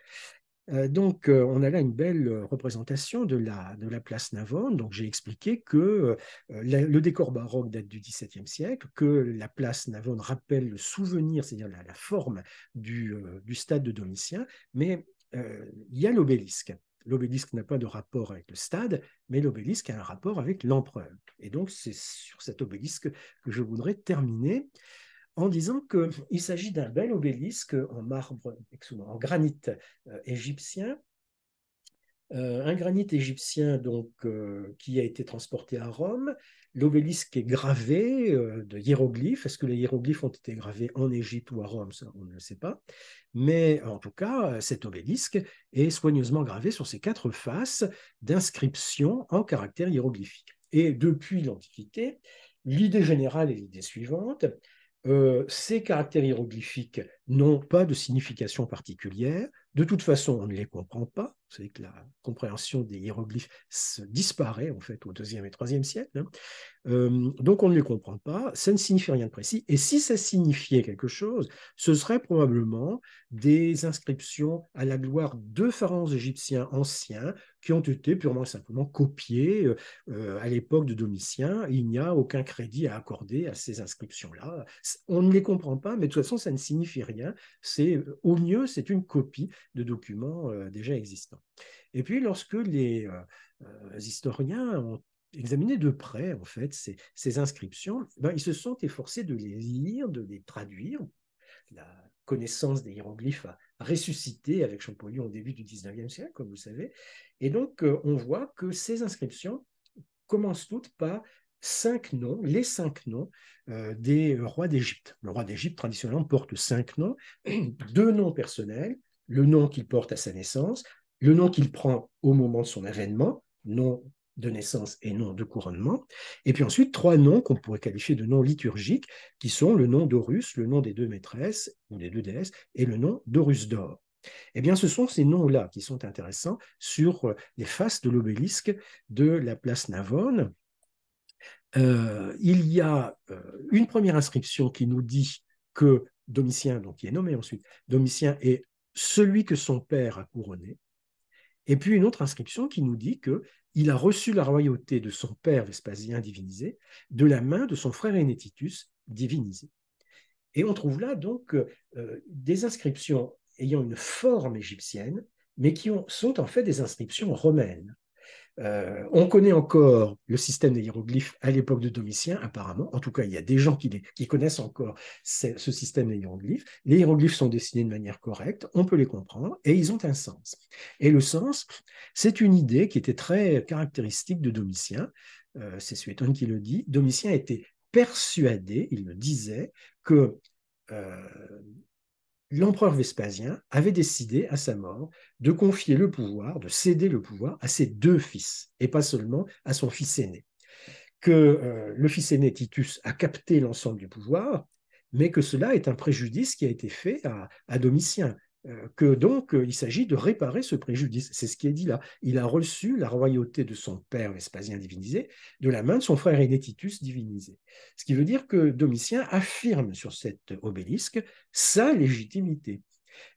donc, on a là une belle représentation de la, place Navone. Donc, j'ai expliqué que le décor baroque date du XVIIe siècle, que la place Navone rappelle le souvenir, c'est-à-dire la, forme du, stade de Domitien, mais il y a l'obélisque. L'obélisque n'a pas de rapport avec le stade, mais l'obélisque a un rapport avec l'empereur. Et donc, c'est sur cet obélisque que je voudrais terminer en disant qu'il s'agit d'un bel obélisque en marbre, en granit euh, égyptien, euh, un granit égyptien donc euh, qui a été transporté à Rome. L'obélisque est gravé de hiéroglyphes. Est-ce que les hiéroglyphes ont été gravés en Égypte ou à Rome on ne le sait pas. Mais en tout cas, cet obélisque est soigneusement gravé sur ses quatre faces d'inscriptions en caractère hiéroglyphique. Et depuis l'Antiquité, l'idée générale est l'idée suivante euh, ces caractères hiéroglyphiques n'ont pas de signification particulière. De toute façon, on ne les comprend pas. Vous savez que la compréhension des hiéroglyphes se disparaît en fait au deuxième et troisième siècle. Hein. donc on ne les comprend pas, ça ne signifie rien de précis. Et si ça signifiait quelque chose, ce serait probablement des inscriptions à la gloire de pharaons égyptiens anciens qui ont été purement et simplement copiées euh, à l'époque de Domitien. Il n'y a aucun crédit à accorder à ces inscriptions-là. On ne les comprend pas, mais de toute façon, ça ne signifie rien. C'est au mieux, c'est une copie de documents déjà existants. Et puis, lorsque euh, euh, les historiens ont examiné de près, en fait, ces, inscriptions, ben, ils se sont efforcés de les lire, de les traduire. La connaissance des hiéroglyphes a ressuscité avec Champollion au début du 19e siècle, comme vous savez. Et donc, euh, on voit que ces inscriptions commencent toutes par cinq noms, les cinq noms des rois d'Égypte. Le roi d'Égypte, traditionnellement, porte cinq noms, deux noms personnels, le nom qu'il porte à sa naissance, le nom qu'il prend au moment de son événement, nom de naissance et nom de couronnement. Et puis ensuite, trois noms qu'on pourrait qualifier de noms liturgiques, qui sont le nom d'Horus, le nom des deux maîtresses ou des deux déesses, et le nom d'Horus d'or. Eh bien, ce sont ces noms-là qui sont intéressants sur euh, les faces de l'obélisque de la place Navone. Euh, il y a euh, une première inscription qui nous dit que Domitien, donc qui est nommé ensuite, Domitien est celui que son père a couronné, et puis une autre inscription qui nous dit que il a reçu la royauté de son père Vespasien divinisé de la main de son frère Enétitus divinisé. Et on trouve là donc euh, des inscriptions ayant une forme égyptienne, mais qui sont en fait des inscriptions romaines. Euh, on connaît encore le système des hiéroglyphes à l'époque de Domitien, apparemment. En tout cas, il y a des gens qui, connaissent encore ce, système des hiéroglyphes. Les hiéroglyphes sont dessinés de manière correcte, on peut les comprendre, et ils ont un sens. Et le sens, c'est une idée qui était très caractéristique de Domitien. Euh, c'est Suétone qui le dit. Domitien était persuadé, il le disait, que euh, l'empereur Vespasien avait décidé à sa mort de confier le pouvoir, de céder le pouvoir à ses deux fils, et pas seulement à son fils aîné. Que euh, le fils aîné Titus a capté l'ensemble du pouvoir, mais que cela est un préjudice qui a été fait à, à Domitien. Euh, que donc euh, il s'agit de réparer ce préjudice. C'est ce qui est dit là. Il a reçu la royauté de son père Vespasien divinisé de la main de son frère Hénétitus divinisé. Ce qui veut dire que Domitien affirme sur cet obélisque sa légitimité.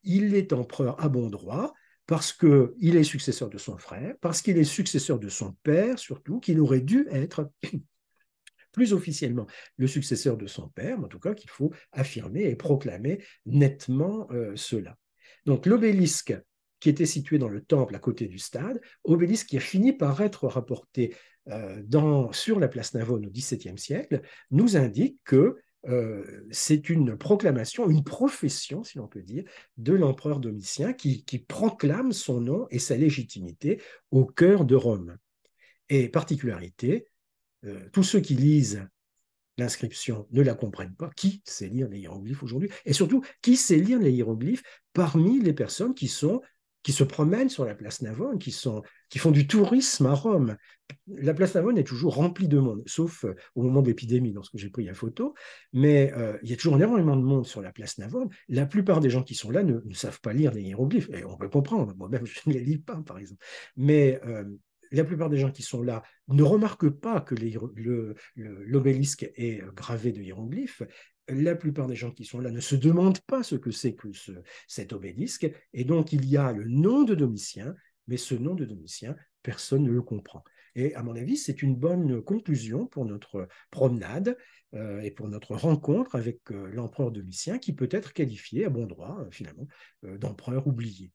Il est empereur à bon droit parce qu'il est successeur de son frère, parce qu'il est successeur de son père surtout, qu'il aurait dû être plus officiellement le successeur de son père, mais en tout cas qu'il faut affirmer et proclamer nettement euh, cela. Donc l'obélisque qui était situé dans le temple à côté du stade, obélisque qui a fini par être rapporté euh, sur la place Navone au XVIIe siècle, nous indique que euh, c'est une proclamation, une profession, si l'on peut dire, de l'empereur Domitien qui, proclame son nom et sa légitimité au cœur de Rome. Et particularité, euh, tous ceux qui lisent l'inscription ne la comprennent pas. Qui sait lire les hiéroglyphes aujourd'hui Et surtout, qui sait lire les hiéroglyphes parmi les personnes qui sont qui se promènent sur la place Navone, qui, sont, qui font du tourisme à Rome. La place Navone est toujours remplie de monde, sauf euh, au moment de l'épidémie, lorsque j'ai pris la photo, mais euh, il y a toujours énormément de monde sur la place Navone. La plupart des gens qui sont là ne, savent pas lire les hiéroglyphes, et on peut comprendre, moi-même je ne les lis pas, par exemple. Mais euh, la plupart des gens qui sont là ne remarquent pas que l'obélisque est gravé de hiéroglyphes. La plupart des gens qui sont là ne se demandent pas ce que c'est que cet obélisque. Et donc, il y a le nom de Domitien, mais ce nom de Domitien, personne ne le comprend. Et à mon avis, c'est une bonne conclusion pour notre promenade euh, et pour notre rencontre avec euh, l'empereur Domitien, qui peut être qualifié à bon droit, euh, finalement, d'empereur oublié.